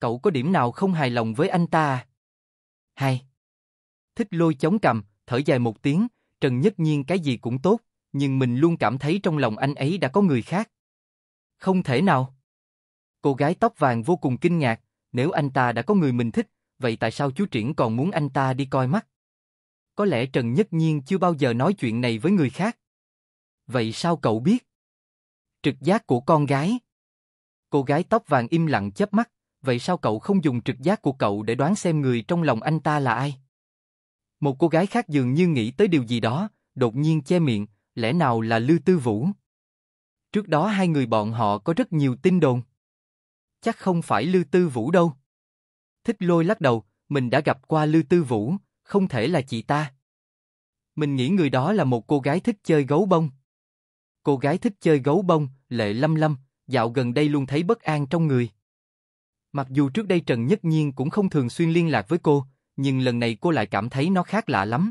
Cậu có điểm nào không hài lòng với anh ta à? Hai. Thích lôi chống cầm, thở dài một tiếng, Trần Nhất Nhiên cái gì cũng tốt, nhưng mình luôn cảm thấy trong lòng anh ấy đã có người khác. Không thể nào. Cô gái tóc vàng vô cùng kinh ngạc, nếu anh ta đã có người mình thích, vậy tại sao chú Triển còn muốn anh ta đi coi mắt? Có lẽ Trần Nhất Nhiên chưa bao giờ nói chuyện này với người khác. Vậy sao cậu biết? Trực giác của con gái. Cô gái tóc vàng im lặng chớp mắt, vậy sao cậu không dùng trực giác của cậu để đoán xem người trong lòng anh ta là ai? Một cô gái khác dường như nghĩ tới điều gì đó, đột nhiên che miệng, lẽ nào là Lư Tư Vũ? Trước đó hai người bọn họ có rất nhiều tin đồn chắc không phải Lư Tư Vũ đâu. Thích lôi lắc đầu, mình đã gặp qua Lư Tư Vũ, không thể là chị ta. Mình nghĩ người đó là một cô gái thích chơi gấu bông. Cô gái thích chơi gấu bông, lệ lâm lâm, dạo gần đây luôn thấy bất an trong người. Mặc dù trước đây Trần Nhất Nhiên cũng không thường xuyên liên lạc với cô, nhưng lần này cô lại cảm thấy nó khác lạ lắm.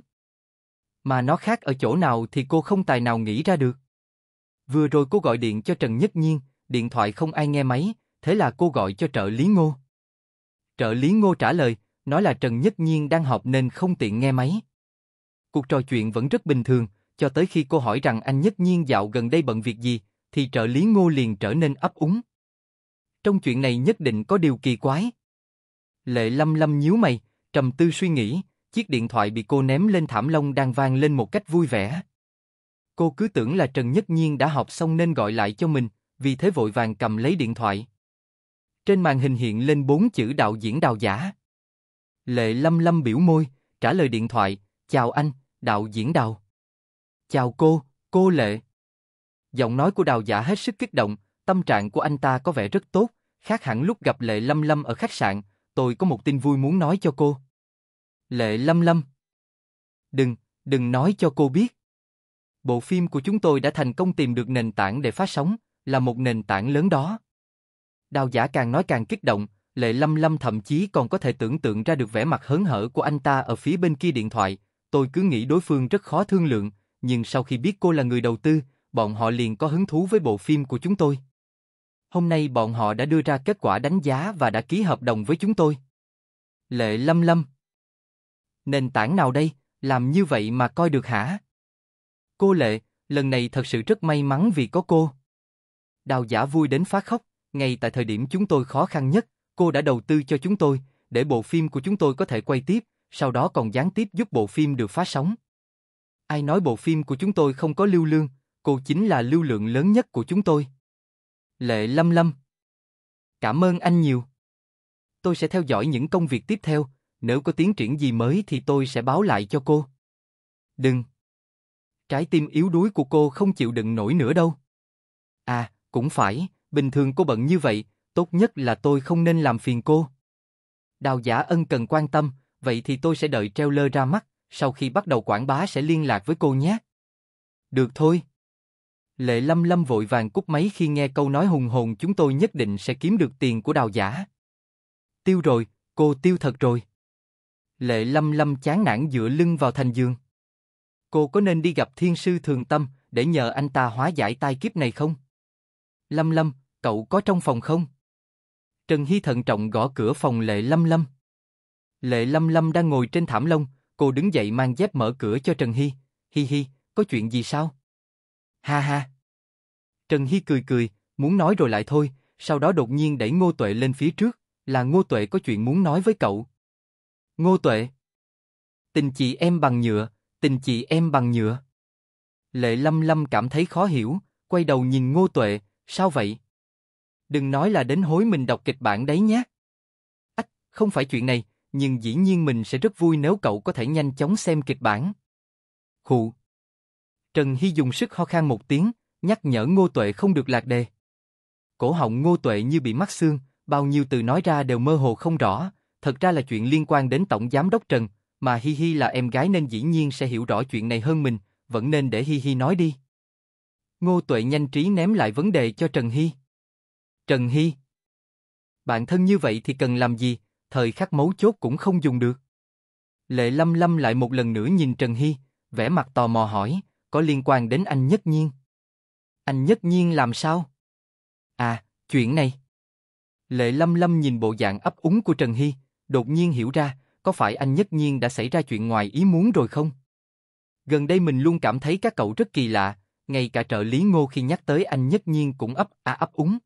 Mà nó khác ở chỗ nào thì cô không tài nào nghĩ ra được. Vừa rồi cô gọi điện cho Trần Nhất Nhiên, điện thoại không ai nghe máy, thế là cô gọi cho trợ lý Ngô. Trợ lý Ngô trả lời, nói là Trần Nhất Nhiên đang học nên không tiện nghe máy. Cuộc trò chuyện vẫn rất bình thường, cho tới khi cô hỏi rằng anh Nhất Nhiên dạo gần đây bận việc gì, thì trợ lý Ngô liền trở nên ấp úng. Trong chuyện này nhất định có điều kỳ quái. Lệ Lâm Lâm nhíu mày, trầm tư suy nghĩ, chiếc điện thoại bị cô ném lên thảm lông đang vang lên một cách vui vẻ. Cô cứ tưởng là Trần Nhất Nhiên đã học xong nên gọi lại cho mình, vì thế vội vàng cầm lấy điện thoại. Trên màn hình hiện lên bốn chữ đạo diễn đào giả. Lệ lâm lâm biểu môi, trả lời điện thoại, chào anh, đạo diễn đào. Chào cô, cô Lệ. Giọng nói của đào giả hết sức kích động, tâm trạng của anh ta có vẻ rất tốt, khác hẳn lúc gặp Lệ Lâm Lâm ở khách sạn, tôi có một tin vui muốn nói cho cô. Lệ Lâm Lâm. Đừng, đừng nói cho cô biết. Bộ phim của chúng tôi đã thành công tìm được nền tảng để phát sóng, là một nền tảng lớn đó. Đào giả càng nói càng kích động, Lệ Lâm Lâm thậm chí còn có thể tưởng tượng ra được vẻ mặt hớn hở của anh ta ở phía bên kia điện thoại. Tôi cứ nghĩ đối phương rất khó thương lượng, nhưng sau khi biết cô là người đầu tư, bọn họ liền có hứng thú với bộ phim của chúng tôi. Hôm nay bọn họ đã đưa ra kết quả đánh giá và đã ký hợp đồng với chúng tôi. Lệ Lâm Lâm Nền tảng nào đây, làm như vậy mà coi được hả? Cô Lệ, lần này thật sự rất may mắn vì có cô. Đào giả vui đến phát khóc, ngay tại thời điểm chúng tôi khó khăn nhất, cô đã đầu tư cho chúng tôi, để bộ phim của chúng tôi có thể quay tiếp, sau đó còn gián tiếp giúp bộ phim được phát sóng. Ai nói bộ phim của chúng tôi không có lưu lương, cô chính là lưu lượng lớn nhất của chúng tôi. Lệ Lâm Lâm Cảm ơn anh nhiều. Tôi sẽ theo dõi những công việc tiếp theo, nếu có tiến triển gì mới thì tôi sẽ báo lại cho cô. Đừng. Trái tim yếu đuối của cô không chịu đựng nổi nữa đâu. À, cũng phải, bình thường cô bận như vậy, tốt nhất là tôi không nên làm phiền cô. Đào giả ân cần quan tâm, vậy thì tôi sẽ đợi trailer ra mắt, sau khi bắt đầu quảng bá sẽ liên lạc với cô nhé. Được thôi. Lệ Lâm Lâm vội vàng cúp máy khi nghe câu nói hùng hồn chúng tôi nhất định sẽ kiếm được tiền của đào giả. Tiêu rồi, cô tiêu thật rồi. Lệ Lâm Lâm chán nản dựa lưng vào thành giường. Cô có nên đi gặp thiên sư thường tâm để nhờ anh ta hóa giải tai kiếp này không? Lâm Lâm, cậu có trong phòng không? Trần Hy thận trọng gõ cửa phòng Lệ Lâm Lâm. Lệ Lâm Lâm đang ngồi trên thảm lông, cô đứng dậy mang dép mở cửa cho Trần Hy. Hi hi, có chuyện gì sao? Ha ha. Trần Hy cười cười, muốn nói rồi lại thôi, sau đó đột nhiên đẩy Ngô Tuệ lên phía trước, là Ngô Tuệ có chuyện muốn nói với cậu. Ngô Tuệ. Tình chị em bằng nhựa, tình chị em bằng nhựa. Lệ Lâm Lâm cảm thấy khó hiểu, quay đầu nhìn Ngô Tuệ, Sao vậy? Đừng nói là đến hối mình đọc kịch bản đấy nhé. Ách, không phải chuyện này, nhưng dĩ nhiên mình sẽ rất vui nếu cậu có thể nhanh chóng xem kịch bản. Khụ. Trần Hy dùng sức ho khan một tiếng, nhắc nhở Ngô Tuệ không được lạc đề. Cổ họng Ngô Tuệ như bị mắc xương, bao nhiêu từ nói ra đều mơ hồ không rõ, thật ra là chuyện liên quan đến Tổng Giám đốc Trần, mà Hi Hi là em gái nên dĩ nhiên sẽ hiểu rõ chuyện này hơn mình, vẫn nên để Hi Hi nói đi. Ngô Tuệ nhanh trí ném lại vấn đề cho Trần Hy. Trần Hy, bạn thân như vậy thì cần làm gì, thời khắc mấu chốt cũng không dùng được. Lệ Lâm Lâm lại một lần nữa nhìn Trần Hy, vẻ mặt tò mò hỏi, có liên quan đến anh Nhất Nhiên. Anh Nhất Nhiên làm sao? À, chuyện này. Lệ Lâm Lâm nhìn bộ dạng ấp úng của Trần Hy, đột nhiên hiểu ra, có phải anh Nhất Nhiên đã xảy ra chuyện ngoài ý muốn rồi không? Gần đây mình luôn cảm thấy các cậu rất kỳ lạ, ngay cả trợ lý ngô khi nhắc tới anh nhất nhiên cũng ấp a ấp úng.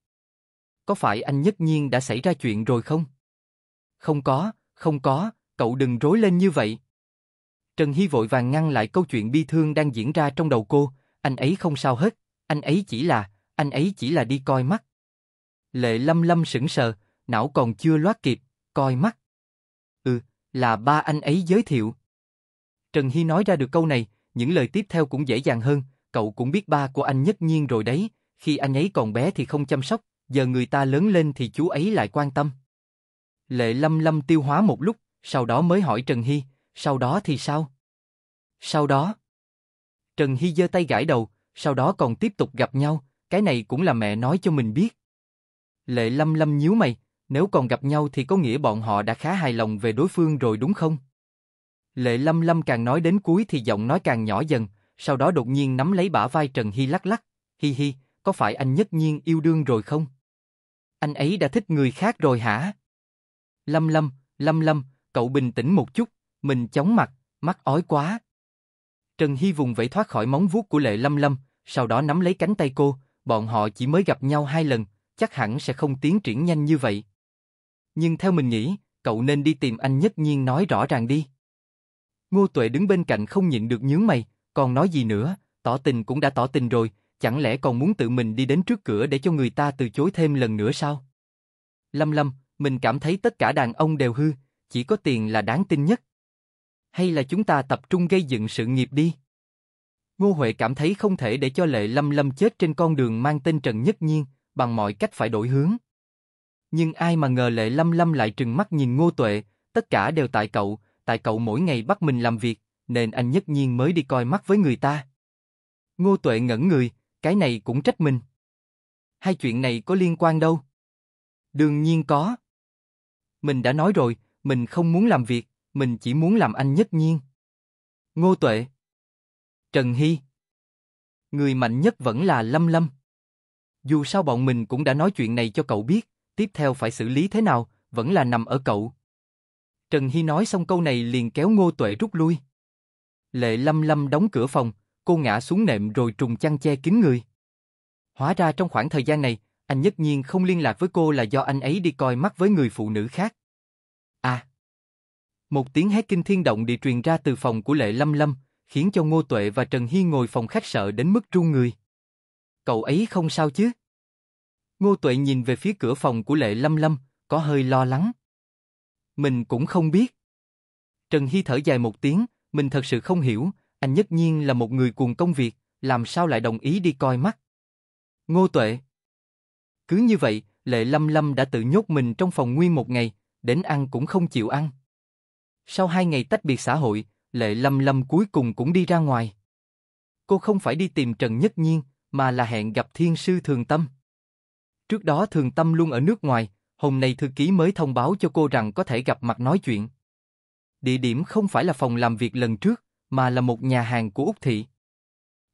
Có phải anh nhất nhiên đã xảy ra chuyện rồi không? Không có, không có, cậu đừng rối lên như vậy. Trần Hy vội vàng ngăn lại câu chuyện bi thương đang diễn ra trong đầu cô, anh ấy không sao hết, anh ấy chỉ là, anh ấy chỉ là đi coi mắt. Lệ lâm lâm sững sờ, não còn chưa loát kịp, coi mắt. Ừ, là ba anh ấy giới thiệu. Trần Hy nói ra được câu này, những lời tiếp theo cũng dễ dàng hơn, cậu cũng biết ba của anh nhất nhiên rồi đấy, khi anh ấy còn bé thì không chăm sóc, giờ người ta lớn lên thì chú ấy lại quan tâm. Lệ lâm lâm tiêu hóa một lúc, sau đó mới hỏi Trần Hy, sau đó thì sao? Sau đó? Trần Hy giơ tay gãi đầu, sau đó còn tiếp tục gặp nhau, cái này cũng là mẹ nói cho mình biết. Lệ lâm lâm nhíu mày, nếu còn gặp nhau thì có nghĩa bọn họ đã khá hài lòng về đối phương rồi đúng không? Lệ lâm lâm càng nói đến cuối thì giọng nói càng nhỏ dần, sau đó đột nhiên nắm lấy bả vai Trần Hy lắc lắc, hi hi, có phải anh nhất nhiên yêu đương rồi không? Anh ấy đã thích người khác rồi hả? Lâm Lâm, Lâm Lâm, cậu bình tĩnh một chút, mình chóng mặt, mắt ói quá. Trần Hy vùng vẫy thoát khỏi móng vuốt của Lệ Lâm Lâm, sau đó nắm lấy cánh tay cô, bọn họ chỉ mới gặp nhau hai lần, chắc hẳn sẽ không tiến triển nhanh như vậy. Nhưng theo mình nghĩ, cậu nên đi tìm anh nhất nhiên nói rõ ràng đi. Ngô Tuệ đứng bên cạnh không nhịn được nhướng mày, còn nói gì nữa, tỏ tình cũng đã tỏ tình rồi, chẳng lẽ còn muốn tự mình đi đến trước cửa để cho người ta từ chối thêm lần nữa sao? Lâm Lâm, mình cảm thấy tất cả đàn ông đều hư, chỉ có tiền là đáng tin nhất. Hay là chúng ta tập trung gây dựng sự nghiệp đi? Ngô Huệ cảm thấy không thể để cho Lệ Lâm Lâm chết trên con đường mang tên Trần Nhất Nhiên, bằng mọi cách phải đổi hướng. Nhưng ai mà ngờ Lệ Lâm Lâm lại trừng mắt nhìn Ngô Tuệ, tất cả đều tại cậu, tại cậu mỗi ngày bắt mình làm việc, nên anh nhất nhiên mới đi coi mắt với người ta. Ngô Tuệ ngẩn người, cái này cũng trách mình. Hai chuyện này có liên quan đâu? Đương nhiên có. Mình đã nói rồi, mình không muốn làm việc, mình chỉ muốn làm anh nhất nhiên. Ngô Tuệ Trần Hy Người mạnh nhất vẫn là Lâm Lâm. Dù sao bọn mình cũng đã nói chuyện này cho cậu biết, tiếp theo phải xử lý thế nào, vẫn là nằm ở cậu. Trần Hy nói xong câu này liền kéo Ngô Tuệ rút lui. Lệ lâm lâm đóng cửa phòng, cô ngã xuống nệm rồi trùng chăn che kín người. Hóa ra trong khoảng thời gian này, anh nhất nhiên không liên lạc với cô là do anh ấy đi coi mắt với người phụ nữ khác. À! Một tiếng hét kinh thiên động đi truyền ra từ phòng của Lệ Lâm Lâm, khiến cho Ngô Tuệ và Trần Hy ngồi phòng khách sợ đến mức run người. Cậu ấy không sao chứ? Ngô Tuệ nhìn về phía cửa phòng của Lệ Lâm Lâm, có hơi lo lắng. Mình cũng không biết. Trần Hy thở dài một tiếng, mình thật sự không hiểu, anh nhất nhiên là một người cuồng công việc, làm sao lại đồng ý đi coi mắt. Ngô Tuệ Cứ như vậy, Lệ Lâm Lâm đã tự nhốt mình trong phòng nguyên một ngày, đến ăn cũng không chịu ăn. Sau hai ngày tách biệt xã hội, Lệ Lâm Lâm cuối cùng cũng đi ra ngoài. Cô không phải đi tìm Trần Nhất Nhiên, mà là hẹn gặp Thiên Sư Thường Tâm. Trước đó Thường Tâm luôn ở nước ngoài, hôm nay thư ký mới thông báo cho cô rằng có thể gặp mặt nói chuyện địa điểm không phải là phòng làm việc lần trước, mà là một nhà hàng của Úc Thị.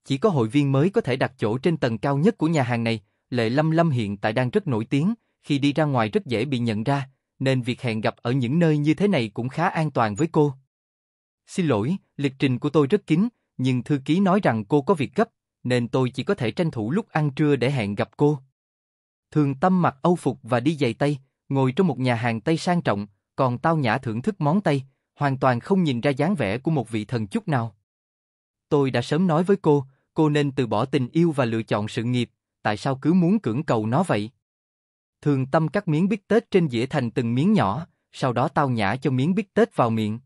Chỉ có hội viên mới có thể đặt chỗ trên tầng cao nhất của nhà hàng này, Lệ Lâm Lâm hiện tại đang rất nổi tiếng, khi đi ra ngoài rất dễ bị nhận ra, nên việc hẹn gặp ở những nơi như thế này cũng khá an toàn với cô. Xin lỗi, lịch trình của tôi rất kín, nhưng thư ký nói rằng cô có việc gấp, nên tôi chỉ có thể tranh thủ lúc ăn trưa để hẹn gặp cô. Thường tâm mặc âu phục và đi giày Tây, ngồi trong một nhà hàng Tây sang trọng, còn tao nhã thưởng thức món Tây, hoàn toàn không nhìn ra dáng vẻ của một vị thần chút nào. Tôi đã sớm nói với cô, cô nên từ bỏ tình yêu và lựa chọn sự nghiệp, tại sao cứ muốn cưỡng cầu nó vậy? Thường tâm cắt miếng bít tết trên dĩa thành từng miếng nhỏ, sau đó tao nhã cho miếng bít tết vào miệng.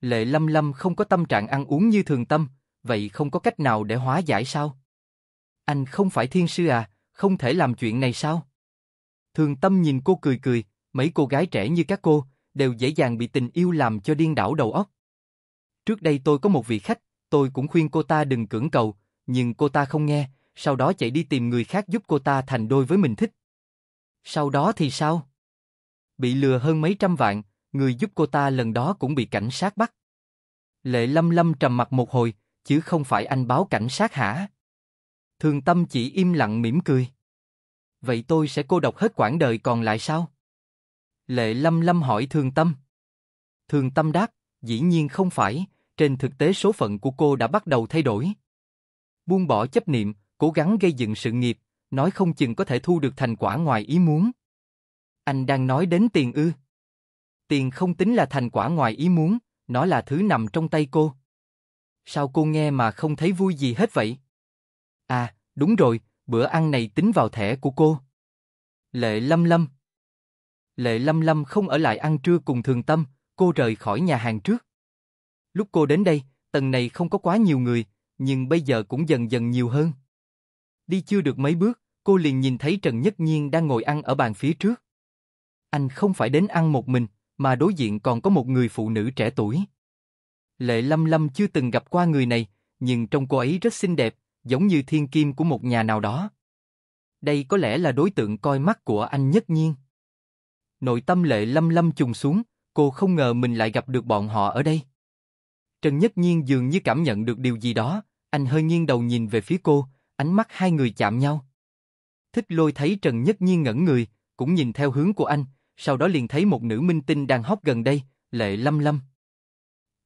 Lệ lâm lâm không có tâm trạng ăn uống như thường tâm, vậy không có cách nào để hóa giải sao? Anh không phải thiên sư à, không thể làm chuyện này sao? Thường tâm nhìn cô cười cười, mấy cô gái trẻ như các cô, đều dễ dàng bị tình yêu làm cho điên đảo đầu óc. Trước đây tôi có một vị khách, tôi cũng khuyên cô ta đừng cưỡng cầu, nhưng cô ta không nghe, sau đó chạy đi tìm người khác giúp cô ta thành đôi với mình thích. Sau đó thì sao? Bị lừa hơn mấy trăm vạn, người giúp cô ta lần đó cũng bị cảnh sát bắt. Lệ Lâm Lâm trầm mặt một hồi, chứ không phải anh báo cảnh sát hả? Thường Tâm chỉ im lặng mỉm cười. Vậy tôi sẽ cô độc hết quãng đời còn lại sao? Lệ Lâm Lâm hỏi Thường Tâm. Thường Tâm đáp, dĩ nhiên không phải, trên thực tế số phận của cô đã bắt đầu thay đổi. Buông bỏ chấp niệm, cố gắng gây dựng sự nghiệp, nói không chừng có thể thu được thành quả ngoài ý muốn. Anh đang nói đến tiền ư? Tiền không tính là thành quả ngoài ý muốn, nó là thứ nằm trong tay cô. Sao cô nghe mà không thấy vui gì hết vậy? À, đúng rồi, bữa ăn này tính vào thẻ của cô. Lệ lâm lâm. Lệ Lâm Lâm không ở lại ăn trưa cùng Thường Tâm, cô rời khỏi nhà hàng trước. Lúc cô đến đây, tầng này không có quá nhiều người, nhưng bây giờ cũng dần dần nhiều hơn. Đi chưa được mấy bước, cô liền nhìn thấy Trần Nhất Nhiên đang ngồi ăn ở bàn phía trước. Anh không phải đến ăn một mình, mà đối diện còn có một người phụ nữ trẻ tuổi. Lệ Lâm Lâm chưa từng gặp qua người này, nhưng trong cô ấy rất xinh đẹp, giống như thiên kim của một nhà nào đó. Đây có lẽ là đối tượng coi mắt của anh Nhất Nhiên nội tâm lệ lâm lâm trùng xuống, cô không ngờ mình lại gặp được bọn họ ở đây. Trần Nhất Nhiên dường như cảm nhận được điều gì đó, anh hơi nghiêng đầu nhìn về phía cô, ánh mắt hai người chạm nhau. Thích lôi thấy Trần Nhất Nhiên ngẩn người, cũng nhìn theo hướng của anh, sau đó liền thấy một nữ minh tinh đang hóp gần đây, Lệ Lâm Lâm.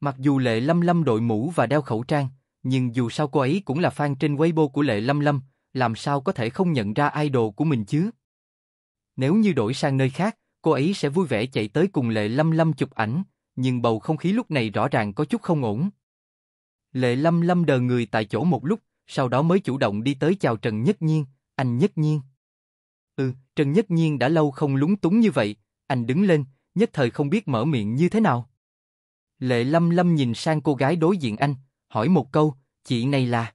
Mặc dù Lệ Lâm Lâm đội mũ và đeo khẩu trang, nhưng dù sao cô ấy cũng là fan trên Weibo của Lệ Lâm Lâm, làm sao có thể không nhận ra idol của mình chứ? Nếu như đổi sang nơi khác, cô ấy sẽ vui vẻ chạy tới cùng Lệ Lâm Lâm chụp ảnh, nhưng bầu không khí lúc này rõ ràng có chút không ổn. Lệ Lâm Lâm đờ người tại chỗ một lúc, sau đó mới chủ động đi tới chào Trần Nhất Nhiên, anh Nhất Nhiên. Ừ, Trần Nhất Nhiên đã lâu không lúng túng như vậy, anh đứng lên, nhất thời không biết mở miệng như thế nào. Lệ Lâm Lâm nhìn sang cô gái đối diện anh, hỏi một câu, chị này là...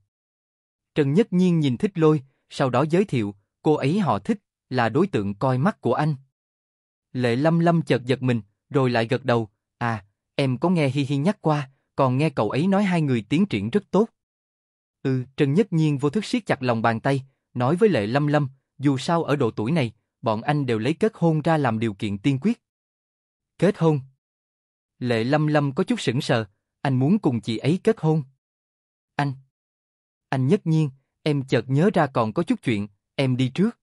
Trần Nhất Nhiên nhìn thích lôi, sau đó giới thiệu, cô ấy họ thích, là đối tượng coi mắt của anh. Lệ Lâm Lâm chợt giật mình, rồi lại gật đầu, à, em có nghe Hi Hi nhắc qua, còn nghe cậu ấy nói hai người tiến triển rất tốt. Ừ, Trần Nhất Nhiên vô thức siết chặt lòng bàn tay, nói với Lệ Lâm Lâm, dù sao ở độ tuổi này, bọn anh đều lấy kết hôn ra làm điều kiện tiên quyết. Kết hôn? Lệ Lâm Lâm có chút sững sờ, anh muốn cùng chị ấy kết hôn. Anh? Anh Nhất Nhiên, em chợt nhớ ra còn có chút chuyện, em đi trước.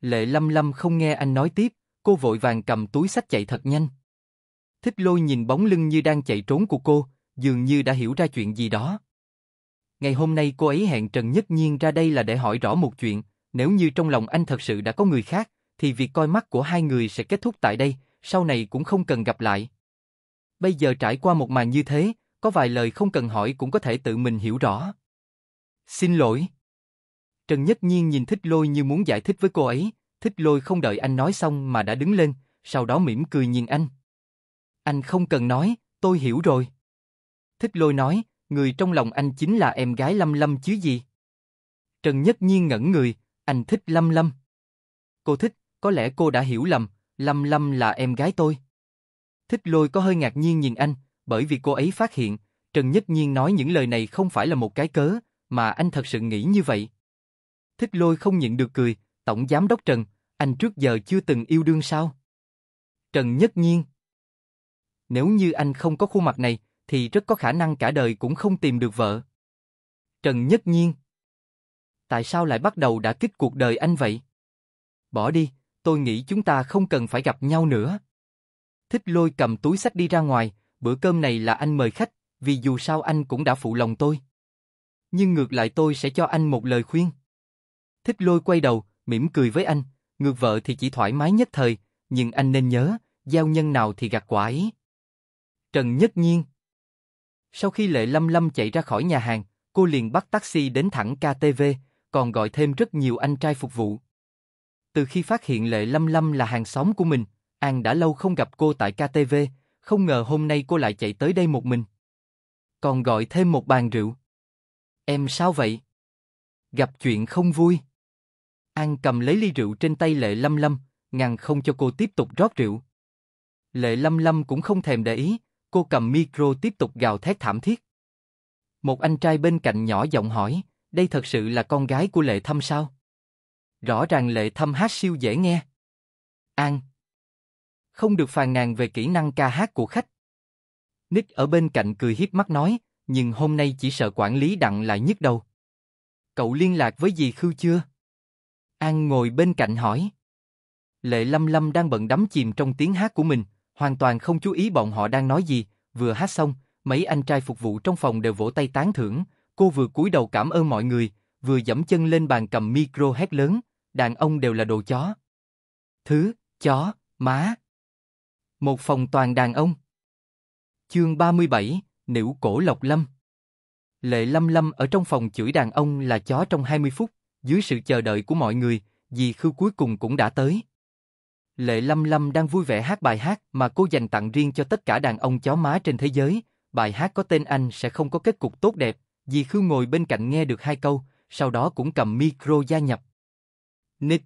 Lệ Lâm Lâm không nghe anh nói tiếp, cô vội vàng cầm túi sách chạy thật nhanh. Thích lôi nhìn bóng lưng như đang chạy trốn của cô, dường như đã hiểu ra chuyện gì đó. Ngày hôm nay cô ấy hẹn Trần Nhất Nhiên ra đây là để hỏi rõ một chuyện, nếu như trong lòng anh thật sự đã có người khác, thì việc coi mắt của hai người sẽ kết thúc tại đây, sau này cũng không cần gặp lại. Bây giờ trải qua một màn như thế, có vài lời không cần hỏi cũng có thể tự mình hiểu rõ. Xin lỗi. Trần Nhất Nhiên nhìn Thích Lôi như muốn giải thích với cô ấy, Thích lôi không đợi anh nói xong mà đã đứng lên, sau đó mỉm cười nhìn anh. Anh không cần nói, tôi hiểu rồi. Thích lôi nói, người trong lòng anh chính là em gái Lâm Lâm chứ gì. Trần Nhất Nhiên ngẩn người, anh thích Lâm Lâm. Cô thích, có lẽ cô đã hiểu lầm, Lâm Lâm là em gái tôi. Thích lôi có hơi ngạc nhiên nhìn anh, bởi vì cô ấy phát hiện, Trần Nhất Nhiên nói những lời này không phải là một cái cớ, mà anh thật sự nghĩ như vậy. Thích lôi không nhịn được cười, Tổng Giám đốc Trần, anh trước giờ chưa từng yêu đương sao? Trần Nhất Nhiên Nếu như anh không có khuôn mặt này, thì rất có khả năng cả đời cũng không tìm được vợ. Trần Nhất Nhiên Tại sao lại bắt đầu đã kích cuộc đời anh vậy? Bỏ đi, tôi nghĩ chúng ta không cần phải gặp nhau nữa. Thích lôi cầm túi sách đi ra ngoài, bữa cơm này là anh mời khách, vì dù sao anh cũng đã phụ lòng tôi. Nhưng ngược lại tôi sẽ cho anh một lời khuyên. Thích lôi quay đầu, mỉm cười với anh, ngược vợ thì chỉ thoải mái nhất thời, nhưng anh nên nhớ, giao nhân nào thì gặt quả ấy. Trần Nhất Nhiên Sau khi Lệ Lâm Lâm chạy ra khỏi nhà hàng, cô liền bắt taxi đến thẳng KTV, còn gọi thêm rất nhiều anh trai phục vụ. Từ khi phát hiện Lệ Lâm Lâm là hàng xóm của mình, An đã lâu không gặp cô tại KTV, không ngờ hôm nay cô lại chạy tới đây một mình. Còn gọi thêm một bàn rượu. Em sao vậy? Gặp chuyện không vui. An cầm lấy ly rượu trên tay Lệ Lâm Lâm, ngăn không cho cô tiếp tục rót rượu. Lệ Lâm Lâm cũng không thèm để ý, cô cầm micro tiếp tục gào thét thảm thiết. Một anh trai bên cạnh nhỏ giọng hỏi, đây thật sự là con gái của Lệ Thâm sao? Rõ ràng Lệ Thâm hát siêu dễ nghe. An Không được phàn nàn về kỹ năng ca hát của khách. Nick ở bên cạnh cười hiếp mắt nói, nhưng hôm nay chỉ sợ quản lý đặng lại nhức đầu. Cậu liên lạc với dì khư chưa? An ngồi bên cạnh hỏi. Lệ Lâm Lâm đang bận đắm chìm trong tiếng hát của mình, hoàn toàn không chú ý bọn họ đang nói gì, vừa hát xong, mấy anh trai phục vụ trong phòng đều vỗ tay tán thưởng, cô vừa cúi đầu cảm ơn mọi người, vừa dẫm chân lên bàn cầm micro hét lớn, đàn ông đều là đồ chó. Thứ, chó, má. Một phòng toàn đàn ông. Chương 37, Nữ cổ Lộc Lâm Lệ Lâm Lâm ở trong phòng chửi đàn ông là chó trong 20 phút, dưới sự chờ đợi của mọi người, dì khư cuối cùng cũng đã tới. Lệ Lâm Lâm đang vui vẻ hát bài hát mà cô dành tặng riêng cho tất cả đàn ông chó má trên thế giới. Bài hát có tên Anh sẽ không có kết cục tốt đẹp. Dì khư ngồi bên cạnh nghe được hai câu, sau đó cũng cầm micro gia nhập. Nịch.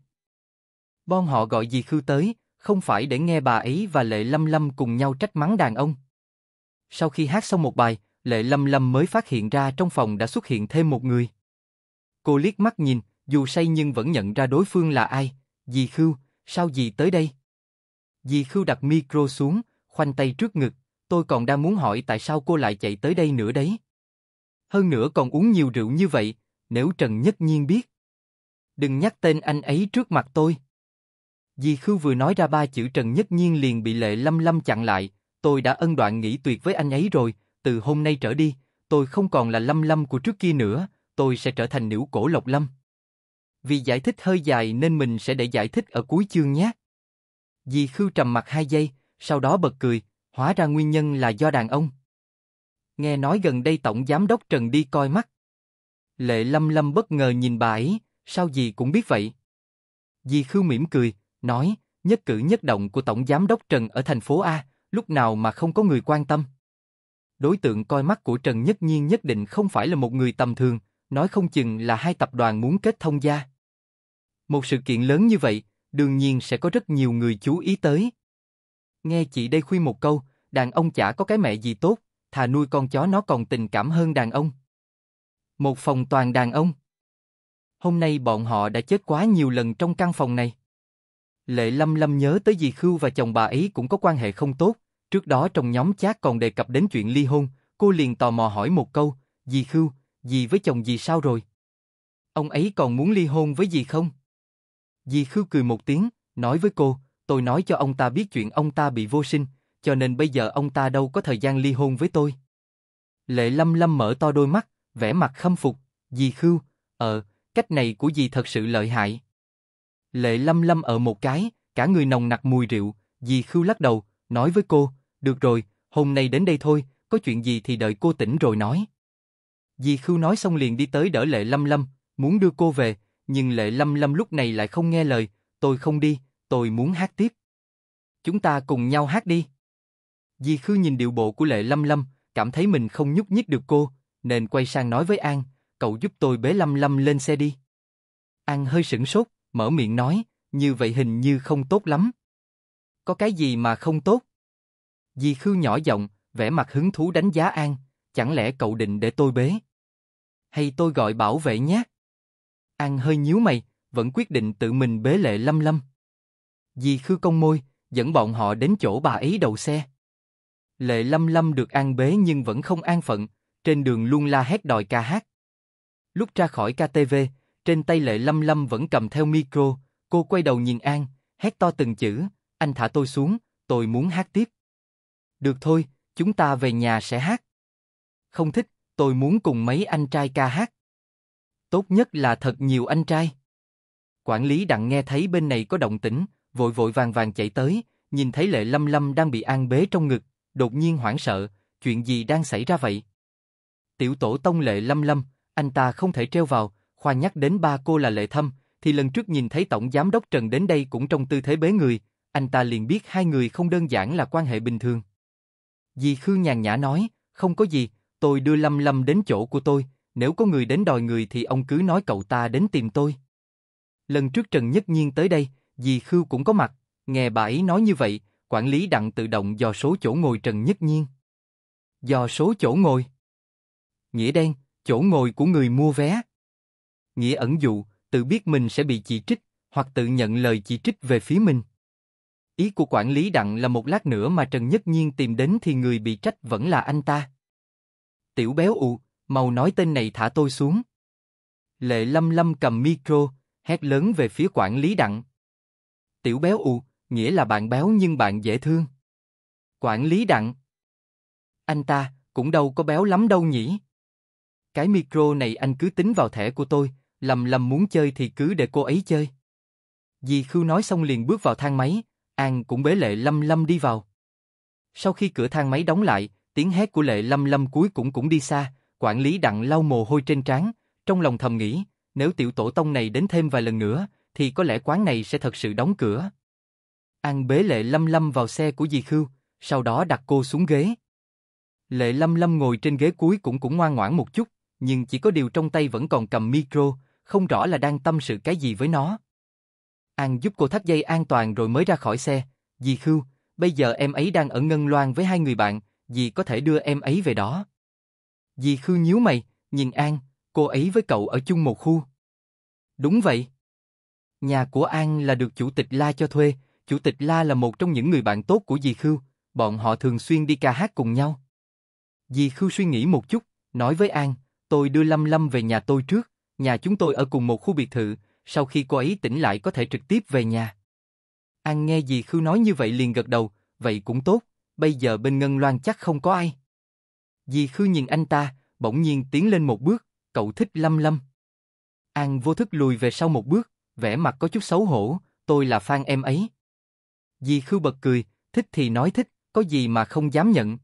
Bon họ gọi dì khư tới, không phải để nghe bà ấy và Lệ Lâm Lâm cùng nhau trách mắng đàn ông. Sau khi hát xong một bài, Lệ Lâm Lâm mới phát hiện ra trong phòng đã xuất hiện thêm một người. Cô liếc mắt nhìn, dù say nhưng vẫn nhận ra đối phương là ai. Dì Khưu, sao dì tới đây? Dì Khưu đặt micro xuống, khoanh tay trước ngực, tôi còn đang muốn hỏi tại sao cô lại chạy tới đây nữa đấy. Hơn nữa còn uống nhiều rượu như vậy, nếu Trần Nhất Nhiên biết. Đừng nhắc tên anh ấy trước mặt tôi. Dì Khưu vừa nói ra ba chữ Trần Nhất Nhiên liền bị lệ lâm lâm chặn lại, tôi đã ân đoạn nghỉ tuyệt với anh ấy rồi, từ hôm nay trở đi, tôi không còn là lâm lâm của trước kia nữa, tôi sẽ trở thành nữ cổ lộc lâm. Vì giải thích hơi dài nên mình sẽ để giải thích ở cuối chương nhé. Dì khư trầm mặt hai giây, sau đó bật cười, hóa ra nguyên nhân là do đàn ông. Nghe nói gần đây Tổng Giám đốc Trần đi coi mắt. Lệ Lâm Lâm bất ngờ nhìn bà ấy, sao dì cũng biết vậy? Dì khư mỉm cười, nói, nhất cử nhất động của Tổng Giám đốc Trần ở thành phố A, lúc nào mà không có người quan tâm. Đối tượng coi mắt của Trần Nhất Nhiên nhất định không phải là một người tầm thường, nói không chừng là hai tập đoàn muốn kết thông gia. Một sự kiện lớn như vậy, đương nhiên sẽ có rất nhiều người chú ý tới. Nghe chị đây khuyên một câu, đàn ông chả có cái mẹ gì tốt, thà nuôi con chó nó còn tình cảm hơn đàn ông. Một phòng toàn đàn ông. Hôm nay bọn họ đã chết quá nhiều lần trong căn phòng này. Lệ Lâm Lâm nhớ tới dì Khưu và chồng bà ấy cũng có quan hệ không tốt, trước đó trong nhóm chat còn đề cập đến chuyện ly hôn, cô liền tò mò hỏi một câu, dì Khưu, dì với chồng dì sao rồi? Ông ấy còn muốn ly hôn với dì không? Di khư cười một tiếng, nói với cô, tôi nói cho ông ta biết chuyện ông ta bị vô sinh, cho nên bây giờ ông ta đâu có thời gian ly hôn với tôi. Lệ Lâm Lâm mở to đôi mắt, vẻ mặt khâm phục, Di khư, ờ, cách này của dì thật sự lợi hại. Lệ Lâm Lâm ở ờ một cái, cả người nồng nặc mùi rượu, Di khư lắc đầu, nói với cô, được rồi, hôm nay đến đây thôi, có chuyện gì thì đợi cô tỉnh rồi nói. Di khư nói xong liền đi tới đỡ Lệ Lâm Lâm, muốn đưa cô về, nhưng Lệ Lâm Lâm lúc này lại không nghe lời, tôi không đi, tôi muốn hát tiếp. Chúng ta cùng nhau hát đi. Di Khư nhìn điệu bộ của Lệ Lâm Lâm, cảm thấy mình không nhúc nhích được cô, nên quay sang nói với An, cậu giúp tôi bế Lâm Lâm lên xe đi. An hơi sửng sốt, mở miệng nói, như vậy hình như không tốt lắm. Có cái gì mà không tốt? Di Khư nhỏ giọng, vẻ mặt hứng thú đánh giá An, chẳng lẽ cậu định để tôi bế? Hay tôi gọi bảo vệ nhé? An hơi nhíu mày, vẫn quyết định tự mình bế lệ lâm lâm. Dì khư công môi, dẫn bọn họ đến chỗ bà ấy đầu xe. Lệ lâm lâm được an bế nhưng vẫn không an phận, trên đường luôn la hét đòi ca hát. Lúc ra khỏi KTV, trên tay lệ lâm lâm vẫn cầm theo micro, cô quay đầu nhìn An, hét to từng chữ, anh thả tôi xuống, tôi muốn hát tiếp. Được thôi, chúng ta về nhà sẽ hát. Không thích, tôi muốn cùng mấy anh trai ca hát tốt nhất là thật nhiều anh trai. Quản lý đặng nghe thấy bên này có động tĩnh, vội vội vàng vàng chạy tới, nhìn thấy lệ lâm lâm đang bị an bế trong ngực, đột nhiên hoảng sợ, chuyện gì đang xảy ra vậy? Tiểu tổ tông lệ lâm lâm, anh ta không thể treo vào, khoa nhắc đến ba cô là lệ thâm, thì lần trước nhìn thấy tổng giám đốc Trần đến đây cũng trong tư thế bế người, anh ta liền biết hai người không đơn giản là quan hệ bình thường. Dì Khương nhàn nhã nói, không có gì, tôi đưa Lâm Lâm đến chỗ của tôi, nếu có người đến đòi người thì ông cứ nói cậu ta đến tìm tôi. Lần trước Trần Nhất Nhiên tới đây, dì Khưu cũng có mặt, nghe bà ấy nói như vậy, quản lý đặng tự động dò số chỗ ngồi Trần Nhất Nhiên. Dò số chỗ ngồi. Nghĩa đen, chỗ ngồi của người mua vé. Nghĩa ẩn dụ, tự biết mình sẽ bị chỉ trích, hoặc tự nhận lời chỉ trích về phía mình. Ý của quản lý đặng là một lát nữa mà Trần Nhất Nhiên tìm đến thì người bị trách vẫn là anh ta. Tiểu béo ụ, mau nói tên này thả tôi xuống. Lệ lâm lâm cầm micro, hét lớn về phía quản lý đặng. Tiểu béo ù, nghĩa là bạn béo nhưng bạn dễ thương. Quản lý đặng. Anh ta, cũng đâu có béo lắm đâu nhỉ. Cái micro này anh cứ tính vào thẻ của tôi, lầm lầm muốn chơi thì cứ để cô ấy chơi. Dì Khưu nói xong liền bước vào thang máy, An cũng bế lệ lâm lâm đi vào. Sau khi cửa thang máy đóng lại, tiếng hét của lệ lâm lâm cuối cùng cũng đi xa, Quản lý đặng lau mồ hôi trên trán, trong lòng thầm nghĩ, nếu tiểu tổ tông này đến thêm vài lần nữa, thì có lẽ quán này sẽ thật sự đóng cửa. An bế lệ lâm lâm vào xe của dì Khưu, sau đó đặt cô xuống ghế. Lệ lâm lâm ngồi trên ghế cuối cũng cũng ngoan ngoãn một chút, nhưng chỉ có điều trong tay vẫn còn cầm micro, không rõ là đang tâm sự cái gì với nó. An giúp cô thắt dây an toàn rồi mới ra khỏi xe. Dì Khưu, bây giờ em ấy đang ở Ngân Loan với hai người bạn, dì có thể đưa em ấy về đó. Dì Khư nhíu mày, nhìn An, cô ấy với cậu ở chung một khu. Đúng vậy. Nhà của An là được chủ tịch La cho thuê, chủ tịch La là một trong những người bạn tốt của dì Khư, bọn họ thường xuyên đi ca hát cùng nhau. Dì Khư suy nghĩ một chút, nói với An, tôi đưa Lâm Lâm về nhà tôi trước, nhà chúng tôi ở cùng một khu biệt thự, sau khi cô ấy tỉnh lại có thể trực tiếp về nhà. An nghe dì Khư nói như vậy liền gật đầu, vậy cũng tốt, bây giờ bên Ngân Loan chắc không có ai. Di Khư nhìn anh ta, bỗng nhiên tiến lên một bước, cậu thích Lâm Lâm. An vô thức lùi về sau một bước, vẻ mặt có chút xấu hổ, tôi là fan em ấy. Di Khư bật cười, thích thì nói thích, có gì mà không dám nhận.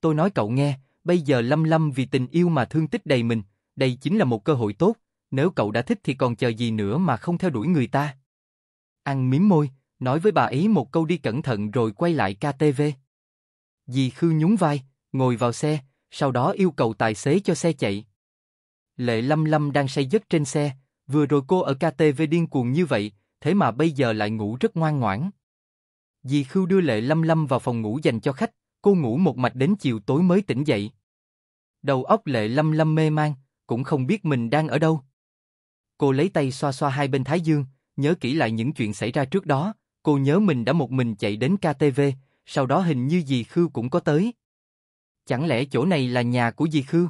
Tôi nói cậu nghe, bây giờ Lâm Lâm vì tình yêu mà thương tích đầy mình, đây chính là một cơ hội tốt, nếu cậu đã thích thì còn chờ gì nữa mà không theo đuổi người ta. An mím môi, nói với bà ấy một câu đi cẩn thận rồi quay lại KTV. Di Khư nhún vai, ngồi vào xe, sau đó yêu cầu tài xế cho xe chạy. Lệ Lâm Lâm đang say giấc trên xe, vừa rồi cô ở KTV điên cuồng như vậy, thế mà bây giờ lại ngủ rất ngoan ngoãn. Dì Khưu đưa Lệ Lâm Lâm vào phòng ngủ dành cho khách, cô ngủ một mạch đến chiều tối mới tỉnh dậy. Đầu óc Lệ Lâm Lâm mê man, cũng không biết mình đang ở đâu. Cô lấy tay xoa xoa hai bên thái dương, nhớ kỹ lại những chuyện xảy ra trước đó, cô nhớ mình đã một mình chạy đến KTV, sau đó hình như dì Khưu cũng có tới. Chẳng lẽ chỗ này là nhà của Di Khư?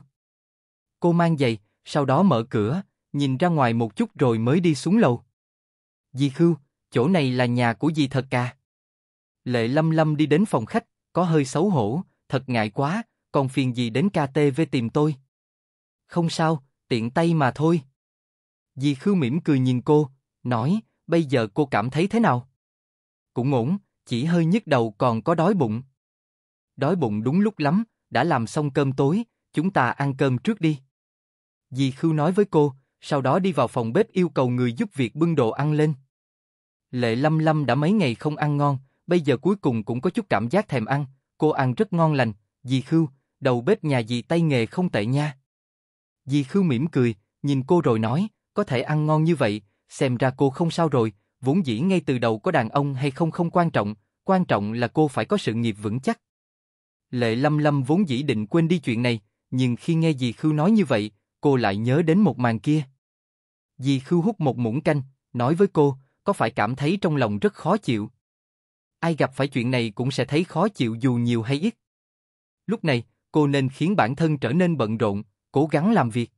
Cô mang giày, sau đó mở cửa, nhìn ra ngoài một chút rồi mới đi xuống lầu. Di Khư, chỗ này là nhà của Di thật à? Lệ Lâm Lâm đi đến phòng khách, có hơi xấu hổ, thật ngại quá, còn phiền gì đến KTV tìm tôi. Không sao, tiện tay mà thôi. Di Khư mỉm cười nhìn cô, nói, bây giờ cô cảm thấy thế nào? Cũng ổn, chỉ hơi nhức đầu còn có đói bụng. Đói bụng đúng lúc lắm, đã làm xong cơm tối, chúng ta ăn cơm trước đi. Dì Khưu nói với cô, sau đó đi vào phòng bếp yêu cầu người giúp việc bưng đồ ăn lên. Lệ Lâm Lâm đã mấy ngày không ăn ngon, bây giờ cuối cùng cũng có chút cảm giác thèm ăn, cô ăn rất ngon lành, dì Khưu, đầu bếp nhà dì tay nghề không tệ nha. Dì Khưu mỉm cười, nhìn cô rồi nói, có thể ăn ngon như vậy, xem ra cô không sao rồi, vốn dĩ ngay từ đầu có đàn ông hay không không quan trọng, quan trọng là cô phải có sự nghiệp vững chắc. Lệ Lâm Lâm vốn dĩ định quên đi chuyện này, nhưng khi nghe dì Khưu nói như vậy, cô lại nhớ đến một màn kia. Dì Khưu hút một muỗng canh, nói với cô, có phải cảm thấy trong lòng rất khó chịu. Ai gặp phải chuyện này cũng sẽ thấy khó chịu dù nhiều hay ít. Lúc này, cô nên khiến bản thân trở nên bận rộn, cố gắng làm việc.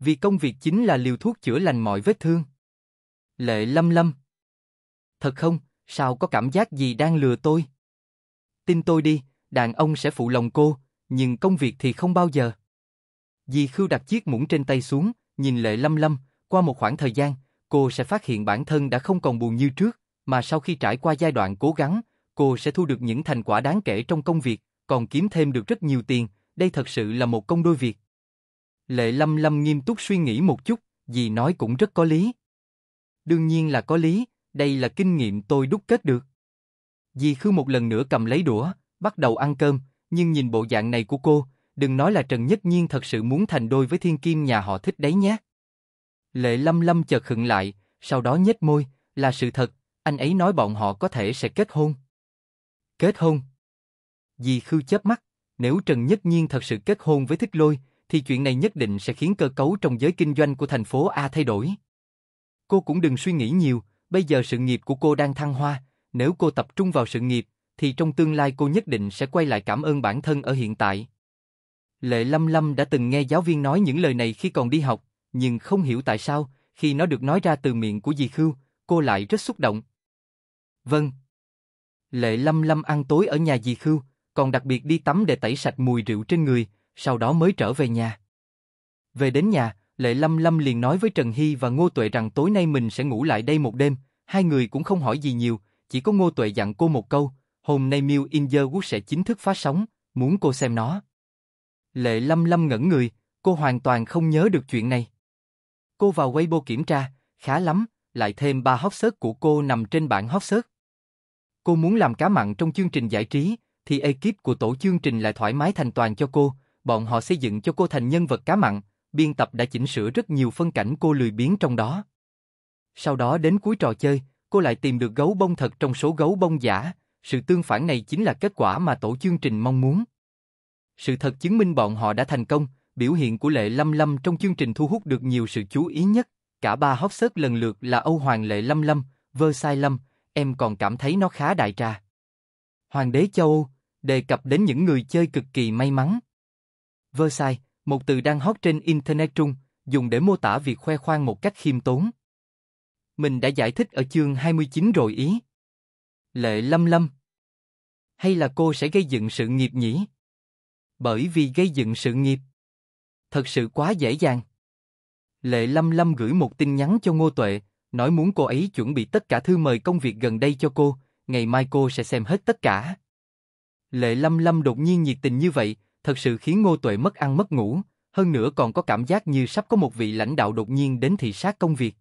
Vì công việc chính là liều thuốc chữa lành mọi vết thương. Lệ Lâm Lâm Thật không, sao có cảm giác gì đang lừa tôi? Tin tôi đi, đàn ông sẽ phụ lòng cô, nhưng công việc thì không bao giờ. Dì Khưu đặt chiếc muỗng trên tay xuống, nhìn Lệ Lâm Lâm, qua một khoảng thời gian, cô sẽ phát hiện bản thân đã không còn buồn như trước, mà sau khi trải qua giai đoạn cố gắng, cô sẽ thu được những thành quả đáng kể trong công việc, còn kiếm thêm được rất nhiều tiền, đây thật sự là một công đôi việc. Lệ Lâm Lâm nghiêm túc suy nghĩ một chút, dì nói cũng rất có lý. Đương nhiên là có lý, đây là kinh nghiệm tôi đúc kết được. Dì Khư một lần nữa cầm lấy đũa, bắt đầu ăn cơm, nhưng nhìn bộ dạng này của cô, đừng nói là Trần Nhất Nhiên thật sự muốn thành đôi với thiên kim nhà họ thích đấy nhé. Lệ Lâm Lâm chợt khựng lại, sau đó nhếch môi, là sự thật, anh ấy nói bọn họ có thể sẽ kết hôn. Kết hôn? Dì Khư chớp mắt, nếu Trần Nhất Nhiên thật sự kết hôn với Thích Lôi, thì chuyện này nhất định sẽ khiến cơ cấu trong giới kinh doanh của thành phố A thay đổi. Cô cũng đừng suy nghĩ nhiều, bây giờ sự nghiệp của cô đang thăng hoa, nếu cô tập trung vào sự nghiệp, thì trong tương lai cô nhất định sẽ quay lại cảm ơn bản thân ở hiện tại. Lệ Lâm Lâm đã từng nghe giáo viên nói những lời này khi còn đi học, nhưng không hiểu tại sao, khi nó được nói ra từ miệng của dì Khưu, cô lại rất xúc động. Vâng. Lệ Lâm Lâm ăn tối ở nhà dì Khưu, còn đặc biệt đi tắm để tẩy sạch mùi rượu trên người, sau đó mới trở về nhà. Về đến nhà, Lệ Lâm Lâm liền nói với Trần Hy và Ngô Tuệ rằng tối nay mình sẽ ngủ lại đây một đêm, hai người cũng không hỏi gì nhiều, chỉ có Ngô Tuệ dặn cô một câu, Hôm nay Miu In The Wood sẽ chính thức phá sóng, muốn cô xem nó. Lệ Lâm Lâm ngẩn người, cô hoàn toàn không nhớ được chuyện này. Cô vào Weibo kiểm tra, khá lắm, lại thêm ba hot search của cô nằm trên bảng hot search. Cô muốn làm cá mặn trong chương trình giải trí, thì ekip của tổ chương trình lại thoải mái thành toàn cho cô, bọn họ xây dựng cho cô thành nhân vật cá mặn, biên tập đã chỉnh sửa rất nhiều phân cảnh cô lười biếng trong đó. Sau đó đến cuối trò chơi, cô lại tìm được gấu bông thật trong số gấu bông giả, sự tương phản này chính là kết quả mà tổ chương trình mong muốn. Sự thật chứng minh bọn họ đã thành công, biểu hiện của Lệ Lâm Lâm trong chương trình thu hút được nhiều sự chú ý nhất. Cả ba hot search lần lượt là Âu Hoàng Lệ Lâm Lâm, Vơ Sai Lâm, em còn cảm thấy nó khá đại trà. Hoàng đế châu Âu, đề cập đến những người chơi cực kỳ may mắn. Vơ Sai, một từ đang hot trên Internet Trung, dùng để mô tả việc khoe khoang một cách khiêm tốn. Mình đã giải thích ở chương 29 rồi ý. Lệ Lâm Lâm. Hay là cô sẽ gây dựng sự nghiệp nhỉ? Bởi vì gây dựng sự nghiệp thật sự quá dễ dàng. Lệ Lâm Lâm gửi một tin nhắn cho Ngô Tuệ, nói muốn cô ấy chuẩn bị tất cả thư mời công việc gần đây cho cô, ngày mai cô sẽ xem hết tất cả. Lệ Lâm Lâm đột nhiên nhiệt tình như vậy, thật sự khiến Ngô Tuệ mất ăn mất ngủ, hơn nữa còn có cảm giác như sắp có một vị lãnh đạo đột nhiên đến thị sát công việc.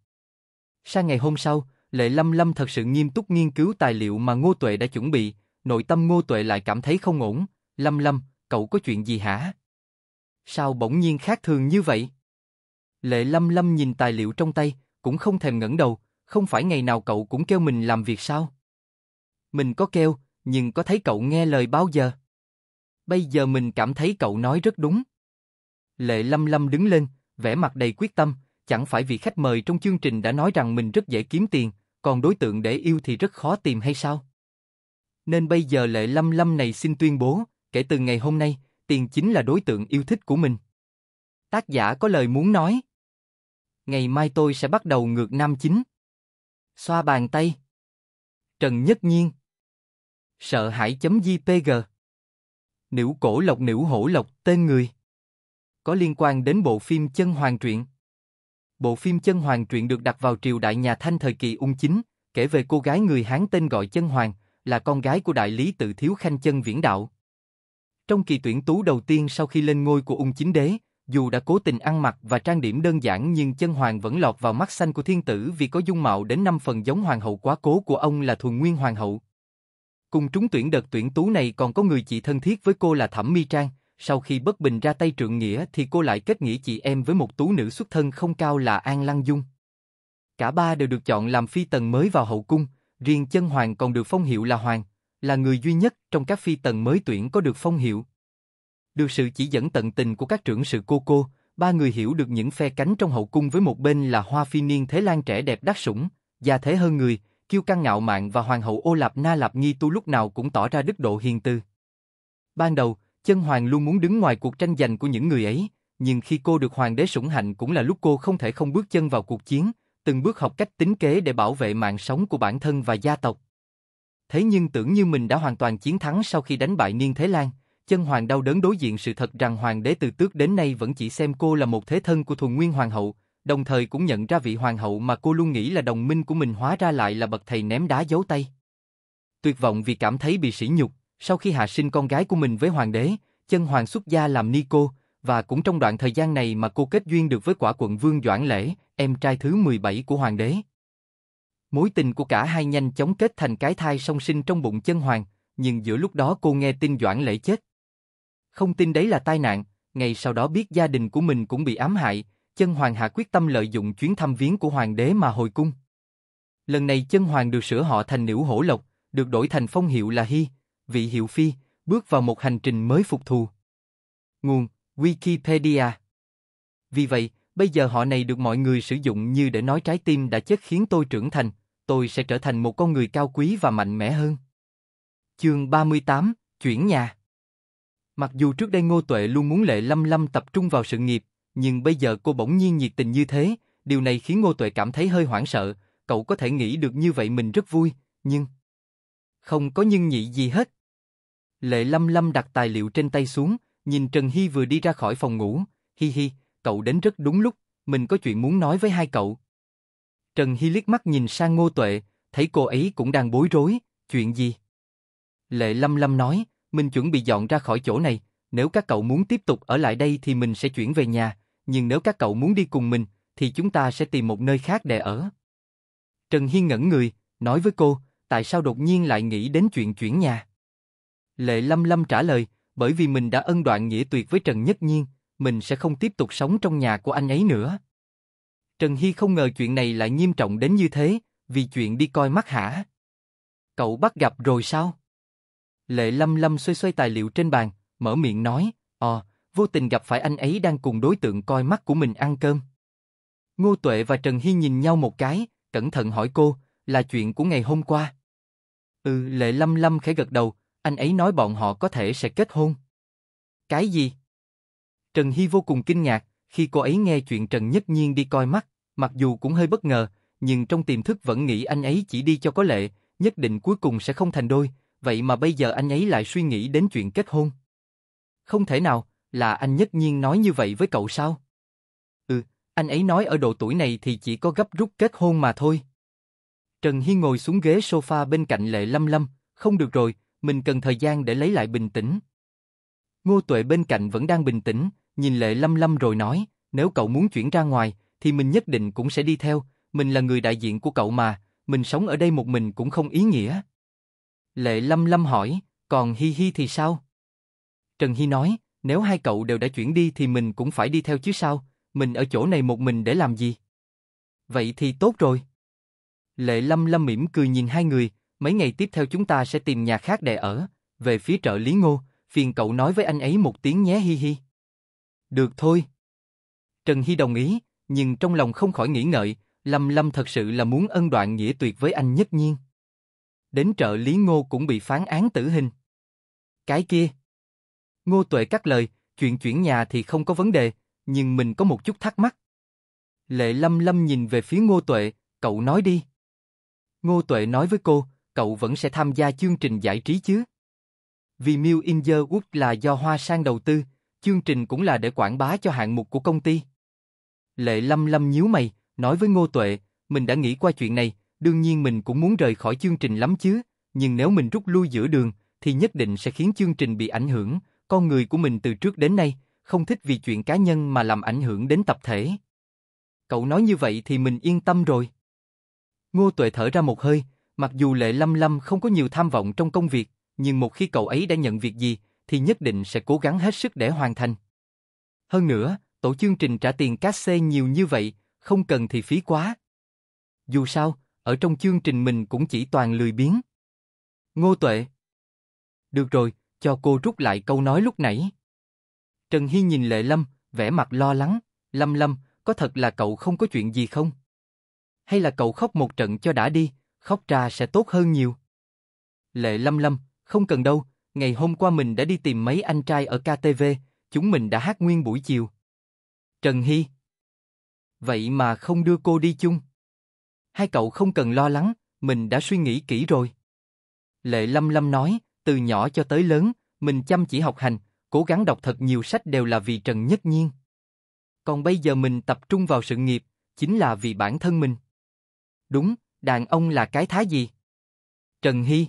Sang ngày hôm sau, Lệ Lâm Lâm thật sự nghiêm túc nghiên cứu tài liệu mà Ngô Tuệ đã chuẩn bị, nội tâm Ngô Tuệ lại cảm thấy không ổn. Lâm Lâm, cậu có chuyện gì hả? Sao bỗng nhiên khác thường như vậy? Lệ Lâm Lâm nhìn tài liệu trong tay, cũng không thèm ngẩng đầu, không phải ngày nào cậu cũng kêu mình làm việc sao? Mình có kêu, nhưng có thấy cậu nghe lời bao giờ? Bây giờ mình cảm thấy cậu nói rất đúng. Lệ Lâm Lâm đứng lên, vẻ mặt đầy quyết tâm, chẳng phải vì khách mời trong chương trình đã nói rằng mình rất dễ kiếm tiền, còn đối tượng để yêu thì rất khó tìm hay sao? Nên bây giờ Lệ Lâm Lâm này xin tuyên bố, kể từ ngày hôm nay, tiền chính là đối tượng yêu thích của mình. Tác giả có lời muốn nói. Ngày mai tôi sẽ bắt đầu ngược nam chính. Xoa bàn tay. Trần Nhất Nhiên. Sợ hãi chấm JPG. Nữ cổ lộc nữ hổ lộc tên người. Có liên quan đến bộ phim Chân Hoàng Truyện. Bộ phim Chân Hoàng truyện được đặt vào triều đại nhà Thanh thời kỳ ung chính, kể về cô gái người Hán tên gọi Chân Hoàng, là con gái của đại lý tự thiếu khanh chân viễn đạo. Trong kỳ tuyển tú đầu tiên sau khi lên ngôi của ung chính đế, dù đã cố tình ăn mặc và trang điểm đơn giản nhưng chân hoàng vẫn lọt vào mắt xanh của thiên tử vì có dung mạo đến năm phần giống hoàng hậu quá cố của ông là thuần nguyên hoàng hậu. Cùng trúng tuyển đợt tuyển tú này còn có người chị thân thiết với cô là Thẩm Mi Trang, sau khi bất bình ra tay trượng nghĩa thì cô lại kết nghĩa chị em với một tú nữ xuất thân không cao là An Lăng Dung. Cả ba đều được chọn làm phi tần mới vào hậu cung, riêng chân hoàng còn được phong hiệu là hoàng, là người duy nhất trong các phi tần mới tuyển có được phong hiệu. Được sự chỉ dẫn tận tình của các trưởng sự cô cô, ba người hiểu được những phe cánh trong hậu cung với một bên là hoa phi niên Thế Lan trẻ đẹp đắt sủng, già thế hơn người, kiêu căng ngạo mạn và hoàng hậu ô lạp na lạp nghi tu lúc nào cũng tỏ ra đức độ hiền từ. Ban đầu, Chân Hoàng luôn muốn đứng ngoài cuộc tranh giành của những người ấy, nhưng khi cô được Hoàng đế sủng hạnh cũng là lúc cô không thể không bước chân vào cuộc chiến, từng bước học cách tính kế để bảo vệ mạng sống của bản thân và gia tộc. Thế nhưng tưởng như mình đã hoàn toàn chiến thắng sau khi đánh bại Niên Thế Lan, chân hoàng đau đớn đối diện sự thật rằng hoàng đế từ tước đến nay vẫn chỉ xem cô là một thế thân của thuần nguyên hoàng hậu, đồng thời cũng nhận ra vị hoàng hậu mà cô luôn nghĩ là đồng minh của mình hóa ra lại là bậc thầy ném đá giấu tay. Tuyệt vọng vì cảm thấy bị sỉ nhục, sau khi hạ sinh con gái của mình với hoàng đế, chân hoàng xuất gia làm ni cô, và cũng trong đoạn thời gian này mà cô kết duyên được với quả quận vương Doãn Lễ, em trai thứ 17 của hoàng đế. Mối tình của cả hai nhanh chóng kết thành cái thai song sinh trong bụng chân hoàng, nhưng giữa lúc đó cô nghe tin Doãn Lễ chết. Không tin đấy là tai nạn, ngày sau đó biết gia đình của mình cũng bị ám hại, chân hoàng hạ quyết tâm lợi dụng chuyến thăm viếng của hoàng đế mà hồi cung. Lần này chân hoàng được sửa họ thành nữ hổ lộc, được đổi thành phong hiệu là Hy, vị hiệu phi, bước vào một hành trình mới phục thù. Nguồn, Wikipedia Vì vậy, bây giờ họ này được mọi người sử dụng như để nói trái tim đã chết khiến tôi trưởng thành, tôi sẽ trở thành một con người cao quý và mạnh mẽ hơn. Chương 38, Chuyển nhà Mặc dù trước đây Ngô Tuệ luôn muốn Lệ Lâm Lâm tập trung vào sự nghiệp, nhưng bây giờ cô bỗng nhiên nhiệt tình như thế, điều này khiến Ngô Tuệ cảm thấy hơi hoảng sợ, cậu có thể nghĩ được như vậy mình rất vui, nhưng... Không có nhưng nhị gì hết. Lệ lâm lâm đặt tài liệu trên tay xuống, nhìn Trần Hy vừa đi ra khỏi phòng ngủ. Hi hi, cậu đến rất đúng lúc, mình có chuyện muốn nói với hai cậu. Trần Hy liếc mắt nhìn sang ngô tuệ, thấy cô ấy cũng đang bối rối, chuyện gì? Lệ lâm lâm nói, mình chuẩn bị dọn ra khỏi chỗ này, nếu các cậu muốn tiếp tục ở lại đây thì mình sẽ chuyển về nhà, nhưng nếu các cậu muốn đi cùng mình, thì chúng ta sẽ tìm một nơi khác để ở. Trần Hiên ngẩn người, nói với cô, tại sao đột nhiên lại nghĩ đến chuyện chuyển nhà? Lệ Lâm Lâm trả lời, bởi vì mình đã ân đoạn nghĩa tuyệt với Trần Nhất Nhiên, mình sẽ không tiếp tục sống trong nhà của anh ấy nữa. Trần Hy không ngờ chuyện này lại nghiêm trọng đến như thế, vì chuyện đi coi mắt hả? Cậu bắt gặp rồi sao? Lệ Lâm Lâm xoay xoay tài liệu trên bàn, mở miệng nói, ờ, vô tình gặp phải anh ấy đang cùng đối tượng coi mắt của mình ăn cơm. Ngô Tuệ và Trần Hy nhìn nhau một cái, cẩn thận hỏi cô, là chuyện của ngày hôm qua. Ừ, Lệ Lâm Lâm khẽ gật đầu, anh ấy nói bọn họ có thể sẽ kết hôn. Cái gì? Trần Hy vô cùng kinh ngạc, khi cô ấy nghe chuyện Trần Nhất Nhiên đi coi mắt, mặc dù cũng hơi bất ngờ, nhưng trong tiềm thức vẫn nghĩ anh ấy chỉ đi cho có lệ, nhất định cuối cùng sẽ không thành đôi, vậy mà bây giờ anh ấy lại suy nghĩ đến chuyện kết hôn. Không thể nào, là anh Nhất Nhiên nói như vậy với cậu sao? Ừ, anh ấy nói ở độ tuổi này thì chỉ có gấp rút kết hôn mà thôi. Trần Hiên ngồi xuống ghế sofa bên cạnh Lệ Lâm Lâm, không được rồi, mình cần thời gian để lấy lại bình tĩnh. Ngô Tuệ bên cạnh vẫn đang bình tĩnh, nhìn Lệ Lâm Lâm rồi nói, nếu cậu muốn chuyển ra ngoài, thì mình nhất định cũng sẽ đi theo, mình là người đại diện của cậu mà, mình sống ở đây một mình cũng không ý nghĩa. Lệ Lâm Lâm hỏi, còn Hi Hi thì sao? Trần Hi nói, nếu hai cậu đều đã chuyển đi thì mình cũng phải đi theo chứ sao, mình ở chỗ này một mình để làm gì? Vậy thì tốt rồi. Lệ Lâm Lâm mỉm cười nhìn hai người, mấy ngày tiếp theo chúng ta sẽ tìm nhà khác để ở, về phía trợ lý ngô, phiền cậu nói với anh ấy một tiếng nhé hi hi. Được thôi. Trần Hy đồng ý, nhưng trong lòng không khỏi nghĩ ngợi, Lâm Lâm thật sự là muốn ân đoạn nghĩa tuyệt với anh nhất nhiên. Đến trợ lý ngô cũng bị phán án tử hình. Cái kia. Ngô Tuệ cắt lời, chuyện chuyển nhà thì không có vấn đề, nhưng mình có một chút thắc mắc. Lệ Lâm Lâm nhìn về phía Ngô Tuệ, cậu nói đi. Ngô Tuệ nói với cô, cậu vẫn sẽ tham gia chương trình giải trí chứ? Vì Mill in the Wood là do Hoa Sang đầu tư, chương trình cũng là để quảng bá cho hạng mục của công ty. Lệ Lâm Lâm nhíu mày, nói với Ngô Tuệ, mình đã nghĩ qua chuyện này, đương nhiên mình cũng muốn rời khỏi chương trình lắm chứ, nhưng nếu mình rút lui giữa đường, thì nhất định sẽ khiến chương trình bị ảnh hưởng, con người của mình từ trước đến nay, không thích vì chuyện cá nhân mà làm ảnh hưởng đến tập thể. Cậu nói như vậy thì mình yên tâm rồi. Ngô Tuệ thở ra một hơi, mặc dù Lệ Lâm Lâm không có nhiều tham vọng trong công việc, nhưng một khi cậu ấy đã nhận việc gì, thì nhất định sẽ cố gắng hết sức để hoàn thành. Hơn nữa, tổ chương trình trả tiền cát xê nhiều như vậy, không cần thì phí quá. Dù sao, ở trong chương trình mình cũng chỉ toàn lười biếng. Ngô Tuệ Được rồi, cho cô rút lại câu nói lúc nãy. Trần Hy nhìn Lệ Lâm, vẻ mặt lo lắng. Lâm Lâm, có thật là cậu không có chuyện gì không? hay là cậu khóc một trận cho đã đi, khóc ra sẽ tốt hơn nhiều. Lệ lâm lâm, không cần đâu, ngày hôm qua mình đã đi tìm mấy anh trai ở KTV, chúng mình đã hát nguyên buổi chiều. Trần Hy Vậy mà không đưa cô đi chung. Hai cậu không cần lo lắng, mình đã suy nghĩ kỹ rồi. Lệ lâm lâm nói, từ nhỏ cho tới lớn, mình chăm chỉ học hành, cố gắng đọc thật nhiều sách đều là vì Trần Nhất Nhiên. Còn bây giờ mình tập trung vào sự nghiệp, chính là vì bản thân mình. Đúng, đàn ông là cái thái gì? Trần Hy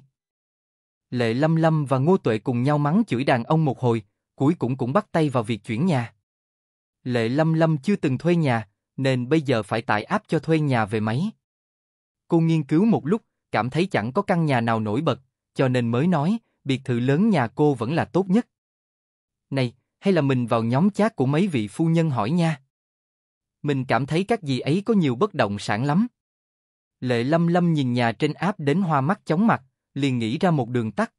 Lệ Lâm Lâm và Ngô Tuệ cùng nhau mắng chửi đàn ông một hồi, cuối cùng cũng bắt tay vào việc chuyển nhà. Lệ Lâm Lâm chưa từng thuê nhà, nên bây giờ phải tải áp cho thuê nhà về máy. Cô nghiên cứu một lúc, cảm thấy chẳng có căn nhà nào nổi bật, cho nên mới nói, biệt thự lớn nhà cô vẫn là tốt nhất. Này, hay là mình vào nhóm chat của mấy vị phu nhân hỏi nha. Mình cảm thấy các gì ấy có nhiều bất động sản lắm. Lệ lâm lâm nhìn nhà trên áp đến hoa mắt chóng mặt, liền nghĩ ra một đường tắt.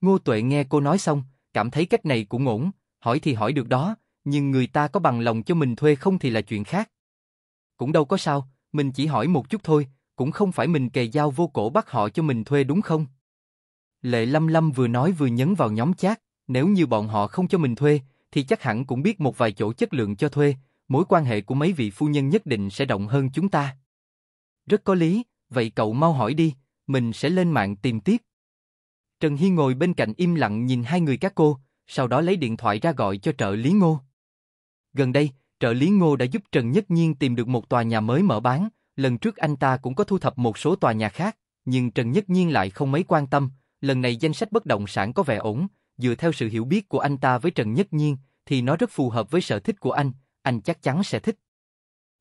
Ngô Tuệ nghe cô nói xong, cảm thấy cách này cũng ổn, hỏi thì hỏi được đó, nhưng người ta có bằng lòng cho mình thuê không thì là chuyện khác. Cũng đâu có sao, mình chỉ hỏi một chút thôi, cũng không phải mình kề dao vô cổ bắt họ cho mình thuê đúng không? Lệ Lâm Lâm vừa nói vừa nhấn vào nhóm chat, nếu như bọn họ không cho mình thuê, thì chắc hẳn cũng biết một vài chỗ chất lượng cho thuê, mối quan hệ của mấy vị phu nhân nhất định sẽ động hơn chúng ta. Rất có lý, vậy cậu mau hỏi đi, mình sẽ lên mạng tìm tiếp. Trần Hi ngồi bên cạnh im lặng nhìn hai người các cô, sau đó lấy điện thoại ra gọi cho trợ lý Ngô. Gần đây, trợ lý Ngô đã giúp Trần Nhất Nhiên tìm được một tòa nhà mới mở bán, lần trước anh ta cũng có thu thập một số tòa nhà khác, nhưng Trần Nhất Nhiên lại không mấy quan tâm, lần này danh sách bất động sản có vẻ ổn, dựa theo sự hiểu biết của anh ta với Trần Nhất Nhiên thì nó rất phù hợp với sở thích của anh, anh chắc chắn sẽ thích.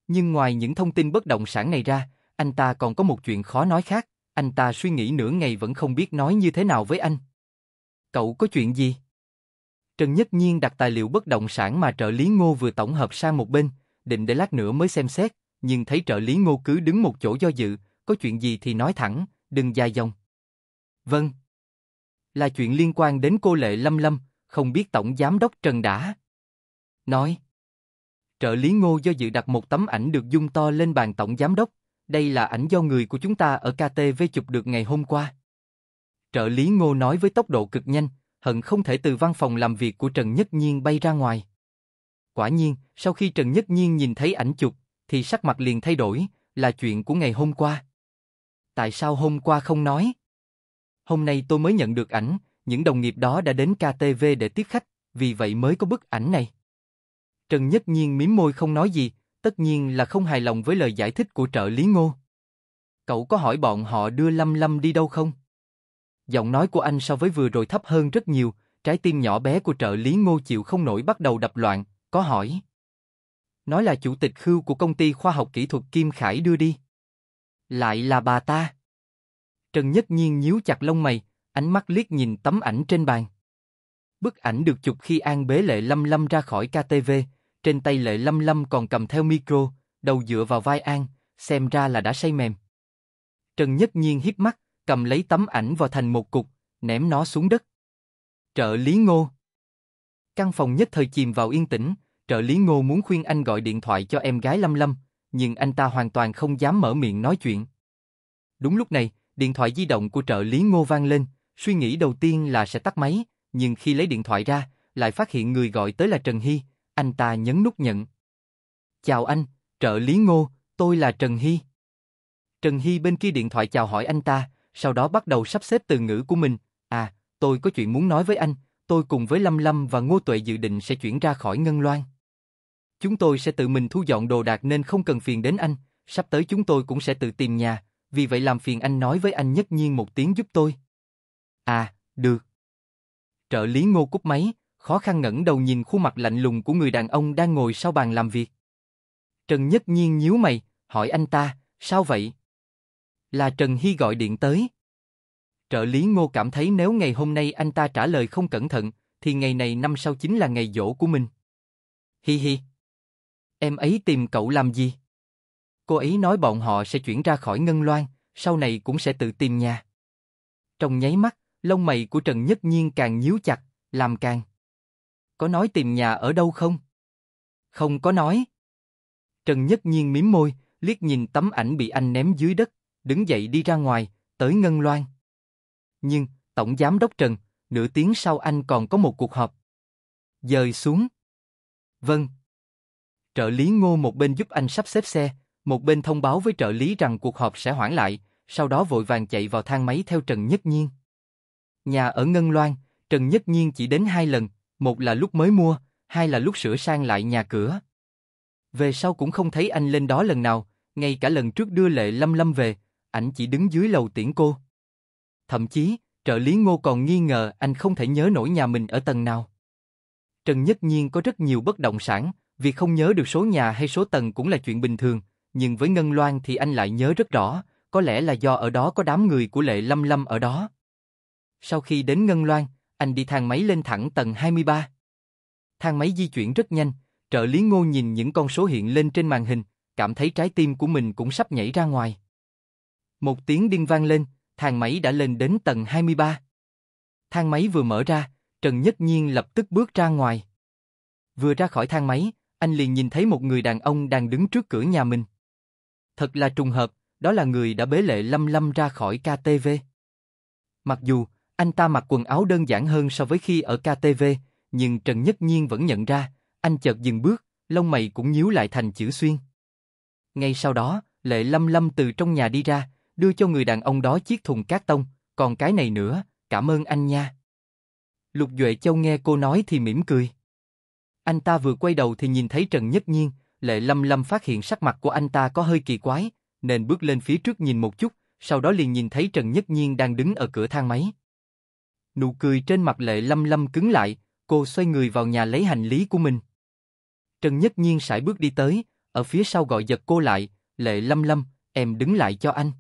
Nhưng ngoài những thông tin bất động sản này ra, anh ta còn có một chuyện khó nói khác, anh ta suy nghĩ nửa ngày vẫn không biết nói như thế nào với anh. Cậu có chuyện gì? Trần Nhất Nhiên đặt tài liệu bất động sản mà trợ lý Ngô vừa tổng hợp sang một bên, định để lát nữa mới xem xét, nhưng thấy trợ lý Ngô cứ đứng một chỗ do dự, có chuyện gì thì nói thẳng, đừng dài dòng. Vâng. Là chuyện liên quan đến cô Lệ Lâm Lâm, không biết Tổng Giám đốc Trần đã. Nói. Trợ lý Ngô do dự đặt một tấm ảnh được dung to lên bàn Tổng Giám đốc, đây là ảnh do người của chúng ta ở KTV chụp được ngày hôm qua. Trợ lý Ngô nói với tốc độ cực nhanh, hận không thể từ văn phòng làm việc của Trần Nhất Nhiên bay ra ngoài. Quả nhiên, sau khi Trần Nhất Nhiên nhìn thấy ảnh chụp, thì sắc mặt liền thay đổi, là chuyện của ngày hôm qua. Tại sao hôm qua không nói? Hôm nay tôi mới nhận được ảnh, những đồng nghiệp đó đã đến KTV để tiếp khách, vì vậy mới có bức ảnh này. Trần Nhất Nhiên mím môi không nói gì, tất nhiên là không hài lòng với lời giải thích của trợ lý ngô. Cậu có hỏi bọn họ đưa Lâm Lâm đi đâu không? Giọng nói của anh so với vừa rồi thấp hơn rất nhiều, trái tim nhỏ bé của trợ lý ngô chịu không nổi bắt đầu đập loạn, có hỏi. Nói là chủ tịch khưu của công ty khoa học kỹ thuật Kim Khải đưa đi. Lại là bà ta. Trần Nhất Nhiên nhíu chặt lông mày, ánh mắt liếc nhìn tấm ảnh trên bàn. Bức ảnh được chụp khi An Bế Lệ Lâm Lâm ra khỏi KTV, trên tay Lệ Lâm Lâm còn cầm theo micro, đầu dựa vào vai An, xem ra là đã say mềm. Trần Nhất Nhiên hiếp mắt, cầm lấy tấm ảnh vào thành một cục, ném nó xuống đất. Trợ lý Ngô Căn phòng nhất thời chìm vào yên tĩnh, trợ lý Ngô muốn khuyên anh gọi điện thoại cho em gái Lâm Lâm, nhưng anh ta hoàn toàn không dám mở miệng nói chuyện. Đúng lúc này, điện thoại di động của trợ lý Ngô vang lên, suy nghĩ đầu tiên là sẽ tắt máy, nhưng khi lấy điện thoại ra, lại phát hiện người gọi tới là Trần Hy, anh ta nhấn nút nhận. Chào anh, trợ lý ngô, tôi là Trần Hy. Trần Hy bên kia điện thoại chào hỏi anh ta, sau đó bắt đầu sắp xếp từ ngữ của mình. À, tôi có chuyện muốn nói với anh, tôi cùng với Lâm Lâm và Ngô Tuệ dự định sẽ chuyển ra khỏi Ngân Loan. Chúng tôi sẽ tự mình thu dọn đồ đạc nên không cần phiền đến anh, sắp tới chúng tôi cũng sẽ tự tìm nhà, vì vậy làm phiền anh nói với anh nhất nhiên một tiếng giúp tôi. À, được. Trợ lý ngô cúp máy, khó khăn ngẩng đầu nhìn khuôn mặt lạnh lùng của người đàn ông đang ngồi sau bàn làm việc. Trần Nhất Nhiên nhíu mày, hỏi anh ta, sao vậy? Là Trần Hy gọi điện tới. Trợ lý Ngô cảm thấy nếu ngày hôm nay anh ta trả lời không cẩn thận, thì ngày này năm sau chính là ngày dỗ của mình. Hi hi. Em ấy tìm cậu làm gì? Cô ấy nói bọn họ sẽ chuyển ra khỏi Ngân Loan, sau này cũng sẽ tự tìm nhà. Trong nháy mắt, lông mày của Trần Nhất Nhiên càng nhíu chặt, làm càng có nói tìm nhà ở đâu không? Không có nói. Trần Nhất Nhiên mím môi, liếc nhìn tấm ảnh bị anh ném dưới đất, đứng dậy đi ra ngoài, tới Ngân Loan. Nhưng, Tổng Giám Đốc Trần, nửa tiếng sau anh còn có một cuộc họp. Dời xuống. Vâng. Trợ lý Ngô một bên giúp anh sắp xếp xe, một bên thông báo với trợ lý rằng cuộc họp sẽ hoãn lại, sau đó vội vàng chạy vào thang máy theo Trần Nhất Nhiên. Nhà ở Ngân Loan, Trần Nhất Nhiên chỉ đến hai lần, một là lúc mới mua, hai là lúc sửa sang lại nhà cửa. Về sau cũng không thấy anh lên đó lần nào, ngay cả lần trước đưa lệ lâm lâm về, ảnh chỉ đứng dưới lầu tiễn cô. Thậm chí, trợ lý ngô còn nghi ngờ anh không thể nhớ nổi nhà mình ở tầng nào. Trần Nhất Nhiên có rất nhiều bất động sản, việc không nhớ được số nhà hay số tầng cũng là chuyện bình thường, nhưng với Ngân Loan thì anh lại nhớ rất rõ, có lẽ là do ở đó có đám người của Lệ Lâm Lâm ở đó. Sau khi đến Ngân Loan, anh đi thang máy lên thẳng tầng 23. Thang máy di chuyển rất nhanh, trợ lý ngô nhìn những con số hiện lên trên màn hình, cảm thấy trái tim của mình cũng sắp nhảy ra ngoài. Một tiếng đinh vang lên, thang máy đã lên đến tầng 23. Thang máy vừa mở ra, Trần Nhất Nhiên lập tức bước ra ngoài. Vừa ra khỏi thang máy, anh liền nhìn thấy một người đàn ông đang đứng trước cửa nhà mình. Thật là trùng hợp, đó là người đã bế lệ lâm lâm ra khỏi KTV. Mặc dù, anh ta mặc quần áo đơn giản hơn so với khi ở KTV, nhưng Trần Nhất Nhiên vẫn nhận ra, anh chợt dừng bước, lông mày cũng nhíu lại thành chữ xuyên. Ngay sau đó, Lệ Lâm Lâm từ trong nhà đi ra, đưa cho người đàn ông đó chiếc thùng cát tông, còn cái này nữa, cảm ơn anh nha. Lục Duệ Châu nghe cô nói thì mỉm cười. Anh ta vừa quay đầu thì nhìn thấy Trần Nhất Nhiên, Lệ Lâm Lâm phát hiện sắc mặt của anh ta có hơi kỳ quái, nên bước lên phía trước nhìn một chút, sau đó liền nhìn thấy Trần Nhất Nhiên đang đứng ở cửa thang máy nụ cười trên mặt lệ lâm lâm cứng lại, cô xoay người vào nhà lấy hành lý của mình. Trần Nhất Nhiên sải bước đi tới, ở phía sau gọi giật cô lại, lệ lâm lâm, em đứng lại cho anh.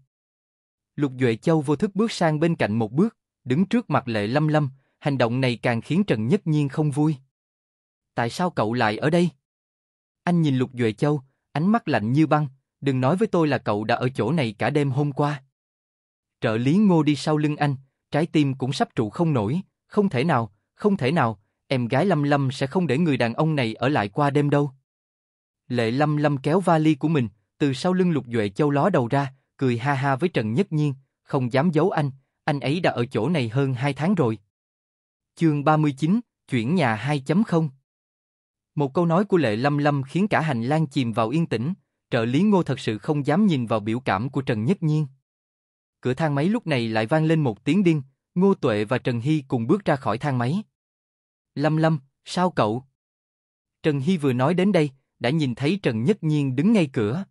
Lục Duệ Châu vô thức bước sang bên cạnh một bước, đứng trước mặt lệ lâm lâm, hành động này càng khiến Trần Nhất Nhiên không vui. Tại sao cậu lại ở đây? Anh nhìn Lục Duệ Châu, ánh mắt lạnh như băng, đừng nói với tôi là cậu đã ở chỗ này cả đêm hôm qua. Trợ lý ngô đi sau lưng anh, trái tim cũng sắp trụ không nổi, không thể nào, không thể nào, em gái Lâm Lâm sẽ không để người đàn ông này ở lại qua đêm đâu. Lệ Lâm Lâm kéo vali của mình, từ sau lưng Lục Duệ Châu ló đầu ra, cười ha ha với Trần Nhất Nhiên, không dám giấu anh, anh ấy đã ở chỗ này hơn 2 tháng rồi. Chương 39, chuyển nhà 2.0 Một câu nói của Lệ Lâm Lâm khiến cả hành lang chìm vào yên tĩnh, trợ lý ngô thật sự không dám nhìn vào biểu cảm của Trần Nhất Nhiên cửa thang máy lúc này lại vang lên một tiếng đinh, Ngô Tuệ và Trần Hy cùng bước ra khỏi thang máy. Lâm Lâm, sao cậu? Trần Hy vừa nói đến đây, đã nhìn thấy Trần Nhất Nhiên đứng ngay cửa.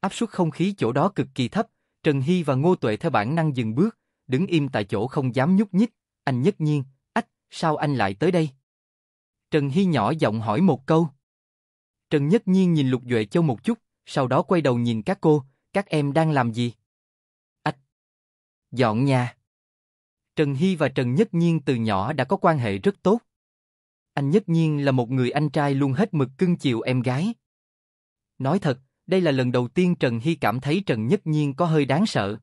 Áp suất không khí chỗ đó cực kỳ thấp, Trần Hy và Ngô Tuệ theo bản năng dừng bước, đứng im tại chỗ không dám nhúc nhích. Anh Nhất Nhiên, ách, sao anh lại tới đây? Trần Hy nhỏ giọng hỏi một câu. Trần Nhất Nhiên nhìn Lục Duệ Châu một chút, sau đó quay đầu nhìn các cô, các em đang làm gì? dọn nhà. Trần Hy và Trần Nhất Nhiên từ nhỏ đã có quan hệ rất tốt. Anh Nhất Nhiên là một người anh trai luôn hết mực cưng chiều em gái. Nói thật, đây là lần đầu tiên Trần Hy cảm thấy Trần Nhất Nhiên có hơi đáng sợ.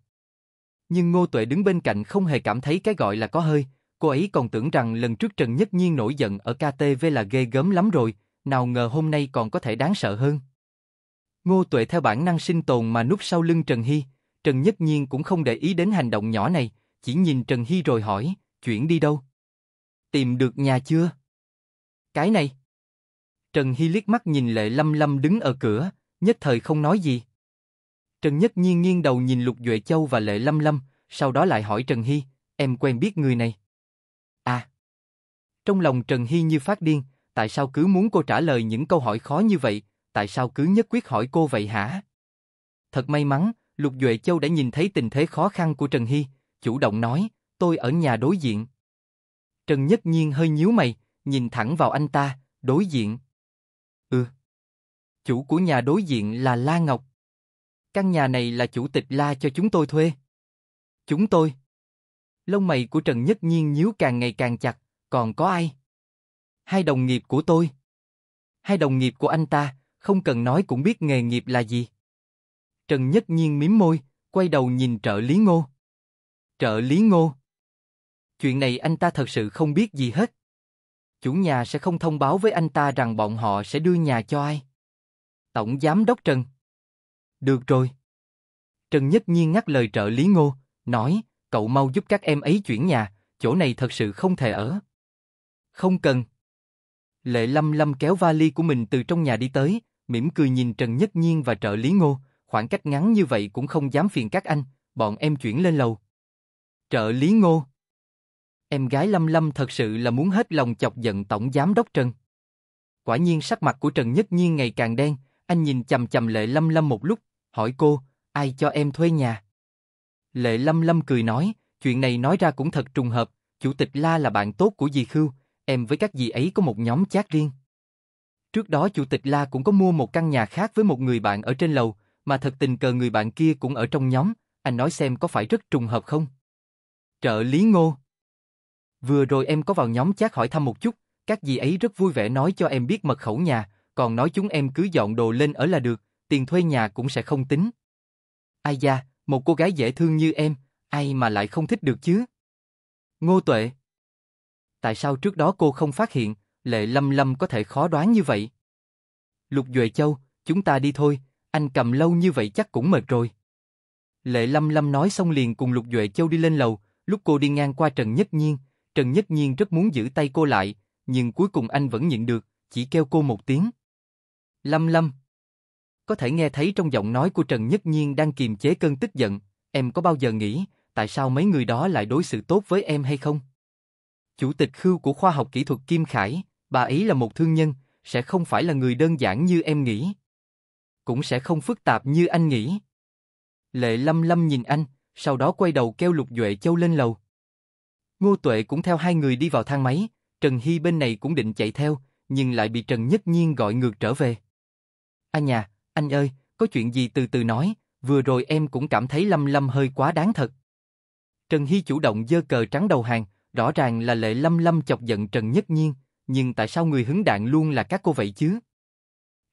Nhưng Ngô Tuệ đứng bên cạnh không hề cảm thấy cái gọi là có hơi, cô ấy còn tưởng rằng lần trước Trần Nhất Nhiên nổi giận ở KTV là ghê gớm lắm rồi, nào ngờ hôm nay còn có thể đáng sợ hơn. Ngô Tuệ theo bản năng sinh tồn mà núp sau lưng Trần Hy, Trần Nhất Nhiên cũng không để ý đến hành động nhỏ này, chỉ nhìn Trần Hy rồi hỏi, chuyển đi đâu? Tìm được nhà chưa? Cái này. Trần Hy liếc mắt nhìn Lệ Lâm Lâm đứng ở cửa, nhất thời không nói gì. Trần Nhất Nhiên nghiêng đầu nhìn Lục Duệ Châu và Lệ Lâm Lâm, sau đó lại hỏi Trần Hy, em quen biết người này. À. Trong lòng Trần Hy như phát điên, tại sao cứ muốn cô trả lời những câu hỏi khó như vậy, tại sao cứ nhất quyết hỏi cô vậy hả? Thật may mắn, Lục Duệ Châu đã nhìn thấy tình thế khó khăn của Trần Hy, chủ động nói, tôi ở nhà đối diện. Trần Nhất Nhiên hơi nhíu mày, nhìn thẳng vào anh ta, đối diện. Ừ. Chủ của nhà đối diện là La Ngọc. Căn nhà này là chủ tịch La cho chúng tôi thuê. Chúng tôi. Lông mày của Trần Nhất Nhiên nhíu càng ngày càng chặt, còn có ai? Hai đồng nghiệp của tôi. Hai đồng nghiệp của anh ta, không cần nói cũng biết nghề nghiệp là gì. Trần Nhất Nhiên mím môi, quay đầu nhìn trợ lý ngô. Trợ lý ngô? Chuyện này anh ta thật sự không biết gì hết. Chủ nhà sẽ không thông báo với anh ta rằng bọn họ sẽ đưa nhà cho ai. Tổng Giám Đốc Trần. Được rồi. Trần Nhất Nhiên ngắt lời trợ lý ngô, nói, cậu mau giúp các em ấy chuyển nhà, chỗ này thật sự không thể ở. Không cần. Lệ Lâm Lâm kéo vali của mình từ trong nhà đi tới, mỉm cười nhìn Trần Nhất Nhiên và trợ lý ngô, khoảng cách ngắn như vậy cũng không dám phiền các anh, bọn em chuyển lên lầu. Trợ lý ngô. Em gái Lâm Lâm thật sự là muốn hết lòng chọc giận tổng giám đốc Trần. Quả nhiên sắc mặt của Trần Nhất Nhiên ngày càng đen, anh nhìn chầm chầm Lệ Lâm Lâm một lúc, hỏi cô, ai cho em thuê nhà? Lệ Lâm Lâm cười nói, chuyện này nói ra cũng thật trùng hợp, chủ tịch La là bạn tốt của dì Khưu, em với các dì ấy có một nhóm chat riêng. Trước đó chủ tịch La cũng có mua một căn nhà khác với một người bạn ở trên lầu, mà thật tình cờ người bạn kia cũng ở trong nhóm, anh nói xem có phải rất trùng hợp không? Trợ lý ngô. Vừa rồi em có vào nhóm chat hỏi thăm một chút, các dì ấy rất vui vẻ nói cho em biết mật khẩu nhà, còn nói chúng em cứ dọn đồ lên ở là được, tiền thuê nhà cũng sẽ không tính. Ai da, một cô gái dễ thương như em, ai mà lại không thích được chứ? Ngô Tuệ Tại sao trước đó cô không phát hiện, lệ lâm lâm có thể khó đoán như vậy? Lục Duệ Châu, chúng ta đi thôi, anh cầm lâu như vậy chắc cũng mệt rồi. Lệ Lâm Lâm nói xong liền cùng Lục Duệ Châu đi lên lầu, lúc cô đi ngang qua Trần Nhất Nhiên, Trần Nhất Nhiên rất muốn giữ tay cô lại, nhưng cuối cùng anh vẫn nhịn được, chỉ kêu cô một tiếng. Lâm Lâm. Có thể nghe thấy trong giọng nói của Trần Nhất Nhiên đang kiềm chế cơn tức giận, em có bao giờ nghĩ, tại sao mấy người đó lại đối xử tốt với em hay không? Chủ tịch Khưu của khoa học kỹ thuật Kim Khải, bà ấy là một thương nhân, sẽ không phải là người đơn giản như em nghĩ cũng sẽ không phức tạp như anh nghĩ. Lệ lâm lâm nhìn anh, sau đó quay đầu kêu Lục Duệ Châu lên lầu. Ngô Tuệ cũng theo hai người đi vào thang máy, Trần Hy bên này cũng định chạy theo, nhưng lại bị Trần Nhất Nhiên gọi ngược trở về. A nhà, anh ơi, có chuyện gì từ từ nói, vừa rồi em cũng cảm thấy Lâm Lâm hơi quá đáng thật. Trần Hy chủ động dơ cờ trắng đầu hàng, rõ ràng là lệ Lâm Lâm chọc giận Trần Nhất Nhiên, nhưng tại sao người hứng đạn luôn là các cô vậy chứ?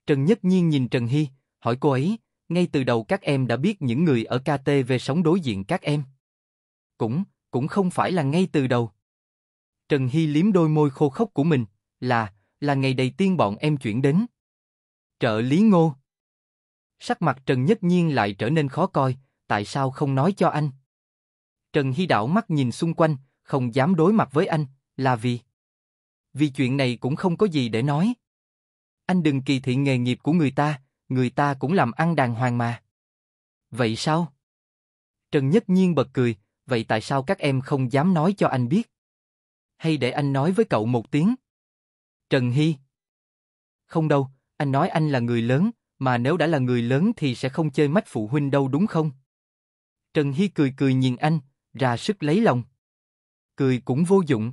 Trần Nhất Nhiên nhìn Trần Hy, hỏi cô ấy, ngay từ đầu các em đã biết những người ở KTV sống đối diện các em. Cũng, cũng không phải là ngay từ đầu. Trần Hy liếm đôi môi khô khốc của mình, là, là ngày đầu tiên bọn em chuyển đến. Trợ lý ngô. Sắc mặt Trần Nhất Nhiên lại trở nên khó coi, tại sao không nói cho anh? Trần Hy đảo mắt nhìn xung quanh, không dám đối mặt với anh, là vì... Vì chuyện này cũng không có gì để nói. Anh đừng kỳ thị nghề nghiệp của người ta, người ta cũng làm ăn đàng hoàng mà. Vậy sao? Trần Nhất Nhiên bật cười, vậy tại sao các em không dám nói cho anh biết? Hay để anh nói với cậu một tiếng? Trần Hy Không đâu, anh nói anh là người lớn, mà nếu đã là người lớn thì sẽ không chơi mách phụ huynh đâu đúng không? Trần Hy cười cười nhìn anh, ra sức lấy lòng. Cười cũng vô dụng.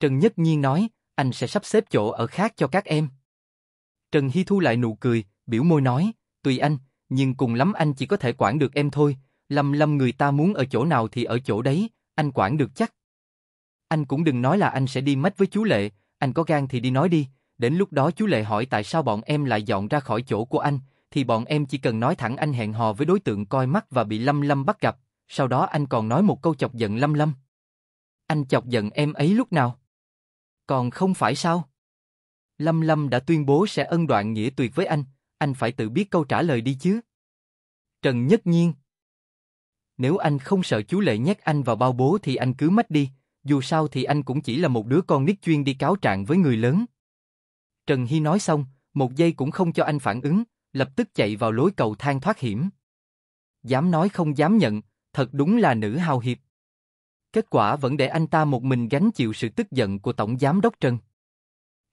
Trần Nhất Nhiên nói, anh sẽ sắp xếp chỗ ở khác cho các em. Trần Hy thu lại nụ cười, biểu môi nói, tùy anh, nhưng cùng lắm anh chỉ có thể quản được em thôi, Lâm Lâm người ta muốn ở chỗ nào thì ở chỗ đấy, anh quản được chắc. Anh cũng đừng nói là anh sẽ đi mất với chú Lệ, anh có gan thì đi nói đi, đến lúc đó chú Lệ hỏi tại sao bọn em lại dọn ra khỏi chỗ của anh, thì bọn em chỉ cần nói thẳng anh hẹn hò với đối tượng coi mắt và bị Lâm Lâm bắt gặp, sau đó anh còn nói một câu chọc giận Lâm Lâm. Anh chọc giận em ấy lúc nào? Còn không phải sao? Lâm Lâm đã tuyên bố sẽ ân đoạn nghĩa tuyệt với anh, anh phải tự biết câu trả lời đi chứ. Trần Nhất Nhiên Nếu anh không sợ chú Lệ nhắc anh vào bao bố thì anh cứ mất đi, dù sao thì anh cũng chỉ là một đứa con nít chuyên đi cáo trạng với người lớn. Trần Hy nói xong, một giây cũng không cho anh phản ứng, lập tức chạy vào lối cầu thang thoát hiểm. Dám nói không dám nhận, thật đúng là nữ hào hiệp. Kết quả vẫn để anh ta một mình gánh chịu sự tức giận của Tổng Giám Đốc Trần.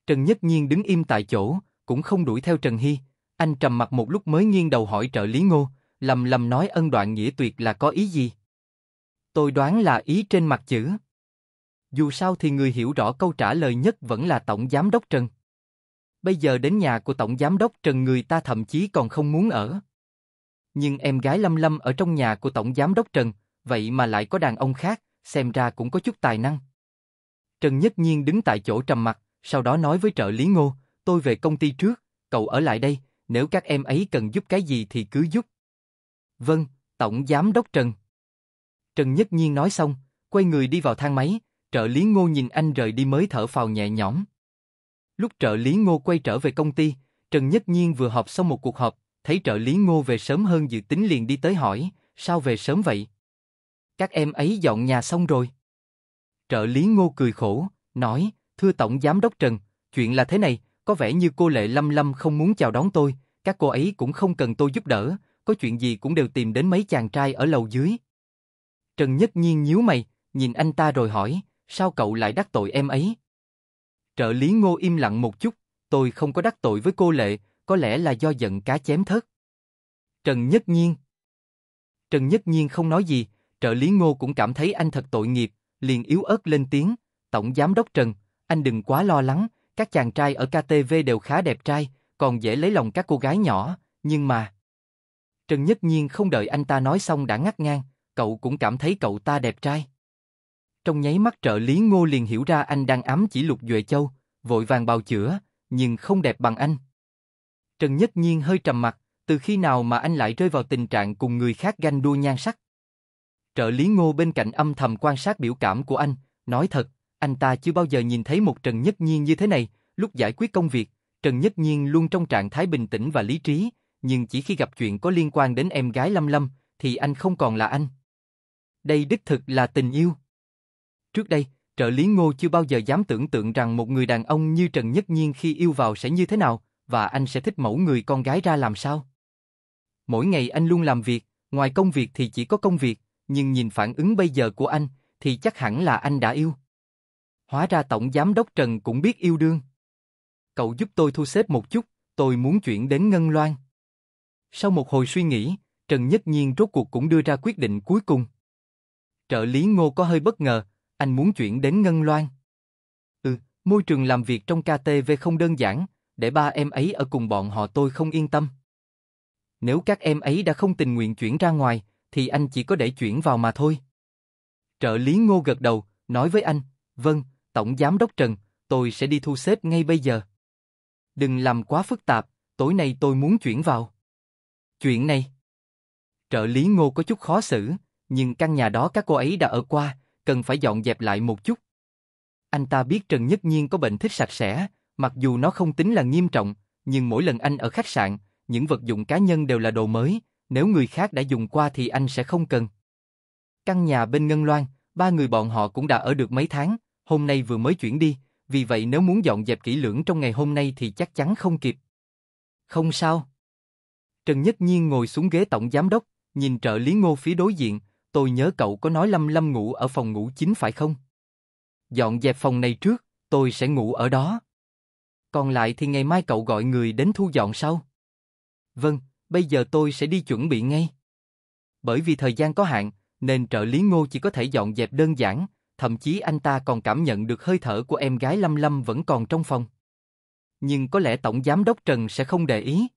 Trần Nhất Nhiên đứng im tại chỗ, cũng không đuổi theo Trần Hy, anh trầm mặt một lúc mới nghiêng đầu hỏi trợ lý ngô, lầm lầm nói ân đoạn nghĩa tuyệt là có ý gì? Tôi đoán là ý trên mặt chữ. Dù sao thì người hiểu rõ câu trả lời nhất vẫn là Tổng Giám đốc Trần. Bây giờ đến nhà của Tổng Giám đốc Trần người ta thậm chí còn không muốn ở. Nhưng em gái Lâm Lâm ở trong nhà của Tổng Giám đốc Trần, vậy mà lại có đàn ông khác, xem ra cũng có chút tài năng. Trần Nhất Nhiên đứng tại chỗ trầm mặt, sau đó nói với trợ lý Ngô, tôi về công ty trước, cậu ở lại đây, nếu các em ấy cần giúp cái gì thì cứ giúp. Vâng, Tổng Giám Đốc Trần. Trần Nhất Nhiên nói xong, quay người đi vào thang máy, trợ lý ngô nhìn anh rời đi mới thở phào nhẹ nhõm. Lúc trợ lý ngô quay trở về công ty, Trần Nhất Nhiên vừa họp xong một cuộc họp, thấy trợ lý ngô về sớm hơn dự tính liền đi tới hỏi, sao về sớm vậy? Các em ấy dọn nhà xong rồi. Trợ lý ngô cười khổ, nói, thưa Tổng Giám Đốc Trần, chuyện là thế này, có vẻ như cô Lệ Lâm Lâm không muốn chào đón tôi, các cô ấy cũng không cần tôi giúp đỡ, có chuyện gì cũng đều tìm đến mấy chàng trai ở lầu dưới. Trần Nhất Nhiên nhíu mày, nhìn anh ta rồi hỏi, sao cậu lại đắc tội em ấy? Trợ lý ngô im lặng một chút, tôi không có đắc tội với cô Lệ, có lẽ là do giận cá chém thất Trần Nhất Nhiên Trần Nhất Nhiên không nói gì, trợ lý ngô cũng cảm thấy anh thật tội nghiệp, liền yếu ớt lên tiếng, Tổng Giám Đốc Trần, anh đừng quá lo lắng, các chàng trai ở KTV đều khá đẹp trai, còn dễ lấy lòng các cô gái nhỏ, nhưng mà... Trần Nhất Nhiên không đợi anh ta nói xong đã ngắt ngang, cậu cũng cảm thấy cậu ta đẹp trai. Trong nháy mắt trợ lý ngô liền hiểu ra anh đang ám chỉ Lục Duệ Châu, vội vàng bào chữa, nhưng không đẹp bằng anh. Trần Nhất Nhiên hơi trầm mặt, từ khi nào mà anh lại rơi vào tình trạng cùng người khác ganh đua nhan sắc? Trợ lý ngô bên cạnh âm thầm quan sát biểu cảm của anh, nói thật, anh ta chưa bao giờ nhìn thấy một Trần Nhất Nhiên như thế này, lúc giải quyết công việc, Trần Nhất Nhiên luôn trong trạng thái bình tĩnh và lý trí, nhưng chỉ khi gặp chuyện có liên quan đến em gái Lâm Lâm, thì anh không còn là anh. Đây đích thực là tình yêu. Trước đây, trợ lý Ngô chưa bao giờ dám tưởng tượng rằng một người đàn ông như Trần Nhất Nhiên khi yêu vào sẽ như thế nào, và anh sẽ thích mẫu người con gái ra làm sao. Mỗi ngày anh luôn làm việc, ngoài công việc thì chỉ có công việc, nhưng nhìn phản ứng bây giờ của anh, thì chắc hẳn là anh đã yêu. Hóa ra Tổng Giám Đốc Trần cũng biết yêu đương. Cậu giúp tôi thu xếp một chút, tôi muốn chuyển đến Ngân Loan. Sau một hồi suy nghĩ, Trần Nhất Nhiên rốt cuộc cũng đưa ra quyết định cuối cùng. Trợ lý Ngô có hơi bất ngờ, anh muốn chuyển đến Ngân Loan. Ừ, môi trường làm việc trong KTV không đơn giản, để ba em ấy ở cùng bọn họ tôi không yên tâm. Nếu các em ấy đã không tình nguyện chuyển ra ngoài, thì anh chỉ có để chuyển vào mà thôi. Trợ lý Ngô gật đầu, nói với anh, vâng, Tổng Giám Đốc Trần, tôi sẽ đi thu xếp ngay bây giờ. Đừng làm quá phức tạp, tối nay tôi muốn chuyển vào. Chuyện này. Trợ lý ngô có chút khó xử, nhưng căn nhà đó các cô ấy đã ở qua, cần phải dọn dẹp lại một chút. Anh ta biết Trần Nhất Nhiên có bệnh thích sạch sẽ, mặc dù nó không tính là nghiêm trọng, nhưng mỗi lần anh ở khách sạn, những vật dụng cá nhân đều là đồ mới, nếu người khác đã dùng qua thì anh sẽ không cần. Căn nhà bên Ngân Loan, ba người bọn họ cũng đã ở được mấy tháng, hôm nay vừa mới chuyển đi, vì vậy nếu muốn dọn dẹp kỹ lưỡng trong ngày hôm nay thì chắc chắn không kịp. Không sao. Trần Nhất Nhiên ngồi xuống ghế tổng giám đốc, nhìn trợ lý ngô phía đối diện, tôi nhớ cậu có nói Lâm Lâm ngủ ở phòng ngủ chính phải không? Dọn dẹp phòng này trước, tôi sẽ ngủ ở đó. Còn lại thì ngày mai cậu gọi người đến thu dọn sau. Vâng, bây giờ tôi sẽ đi chuẩn bị ngay. Bởi vì thời gian có hạn, nên trợ lý ngô chỉ có thể dọn dẹp đơn giản, thậm chí anh ta còn cảm nhận được hơi thở của em gái Lâm Lâm vẫn còn trong phòng. Nhưng có lẽ Tổng Giám đốc Trần sẽ không để ý.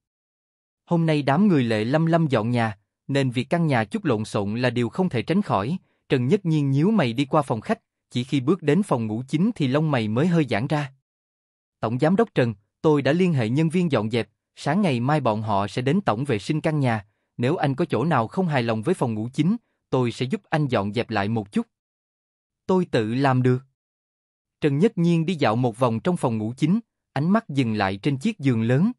Hôm nay đám người lệ Lâm Lâm dọn nhà, nên việc căn nhà chút lộn xộn là điều không thể tránh khỏi, Trần Nhất Nhiên nhíu mày đi qua phòng khách, chỉ khi bước đến phòng ngủ chính thì lông mày mới hơi giãn ra. Tổng Giám đốc Trần, tôi đã liên hệ nhân viên dọn dẹp, sáng ngày mai bọn họ sẽ đến tổng vệ sinh căn nhà, nếu anh có chỗ nào không hài lòng với phòng ngủ chính, tôi sẽ giúp anh dọn dẹp lại một chút tôi tự làm được. Trần Nhất Nhiên đi dạo một vòng trong phòng ngủ chính, ánh mắt dừng lại trên chiếc giường lớn.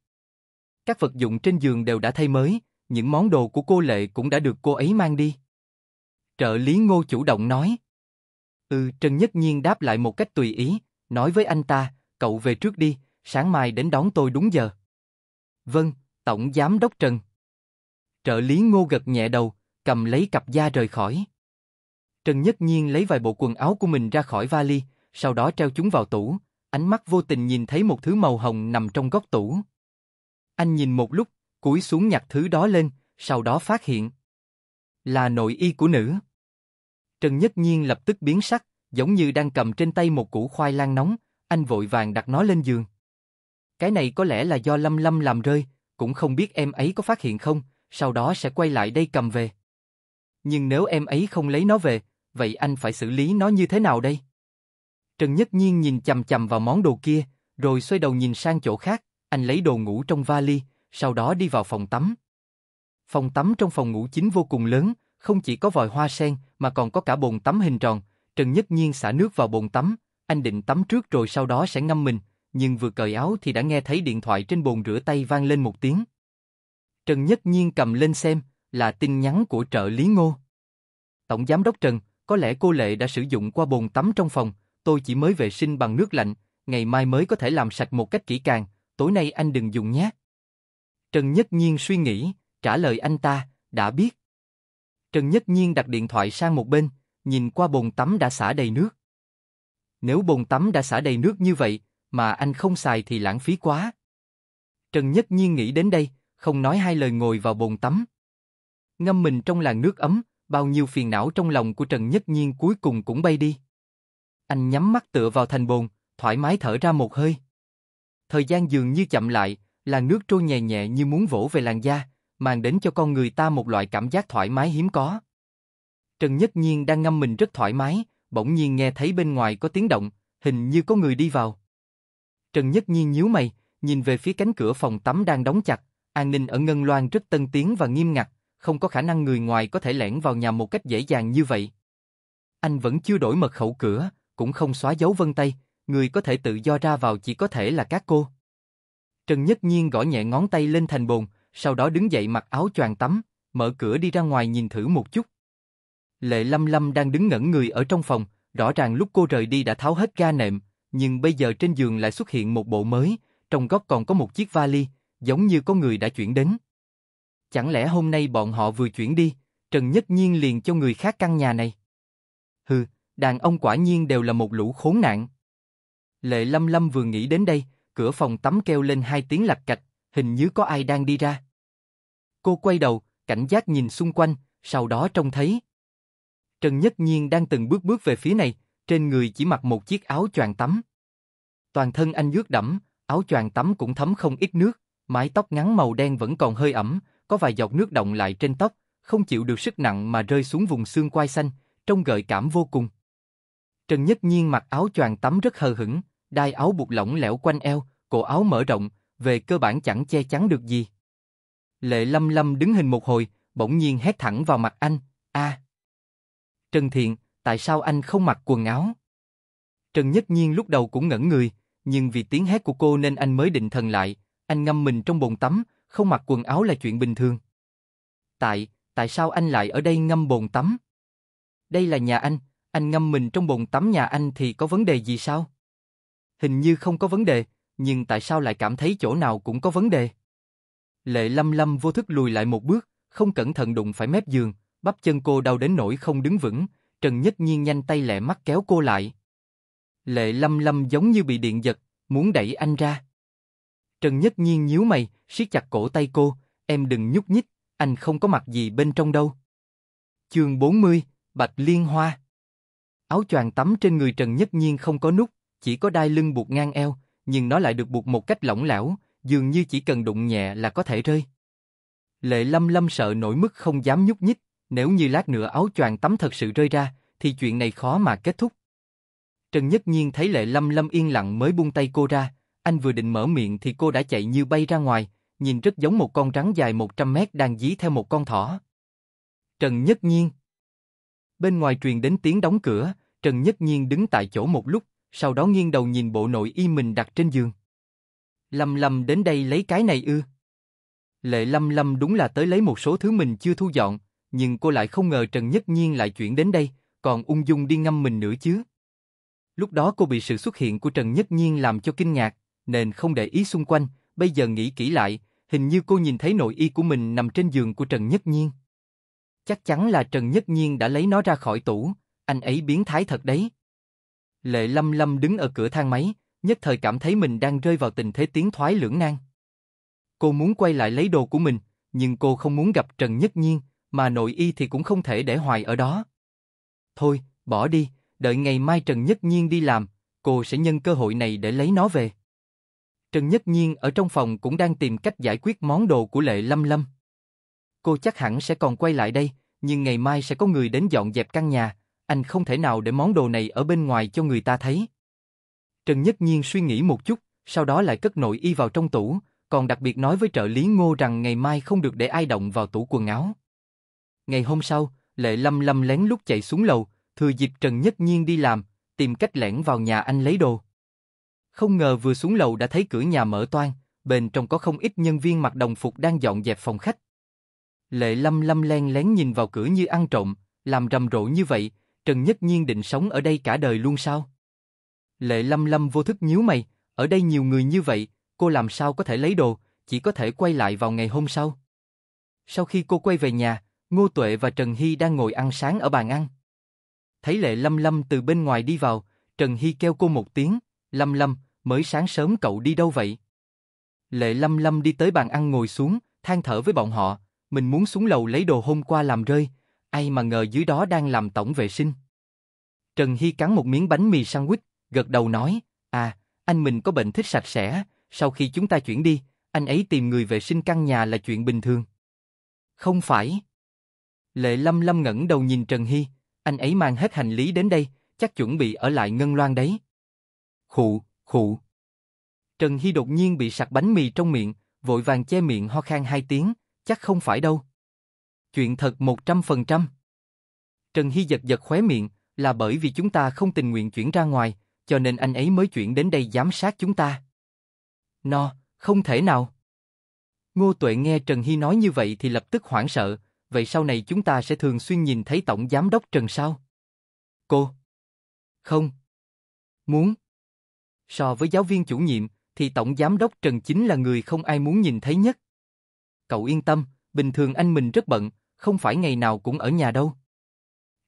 Các vật dụng trên giường đều đã thay mới, những món đồ của cô Lệ cũng đã được cô ấy mang đi. Trợ lý Ngô chủ động nói. Ừ, Trần Nhất Nhiên đáp lại một cách tùy ý, nói với anh ta, cậu về trước đi, sáng mai đến đón tôi đúng giờ. Vâng, Tổng Giám Đốc Trần. Trợ lý Ngô gật nhẹ đầu, cầm lấy cặp da rời khỏi. Trần Nhất Nhiên lấy vài bộ quần áo của mình ra khỏi vali, sau đó treo chúng vào tủ, ánh mắt vô tình nhìn thấy một thứ màu hồng nằm trong góc tủ. Anh nhìn một lúc, cúi xuống nhặt thứ đó lên, sau đó phát hiện. Là nội y của nữ. Trần Nhất Nhiên lập tức biến sắc, giống như đang cầm trên tay một củ khoai lang nóng, anh vội vàng đặt nó lên giường. Cái này có lẽ là do Lâm Lâm làm rơi, cũng không biết em ấy có phát hiện không, sau đó sẽ quay lại đây cầm về. Nhưng nếu em ấy không lấy nó về, vậy anh phải xử lý nó như thế nào đây? Trần Nhất Nhiên nhìn chầm chầm vào món đồ kia, rồi xoay đầu nhìn sang chỗ khác, anh lấy đồ ngủ trong vali, sau đó đi vào phòng tắm. Phòng tắm trong phòng ngủ chính vô cùng lớn, không chỉ có vòi hoa sen mà còn có cả bồn tắm hình tròn, Trần Nhất Nhiên xả nước vào bồn tắm, anh định tắm trước rồi sau đó sẽ ngâm mình, nhưng vừa cởi áo thì đã nghe thấy điện thoại trên bồn rửa tay vang lên một tiếng. Trần Nhất Nhiên cầm lên xem, là tin nhắn của trợ lý ngô. Tổng giám đốc Trần, có lẽ cô Lệ đã sử dụng qua bồn tắm trong phòng, tôi chỉ mới vệ sinh bằng nước lạnh, ngày mai mới có thể làm sạch một cách kỹ càng, tối nay anh đừng dùng nhé. Trần Nhất Nhiên suy nghĩ, trả lời anh ta, đã biết. Trần Nhất Nhiên đặt điện thoại sang một bên, nhìn qua bồn tắm đã xả đầy nước. Nếu bồn tắm đã xả đầy nước như vậy, mà anh không xài thì lãng phí quá. Trần Nhất Nhiên nghĩ đến đây, không nói hai lời ngồi vào bồn tắm. Ngâm mình trong làn nước ấm, bao nhiêu phiền não trong lòng của Trần Nhất Nhiên cuối cùng cũng bay đi. Anh nhắm mắt tựa vào thành bồn, thoải mái thở ra một hơi. Thời gian dường như chậm lại, làn nước trôi nhẹ nhẹ như muốn vỗ về làn da, mang đến cho con người ta một loại cảm giác thoải mái hiếm có. Trần Nhất Nhiên đang ngâm mình rất thoải mái, bỗng nhiên nghe thấy bên ngoài có tiếng động, hình như có người đi vào. Trần Nhất Nhiên nhíu mày, nhìn về phía cánh cửa phòng tắm đang đóng chặt, an ninh ở Ngân Loan rất tân tiến và nghiêm ngặt, không có khả năng người ngoài có thể lẻn vào nhà một cách dễ dàng như vậy. Anh vẫn chưa đổi mật khẩu cửa, cũng không xóa dấu vân tay, người có thể tự do ra vào chỉ có thể là các cô. Trần Nhất Nhiên gõ nhẹ ngón tay lên thành bồn, sau đó đứng dậy mặc áo choàng tắm, mở cửa đi ra ngoài nhìn thử một chút. Lệ Lâm Lâm đang đứng ngẩn người ở trong phòng, rõ ràng lúc cô rời đi đã tháo hết ga nệm, nhưng bây giờ trên giường lại xuất hiện một bộ mới, trong góc còn có một chiếc vali, giống như có người đã chuyển đến chẳng lẽ hôm nay bọn họ vừa chuyển đi, Trần Nhất Nhiên liền cho người khác căn nhà này. Hừ, đàn ông quả nhiên đều là một lũ khốn nạn. Lệ Lâm Lâm vừa nghĩ đến đây, cửa phòng tắm kêu lên hai tiếng lạch cạch, hình như có ai đang đi ra. Cô quay đầu, cảnh giác nhìn xung quanh, sau đó trông thấy. Trần Nhất Nhiên đang từng bước bước về phía này, trên người chỉ mặc một chiếc áo choàng tắm. Toàn thân anh ướt đẫm, áo choàng tắm cũng thấm không ít nước, mái tóc ngắn màu đen vẫn còn hơi ẩm, có vài giọt nước động lại trên tóc, không chịu được sức nặng mà rơi xuống vùng xương quai xanh, trông gợi cảm vô cùng. Trần Nhất Nhiên mặc áo choàng tắm rất hờ hững, đai áo buộc lỏng lẻo quanh eo, cổ áo mở rộng, về cơ bản chẳng che chắn được gì. Lệ Lâm Lâm đứng hình một hồi, bỗng nhiên hét thẳng vào mặt anh, a Trần Thiện, tại sao anh không mặc quần áo? Trần Nhất Nhiên lúc đầu cũng ngẩn người, nhưng vì tiếng hét của cô nên anh mới định thần lại, anh ngâm mình trong bồn tắm, không mặc quần áo là chuyện bình thường. Tại, tại sao anh lại ở đây ngâm bồn tắm? Đây là nhà anh, anh ngâm mình trong bồn tắm nhà anh thì có vấn đề gì sao? Hình như không có vấn đề, nhưng tại sao lại cảm thấy chỗ nào cũng có vấn đề? Lệ lâm lâm vô thức lùi lại một bước, không cẩn thận đụng phải mép giường, bắp chân cô đau đến nỗi không đứng vững, Trần Nhất Nhiên nhanh tay lẹ mắt kéo cô lại. Lệ lâm lâm giống như bị điện giật, muốn đẩy anh ra. Trần Nhất Nhiên nhíu mày, siết chặt cổ tay cô, em đừng nhúc nhích, anh không có mặt gì bên trong đâu. Chương 40, Bạch Liên Hoa Áo choàng tắm trên người Trần Nhất Nhiên không có nút, chỉ có đai lưng buộc ngang eo, nhưng nó lại được buộc một cách lỏng lẻo, dường như chỉ cần đụng nhẹ là có thể rơi. Lệ Lâm Lâm sợ nổi mức không dám nhúc nhích, nếu như lát nữa áo choàng tắm thật sự rơi ra, thì chuyện này khó mà kết thúc. Trần Nhất Nhiên thấy Lệ Lâm Lâm yên lặng mới buông tay cô ra, anh vừa định mở miệng thì cô đã chạy như bay ra ngoài, nhìn rất giống một con rắn dài 100 mét đang dí theo một con thỏ. Trần Nhất Nhiên Bên ngoài truyền đến tiếng đóng cửa, Trần Nhất Nhiên đứng tại chỗ một lúc, sau đó nghiêng đầu nhìn bộ nội y mình đặt trên giường. Lâm Lâm đến đây lấy cái này ư? Lệ Lâm Lâm đúng là tới lấy một số thứ mình chưa thu dọn, nhưng cô lại không ngờ Trần Nhất Nhiên lại chuyển đến đây, còn ung dung đi ngâm mình nữa chứ. Lúc đó cô bị sự xuất hiện của Trần Nhất Nhiên làm cho kinh ngạc, nên không để ý xung quanh, bây giờ nghĩ kỹ lại, hình như cô nhìn thấy nội y của mình nằm trên giường của Trần Nhất Nhiên. Chắc chắn là Trần Nhất Nhiên đã lấy nó ra khỏi tủ, anh ấy biến thái thật đấy. Lệ Lâm Lâm đứng ở cửa thang máy, nhất thời cảm thấy mình đang rơi vào tình thế tiến thoái lưỡng nan. Cô muốn quay lại lấy đồ của mình, nhưng cô không muốn gặp Trần Nhất Nhiên, mà nội y thì cũng không thể để hoài ở đó. Thôi, bỏ đi, đợi ngày mai Trần Nhất Nhiên đi làm, cô sẽ nhân cơ hội này để lấy nó về. Trần Nhất Nhiên ở trong phòng cũng đang tìm cách giải quyết món đồ của Lệ Lâm Lâm. Cô chắc hẳn sẽ còn quay lại đây, nhưng ngày mai sẽ có người đến dọn dẹp căn nhà, anh không thể nào để món đồ này ở bên ngoài cho người ta thấy. Trần Nhất Nhiên suy nghĩ một chút, sau đó lại cất nội y vào trong tủ, còn đặc biệt nói với trợ lý Ngô rằng ngày mai không được để ai động vào tủ quần áo. Ngày hôm sau, Lệ Lâm Lâm lén lúc chạy xuống lầu, thừa dịp Trần Nhất Nhiên đi làm, tìm cách lẻn vào nhà anh lấy đồ. Không ngờ vừa xuống lầu đã thấy cửa nhà mở toang, bên trong có không ít nhân viên mặc đồng phục đang dọn dẹp phòng khách. Lệ lâm lâm len lén nhìn vào cửa như ăn trộm, làm rầm rộ như vậy, Trần Nhất Nhiên định sống ở đây cả đời luôn sao? Lệ lâm lâm vô thức nhíu mày, ở đây nhiều người như vậy, cô làm sao có thể lấy đồ, chỉ có thể quay lại vào ngày hôm sau. Sau khi cô quay về nhà, Ngô Tuệ và Trần Hy đang ngồi ăn sáng ở bàn ăn. Thấy Lệ Lâm Lâm từ bên ngoài đi vào, Trần Hy kêu cô một tiếng, Lâm Lâm, mới sáng sớm cậu đi đâu vậy? Lệ Lâm Lâm đi tới bàn ăn ngồi xuống, than thở với bọn họ, mình muốn xuống lầu lấy đồ hôm qua làm rơi, ai mà ngờ dưới đó đang làm tổng vệ sinh. Trần Hy cắn một miếng bánh mì sandwich, gật đầu nói, à, anh mình có bệnh thích sạch sẽ, sau khi chúng ta chuyển đi, anh ấy tìm người vệ sinh căn nhà là chuyện bình thường. Không phải. Lệ Lâm Lâm ngẩng đầu nhìn Trần Hy, anh ấy mang hết hành lý đến đây, chắc chuẩn bị ở lại Ngân Loan đấy. Khụ, Khụ. Trần Hy đột nhiên bị sặc bánh mì trong miệng, vội vàng che miệng ho khan hai tiếng, chắc không phải đâu. Chuyện thật 100%. Trần Hy giật giật khóe miệng, là bởi vì chúng ta không tình nguyện chuyển ra ngoài, cho nên anh ấy mới chuyển đến đây giám sát chúng ta. No, không thể nào. Ngô Tuệ nghe Trần Hy nói như vậy thì lập tức hoảng sợ, vậy sau này chúng ta sẽ thường xuyên nhìn thấy Tổng Giám đốc Trần sao? Cô? Không. Muốn. So với giáo viên chủ nhiệm, thì tổng giám đốc Trần chính là người không ai muốn nhìn thấy nhất. Cậu yên tâm, bình thường anh mình rất bận, không phải ngày nào cũng ở nhà đâu.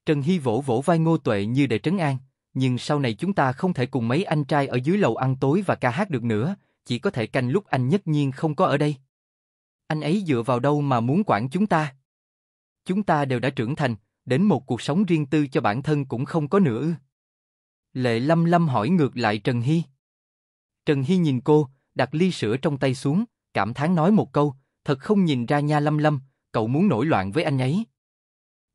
Trần Hy vỗ vỗ vai Ngô Tuệ như để trấn an, nhưng sau này chúng ta không thể cùng mấy anh trai ở dưới lầu ăn tối và ca hát được nữa, chỉ có thể canh lúc anh nhất nhiên không có ở đây. Anh ấy dựa vào đâu mà muốn quản chúng ta? Chúng ta đều đã trưởng thành, đến một cuộc sống riêng tư cho bản thân cũng không có nữa Lệ Lâm Lâm hỏi ngược lại Trần Hy. Trần Hy nhìn cô, đặt ly sữa trong tay xuống, cảm thán nói một câu, thật không nhìn ra nha Lâm Lâm, cậu muốn nổi loạn với anh ấy.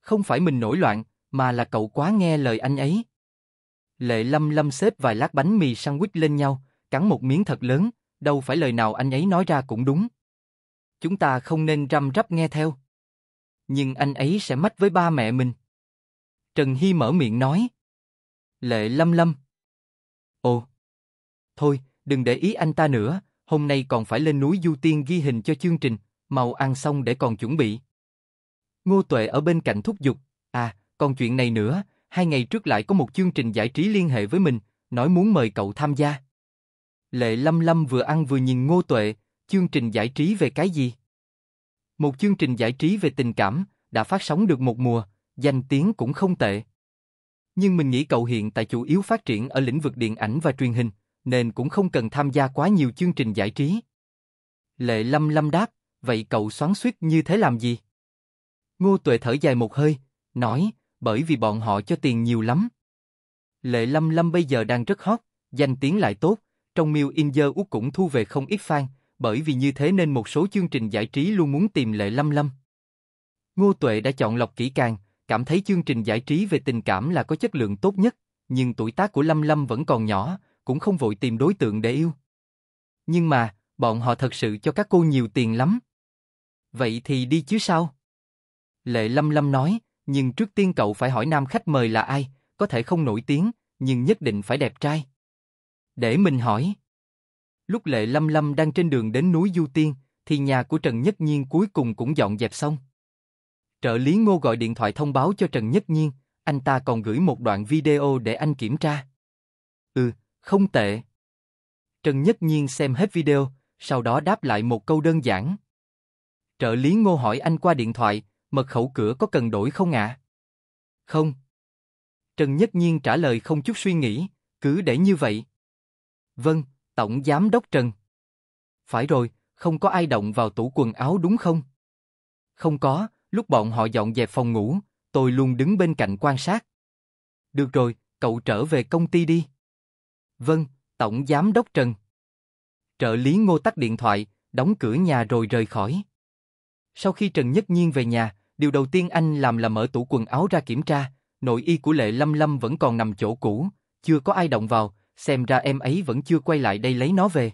Không phải mình nổi loạn, mà là cậu quá nghe lời anh ấy. Lệ Lâm Lâm xếp vài lát bánh mì sandwich lên nhau, cắn một miếng thật lớn, đâu phải lời nào anh ấy nói ra cũng đúng. Chúng ta không nên răm rắp nghe theo. Nhưng anh ấy sẽ mách với ba mẹ mình. Trần Hy mở miệng nói. Lệ lâm lâm. Ồ. Thôi, đừng để ý anh ta nữa, hôm nay còn phải lên núi Du Tiên ghi hình cho chương trình, mau ăn xong để còn chuẩn bị. Ngô Tuệ ở bên cạnh thúc giục, à, còn chuyện này nữa, hai ngày trước lại có một chương trình giải trí liên hệ với mình, nói muốn mời cậu tham gia. Lệ Lâm Lâm vừa ăn vừa nhìn Ngô Tuệ, chương trình giải trí về cái gì? Một chương trình giải trí về tình cảm, đã phát sóng được một mùa, danh tiếng cũng không tệ nhưng mình nghĩ cậu hiện tại chủ yếu phát triển ở lĩnh vực điện ảnh và truyền hình, nên cũng không cần tham gia quá nhiều chương trình giải trí. Lệ Lâm Lâm đáp, vậy cậu xoắn suýt như thế làm gì? Ngô Tuệ thở dài một hơi, nói, bởi vì bọn họ cho tiền nhiều lắm. Lệ Lâm Lâm bây giờ đang rất hot, danh tiếng lại tốt, trong Miêu In Dơ Úc cũng thu về không ít fan, bởi vì như thế nên một số chương trình giải trí luôn muốn tìm Lệ Lâm Lâm. Ngô Tuệ đã chọn lọc kỹ càng, cảm thấy chương trình giải trí về tình cảm là có chất lượng tốt nhất, nhưng tuổi tác của Lâm Lâm vẫn còn nhỏ, cũng không vội tìm đối tượng để yêu. Nhưng mà, bọn họ thật sự cho các cô nhiều tiền lắm. Vậy thì đi chứ sao? Lệ Lâm Lâm nói, nhưng trước tiên cậu phải hỏi nam khách mời là ai, có thể không nổi tiếng, nhưng nhất định phải đẹp trai. Để mình hỏi. Lúc Lệ Lâm Lâm đang trên đường đến núi Du Tiên, thì nhà của Trần Nhất Nhiên cuối cùng cũng dọn dẹp xong. Trợ lý Ngô gọi điện thoại thông báo cho Trần Nhất Nhiên, anh ta còn gửi một đoạn video để anh kiểm tra. Ừ, không tệ. Trần Nhất Nhiên xem hết video, sau đó đáp lại một câu đơn giản. Trợ lý Ngô hỏi anh qua điện thoại, mật khẩu cửa có cần đổi không ạ? Không. Trần Nhất Nhiên trả lời không chút suy nghĩ, cứ để như vậy. Vâng, Tổng Giám Đốc Trần. Phải rồi, không có ai động vào tủ quần áo đúng không? Không có, lúc bọn họ dọn dẹp phòng ngủ, tôi luôn đứng bên cạnh quan sát. Được rồi, cậu trở về công ty đi. Vâng, Tổng Giám Đốc Trần. Trợ lý ngô tắt điện thoại, đóng cửa nhà rồi rời khỏi. Sau khi Trần Nhất Nhiên về nhà, điều đầu tiên anh làm là mở tủ quần áo ra kiểm tra, nội y của Lệ Lâm Lâm vẫn còn nằm chỗ cũ, chưa có ai động vào, xem ra em ấy vẫn chưa quay lại đây lấy nó về.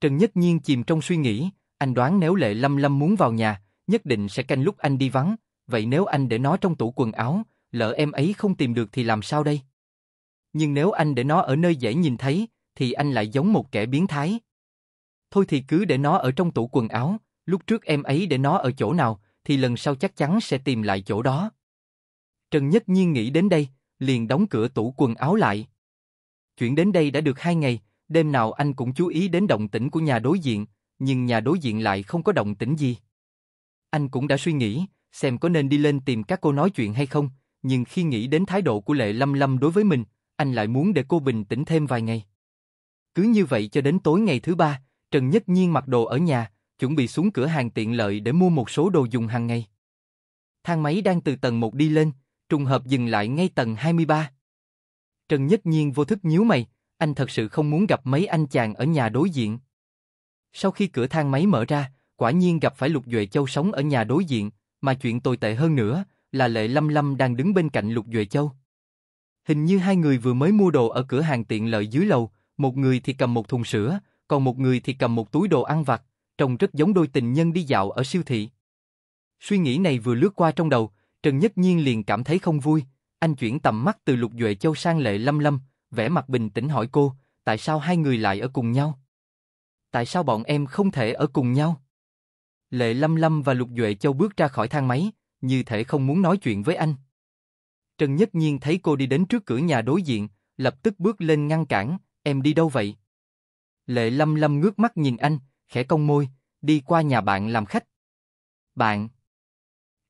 Trần Nhất Nhiên chìm trong suy nghĩ, anh đoán nếu Lệ Lâm Lâm muốn vào nhà, nhất định sẽ canh lúc anh đi vắng, vậy nếu anh để nó trong tủ quần áo, lỡ em ấy không tìm được thì làm sao đây? Nhưng nếu anh để nó ở nơi dễ nhìn thấy, thì anh lại giống một kẻ biến thái. Thôi thì cứ để nó ở trong tủ quần áo, lúc trước em ấy để nó ở chỗ nào, thì lần sau chắc chắn sẽ tìm lại chỗ đó. Trần Nhất Nhiên nghĩ đến đây, liền đóng cửa tủ quần áo lại. chuyện đến đây đã được hai ngày, đêm nào anh cũng chú ý đến động tĩnh của nhà đối diện, nhưng nhà đối diện lại không có động tĩnh gì. Anh cũng đã suy nghĩ, xem có nên đi lên tìm các cô nói chuyện hay không, nhưng khi nghĩ đến thái độ của Lệ Lâm Lâm đối với mình, anh lại muốn để cô bình tĩnh thêm vài ngày. Cứ như vậy cho đến tối ngày thứ ba, Trần Nhất Nhiên mặc đồ ở nhà, chuẩn bị xuống cửa hàng tiện lợi để mua một số đồ dùng hàng ngày. Thang máy đang từ tầng 1 đi lên, trùng hợp dừng lại ngay tầng 23. Trần Nhất Nhiên vô thức nhíu mày, anh thật sự không muốn gặp mấy anh chàng ở nhà đối diện. Sau khi cửa thang máy mở ra, quả nhiên gặp phải Lục Duệ Châu sống ở nhà đối diện, mà chuyện tồi tệ hơn nữa là Lệ Lâm Lâm đang đứng bên cạnh Lục Duệ Châu. Hình như hai người vừa mới mua đồ ở cửa hàng tiện lợi dưới lầu, một người thì cầm một thùng sữa, còn một người thì cầm một túi đồ ăn vặt, trông rất giống đôi tình nhân đi dạo ở siêu thị. Suy nghĩ này vừa lướt qua trong đầu, Trần Nhất Nhiên liền cảm thấy không vui, anh chuyển tầm mắt từ Lục Duệ Châu sang Lệ Lâm Lâm, vẻ mặt bình tĩnh hỏi cô, tại sao hai người lại ở cùng nhau? Tại sao bọn em không thể ở cùng nhau? Lệ Lâm Lâm và Lục Duệ Châu bước ra khỏi thang máy, như thể không muốn nói chuyện với anh. Trần Nhất Nhiên thấy cô đi đến trước cửa nhà đối diện, lập tức bước lên ngăn cản, em đi đâu vậy? Lệ Lâm Lâm ngước mắt nhìn anh, khẽ cong môi, đi qua nhà bạn làm khách. Bạn.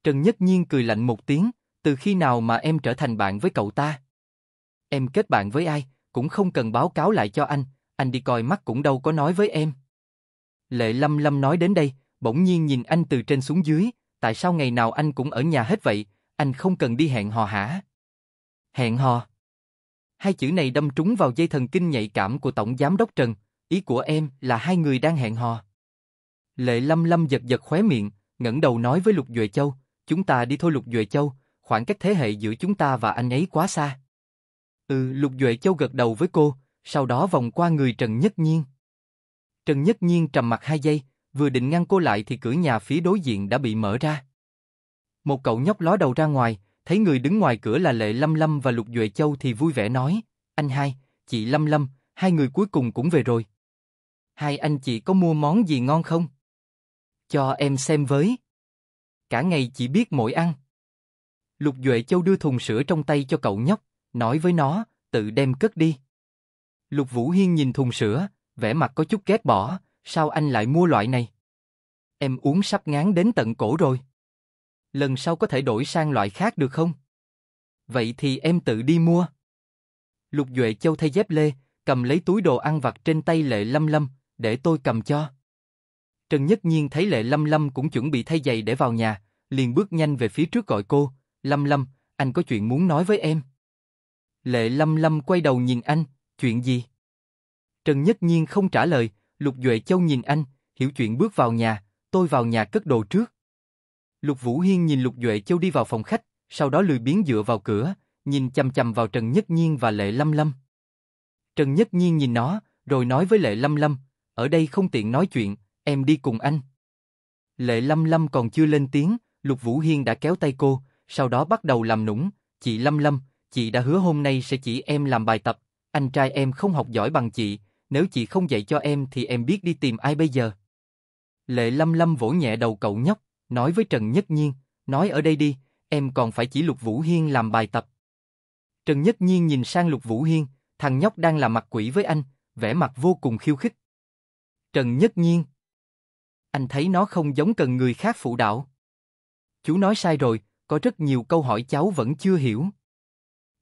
Trần Nhất Nhiên cười lạnh một tiếng, từ khi nào mà em trở thành bạn với cậu ta? Em kết bạn với ai, cũng không cần báo cáo lại cho anh, anh đi coi mắt cũng đâu có nói với em. Lệ Lâm Lâm nói đến đây, bỗng nhiên nhìn anh từ trên xuống dưới, tại sao ngày nào anh cũng ở nhà hết vậy, anh không cần đi hẹn hò hả? Hẹn hò? Hai chữ này đâm trúng vào dây thần kinh nhạy cảm của Tổng Giám Đốc Trần, ý của em là hai người đang hẹn hò. Lệ Lâm Lâm giật giật khóe miệng, ngẩng đầu nói với Lục Duệ Châu, chúng ta đi thôi Lục Duệ Châu, khoảng cách thế hệ giữa chúng ta và anh ấy quá xa. Ừ, Lục Duệ Châu gật đầu với cô, sau đó vòng qua người Trần Nhất Nhiên. Trần Nhất Nhiên trầm mặt hai giây, vừa định ngăn cô lại thì cửa nhà phía đối diện đã bị mở ra. Một cậu nhóc ló đầu ra ngoài, thấy người đứng ngoài cửa là Lệ Lâm Lâm và Lục Duệ Châu thì vui vẻ nói, anh hai, chị Lâm Lâm, hai người cuối cùng cũng về rồi. Hai anh chị có mua món gì ngon không? Cho em xem với. Cả ngày chỉ biết mỗi ăn. Lục Duệ Châu đưa thùng sữa trong tay cho cậu nhóc, nói với nó, tự đem cất đi. Lục Vũ Hiên nhìn thùng sữa, vẻ mặt có chút ghét bỏ, Sao anh lại mua loại này? Em uống sắp ngán đến tận cổ rồi. Lần sau có thể đổi sang loại khác được không? Vậy thì em tự đi mua. Lục Duệ Châu thay dép lê, cầm lấy túi đồ ăn vặt trên tay Lệ Lâm Lâm, để tôi cầm cho. Trần Nhất Nhiên thấy Lệ Lâm Lâm cũng chuẩn bị thay giày để vào nhà, liền bước nhanh về phía trước gọi cô, Lâm Lâm, anh có chuyện muốn nói với em. Lệ Lâm Lâm quay đầu nhìn anh, chuyện gì? Trần Nhất Nhiên không trả lời, Lục Duệ Châu nhìn anh, hiểu chuyện bước vào nhà, tôi vào nhà cất đồ trước. Lục Vũ Hiên nhìn Lục Duệ Châu đi vào phòng khách, sau đó lười biến dựa vào cửa, nhìn chầm chầm vào Trần Nhất Nhiên và Lệ Lâm Lâm. Trần Nhất Nhiên nhìn nó, rồi nói với Lệ Lâm Lâm, ở đây không tiện nói chuyện, em đi cùng anh. Lệ Lâm Lâm còn chưa lên tiếng, Lục Vũ Hiên đã kéo tay cô, sau đó bắt đầu làm nũng, chị Lâm Lâm, chị đã hứa hôm nay sẽ chỉ em làm bài tập, anh trai em không học giỏi bằng chị, nếu chị không dạy cho em thì em biết đi tìm ai bây giờ. Lệ lâm lâm vỗ nhẹ đầu cậu nhóc, nói với Trần Nhất Nhiên, nói ở đây đi, em còn phải chỉ Lục Vũ Hiên làm bài tập. Trần Nhất Nhiên nhìn sang Lục Vũ Hiên, thằng nhóc đang là mặt quỷ với anh, vẻ mặt vô cùng khiêu khích. Trần Nhất Nhiên Anh thấy nó không giống cần người khác phụ đạo. Chú nói sai rồi, có rất nhiều câu hỏi cháu vẫn chưa hiểu.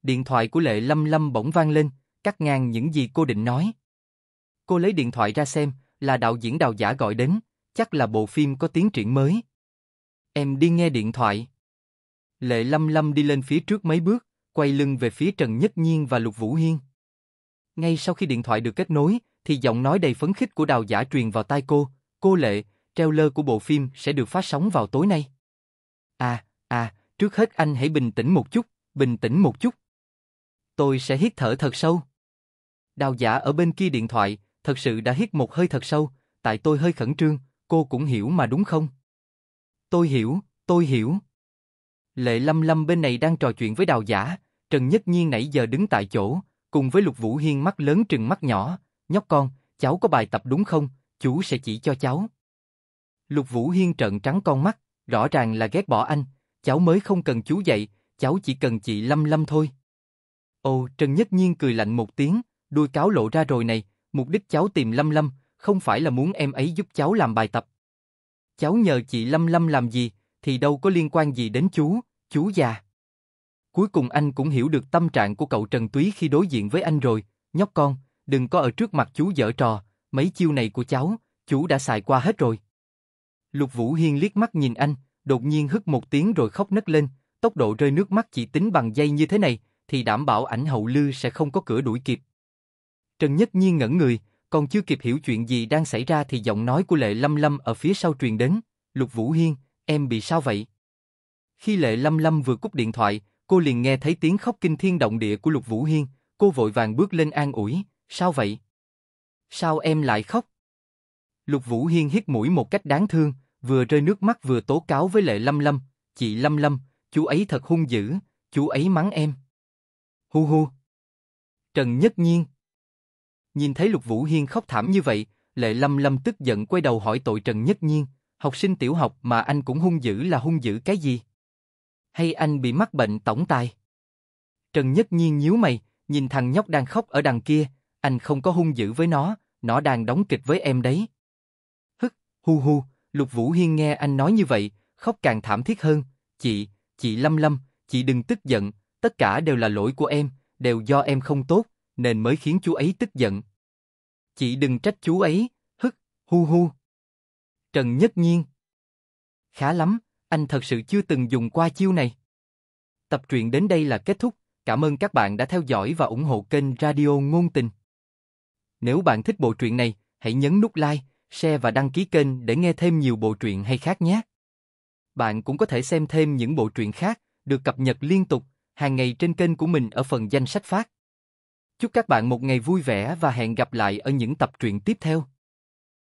Điện thoại của Lệ Lâm Lâm bỗng vang lên, cắt ngang những gì cô định nói. Cô lấy điện thoại ra xem, là đạo diễn đào giả gọi đến, chắc là bộ phim có tiến triển mới. Em đi nghe điện thoại. Lệ Lâm Lâm đi lên phía trước mấy bước, quay lưng về phía Trần Nhất Nhiên và Lục Vũ Hiên. Ngay sau khi điện thoại được kết nối, thì giọng nói đầy phấn khích của đào giả truyền vào tai cô, cô Lệ, trailer của bộ phim sẽ được phát sóng vào tối nay. À, à, trước hết anh hãy bình tĩnh một chút, bình tĩnh một chút. Tôi sẽ hít thở thật sâu. Đào giả ở bên kia điện thoại, thật sự đã hít một hơi thật sâu, tại tôi hơi khẩn trương, cô cũng hiểu mà đúng không? Tôi hiểu, tôi hiểu. Lệ Lâm Lâm bên này đang trò chuyện với đào giả, Trần Nhất Nhiên nãy giờ đứng tại chỗ, cùng với Lục Vũ Hiên mắt lớn trừng mắt nhỏ, nhóc con, cháu có bài tập đúng không, chú sẽ chỉ cho cháu. Lục Vũ Hiên trợn trắng con mắt, rõ ràng là ghét bỏ anh, cháu mới không cần chú dạy, cháu chỉ cần chị Lâm Lâm thôi. Ồ, Trần Nhất Nhiên cười lạnh một tiếng, đuôi cáo lộ ra rồi này, mục đích cháu tìm Lâm Lâm, không phải là muốn em ấy giúp cháu làm bài tập. Cháu nhờ chị Lâm Lâm làm gì, thì đâu có liên quan gì đến chú, chú già. Cuối cùng anh cũng hiểu được tâm trạng của cậu Trần Túy khi đối diện với anh rồi, nhóc con, đừng có ở trước mặt chú dở trò, mấy chiêu này của cháu, chú đã xài qua hết rồi. Lục Vũ Hiên liếc mắt nhìn anh, đột nhiên hức một tiếng rồi khóc nấc lên, tốc độ rơi nước mắt chỉ tính bằng giây như thế này, thì đảm bảo ảnh hậu lư sẽ không có cửa đuổi kịp. Trần Nhất Nhiên ngẩn người, còn chưa kịp hiểu chuyện gì đang xảy ra thì giọng nói của Lệ Lâm Lâm ở phía sau truyền đến, Lục Vũ Hiên, em bị sao vậy? Khi Lệ Lâm Lâm vừa cúp điện thoại, cô liền nghe thấy tiếng khóc kinh thiên động địa của Lục Vũ Hiên, cô vội vàng bước lên an ủi, sao vậy? Sao em lại khóc? Lục Vũ Hiên hít mũi một cách đáng thương, vừa rơi nước mắt vừa tố cáo với Lệ Lâm Lâm, chị Lâm Lâm, chú ấy thật hung dữ, chú ấy mắng em. Hu hu. Trần Nhất Nhiên Nhìn thấy Lục Vũ Hiên khóc thảm như vậy, Lệ Lâm Lâm tức giận quay đầu hỏi tội Trần Nhất Nhiên, học sinh tiểu học mà anh cũng hung dữ là hung dữ cái gì? Hay anh bị mắc bệnh tổng tài? Trần Nhất Nhiên nhíu mày, nhìn thằng nhóc đang khóc ở đằng kia, anh không có hung dữ với nó, nó đang đóng kịch với em đấy. Hức, hu hu, Lục Vũ Hiên nghe anh nói như vậy, khóc càng thảm thiết hơn, chị, chị Lâm Lâm, chị đừng tức giận, tất cả đều là lỗi của em, đều do em không tốt, nên mới khiến chú ấy tức giận. Chị đừng trách chú ấy, hức, hu hu. Trần Nhất Nhiên Khá lắm, anh thật sự chưa từng dùng qua chiêu này. Tập truyện đến đây là kết thúc, cảm ơn các bạn đã theo dõi và ủng hộ kênh Radio Ngôn Tình. Nếu bạn thích bộ truyện này, hãy nhấn nút like, share và đăng ký kênh để nghe thêm nhiều bộ truyện hay khác nhé. Bạn cũng có thể xem thêm những bộ truyện khác được cập nhật liên tục hàng ngày trên kênh của mình ở phần danh sách phát. Chúc các bạn một ngày vui vẻ và hẹn gặp lại ở những tập truyện tiếp theo.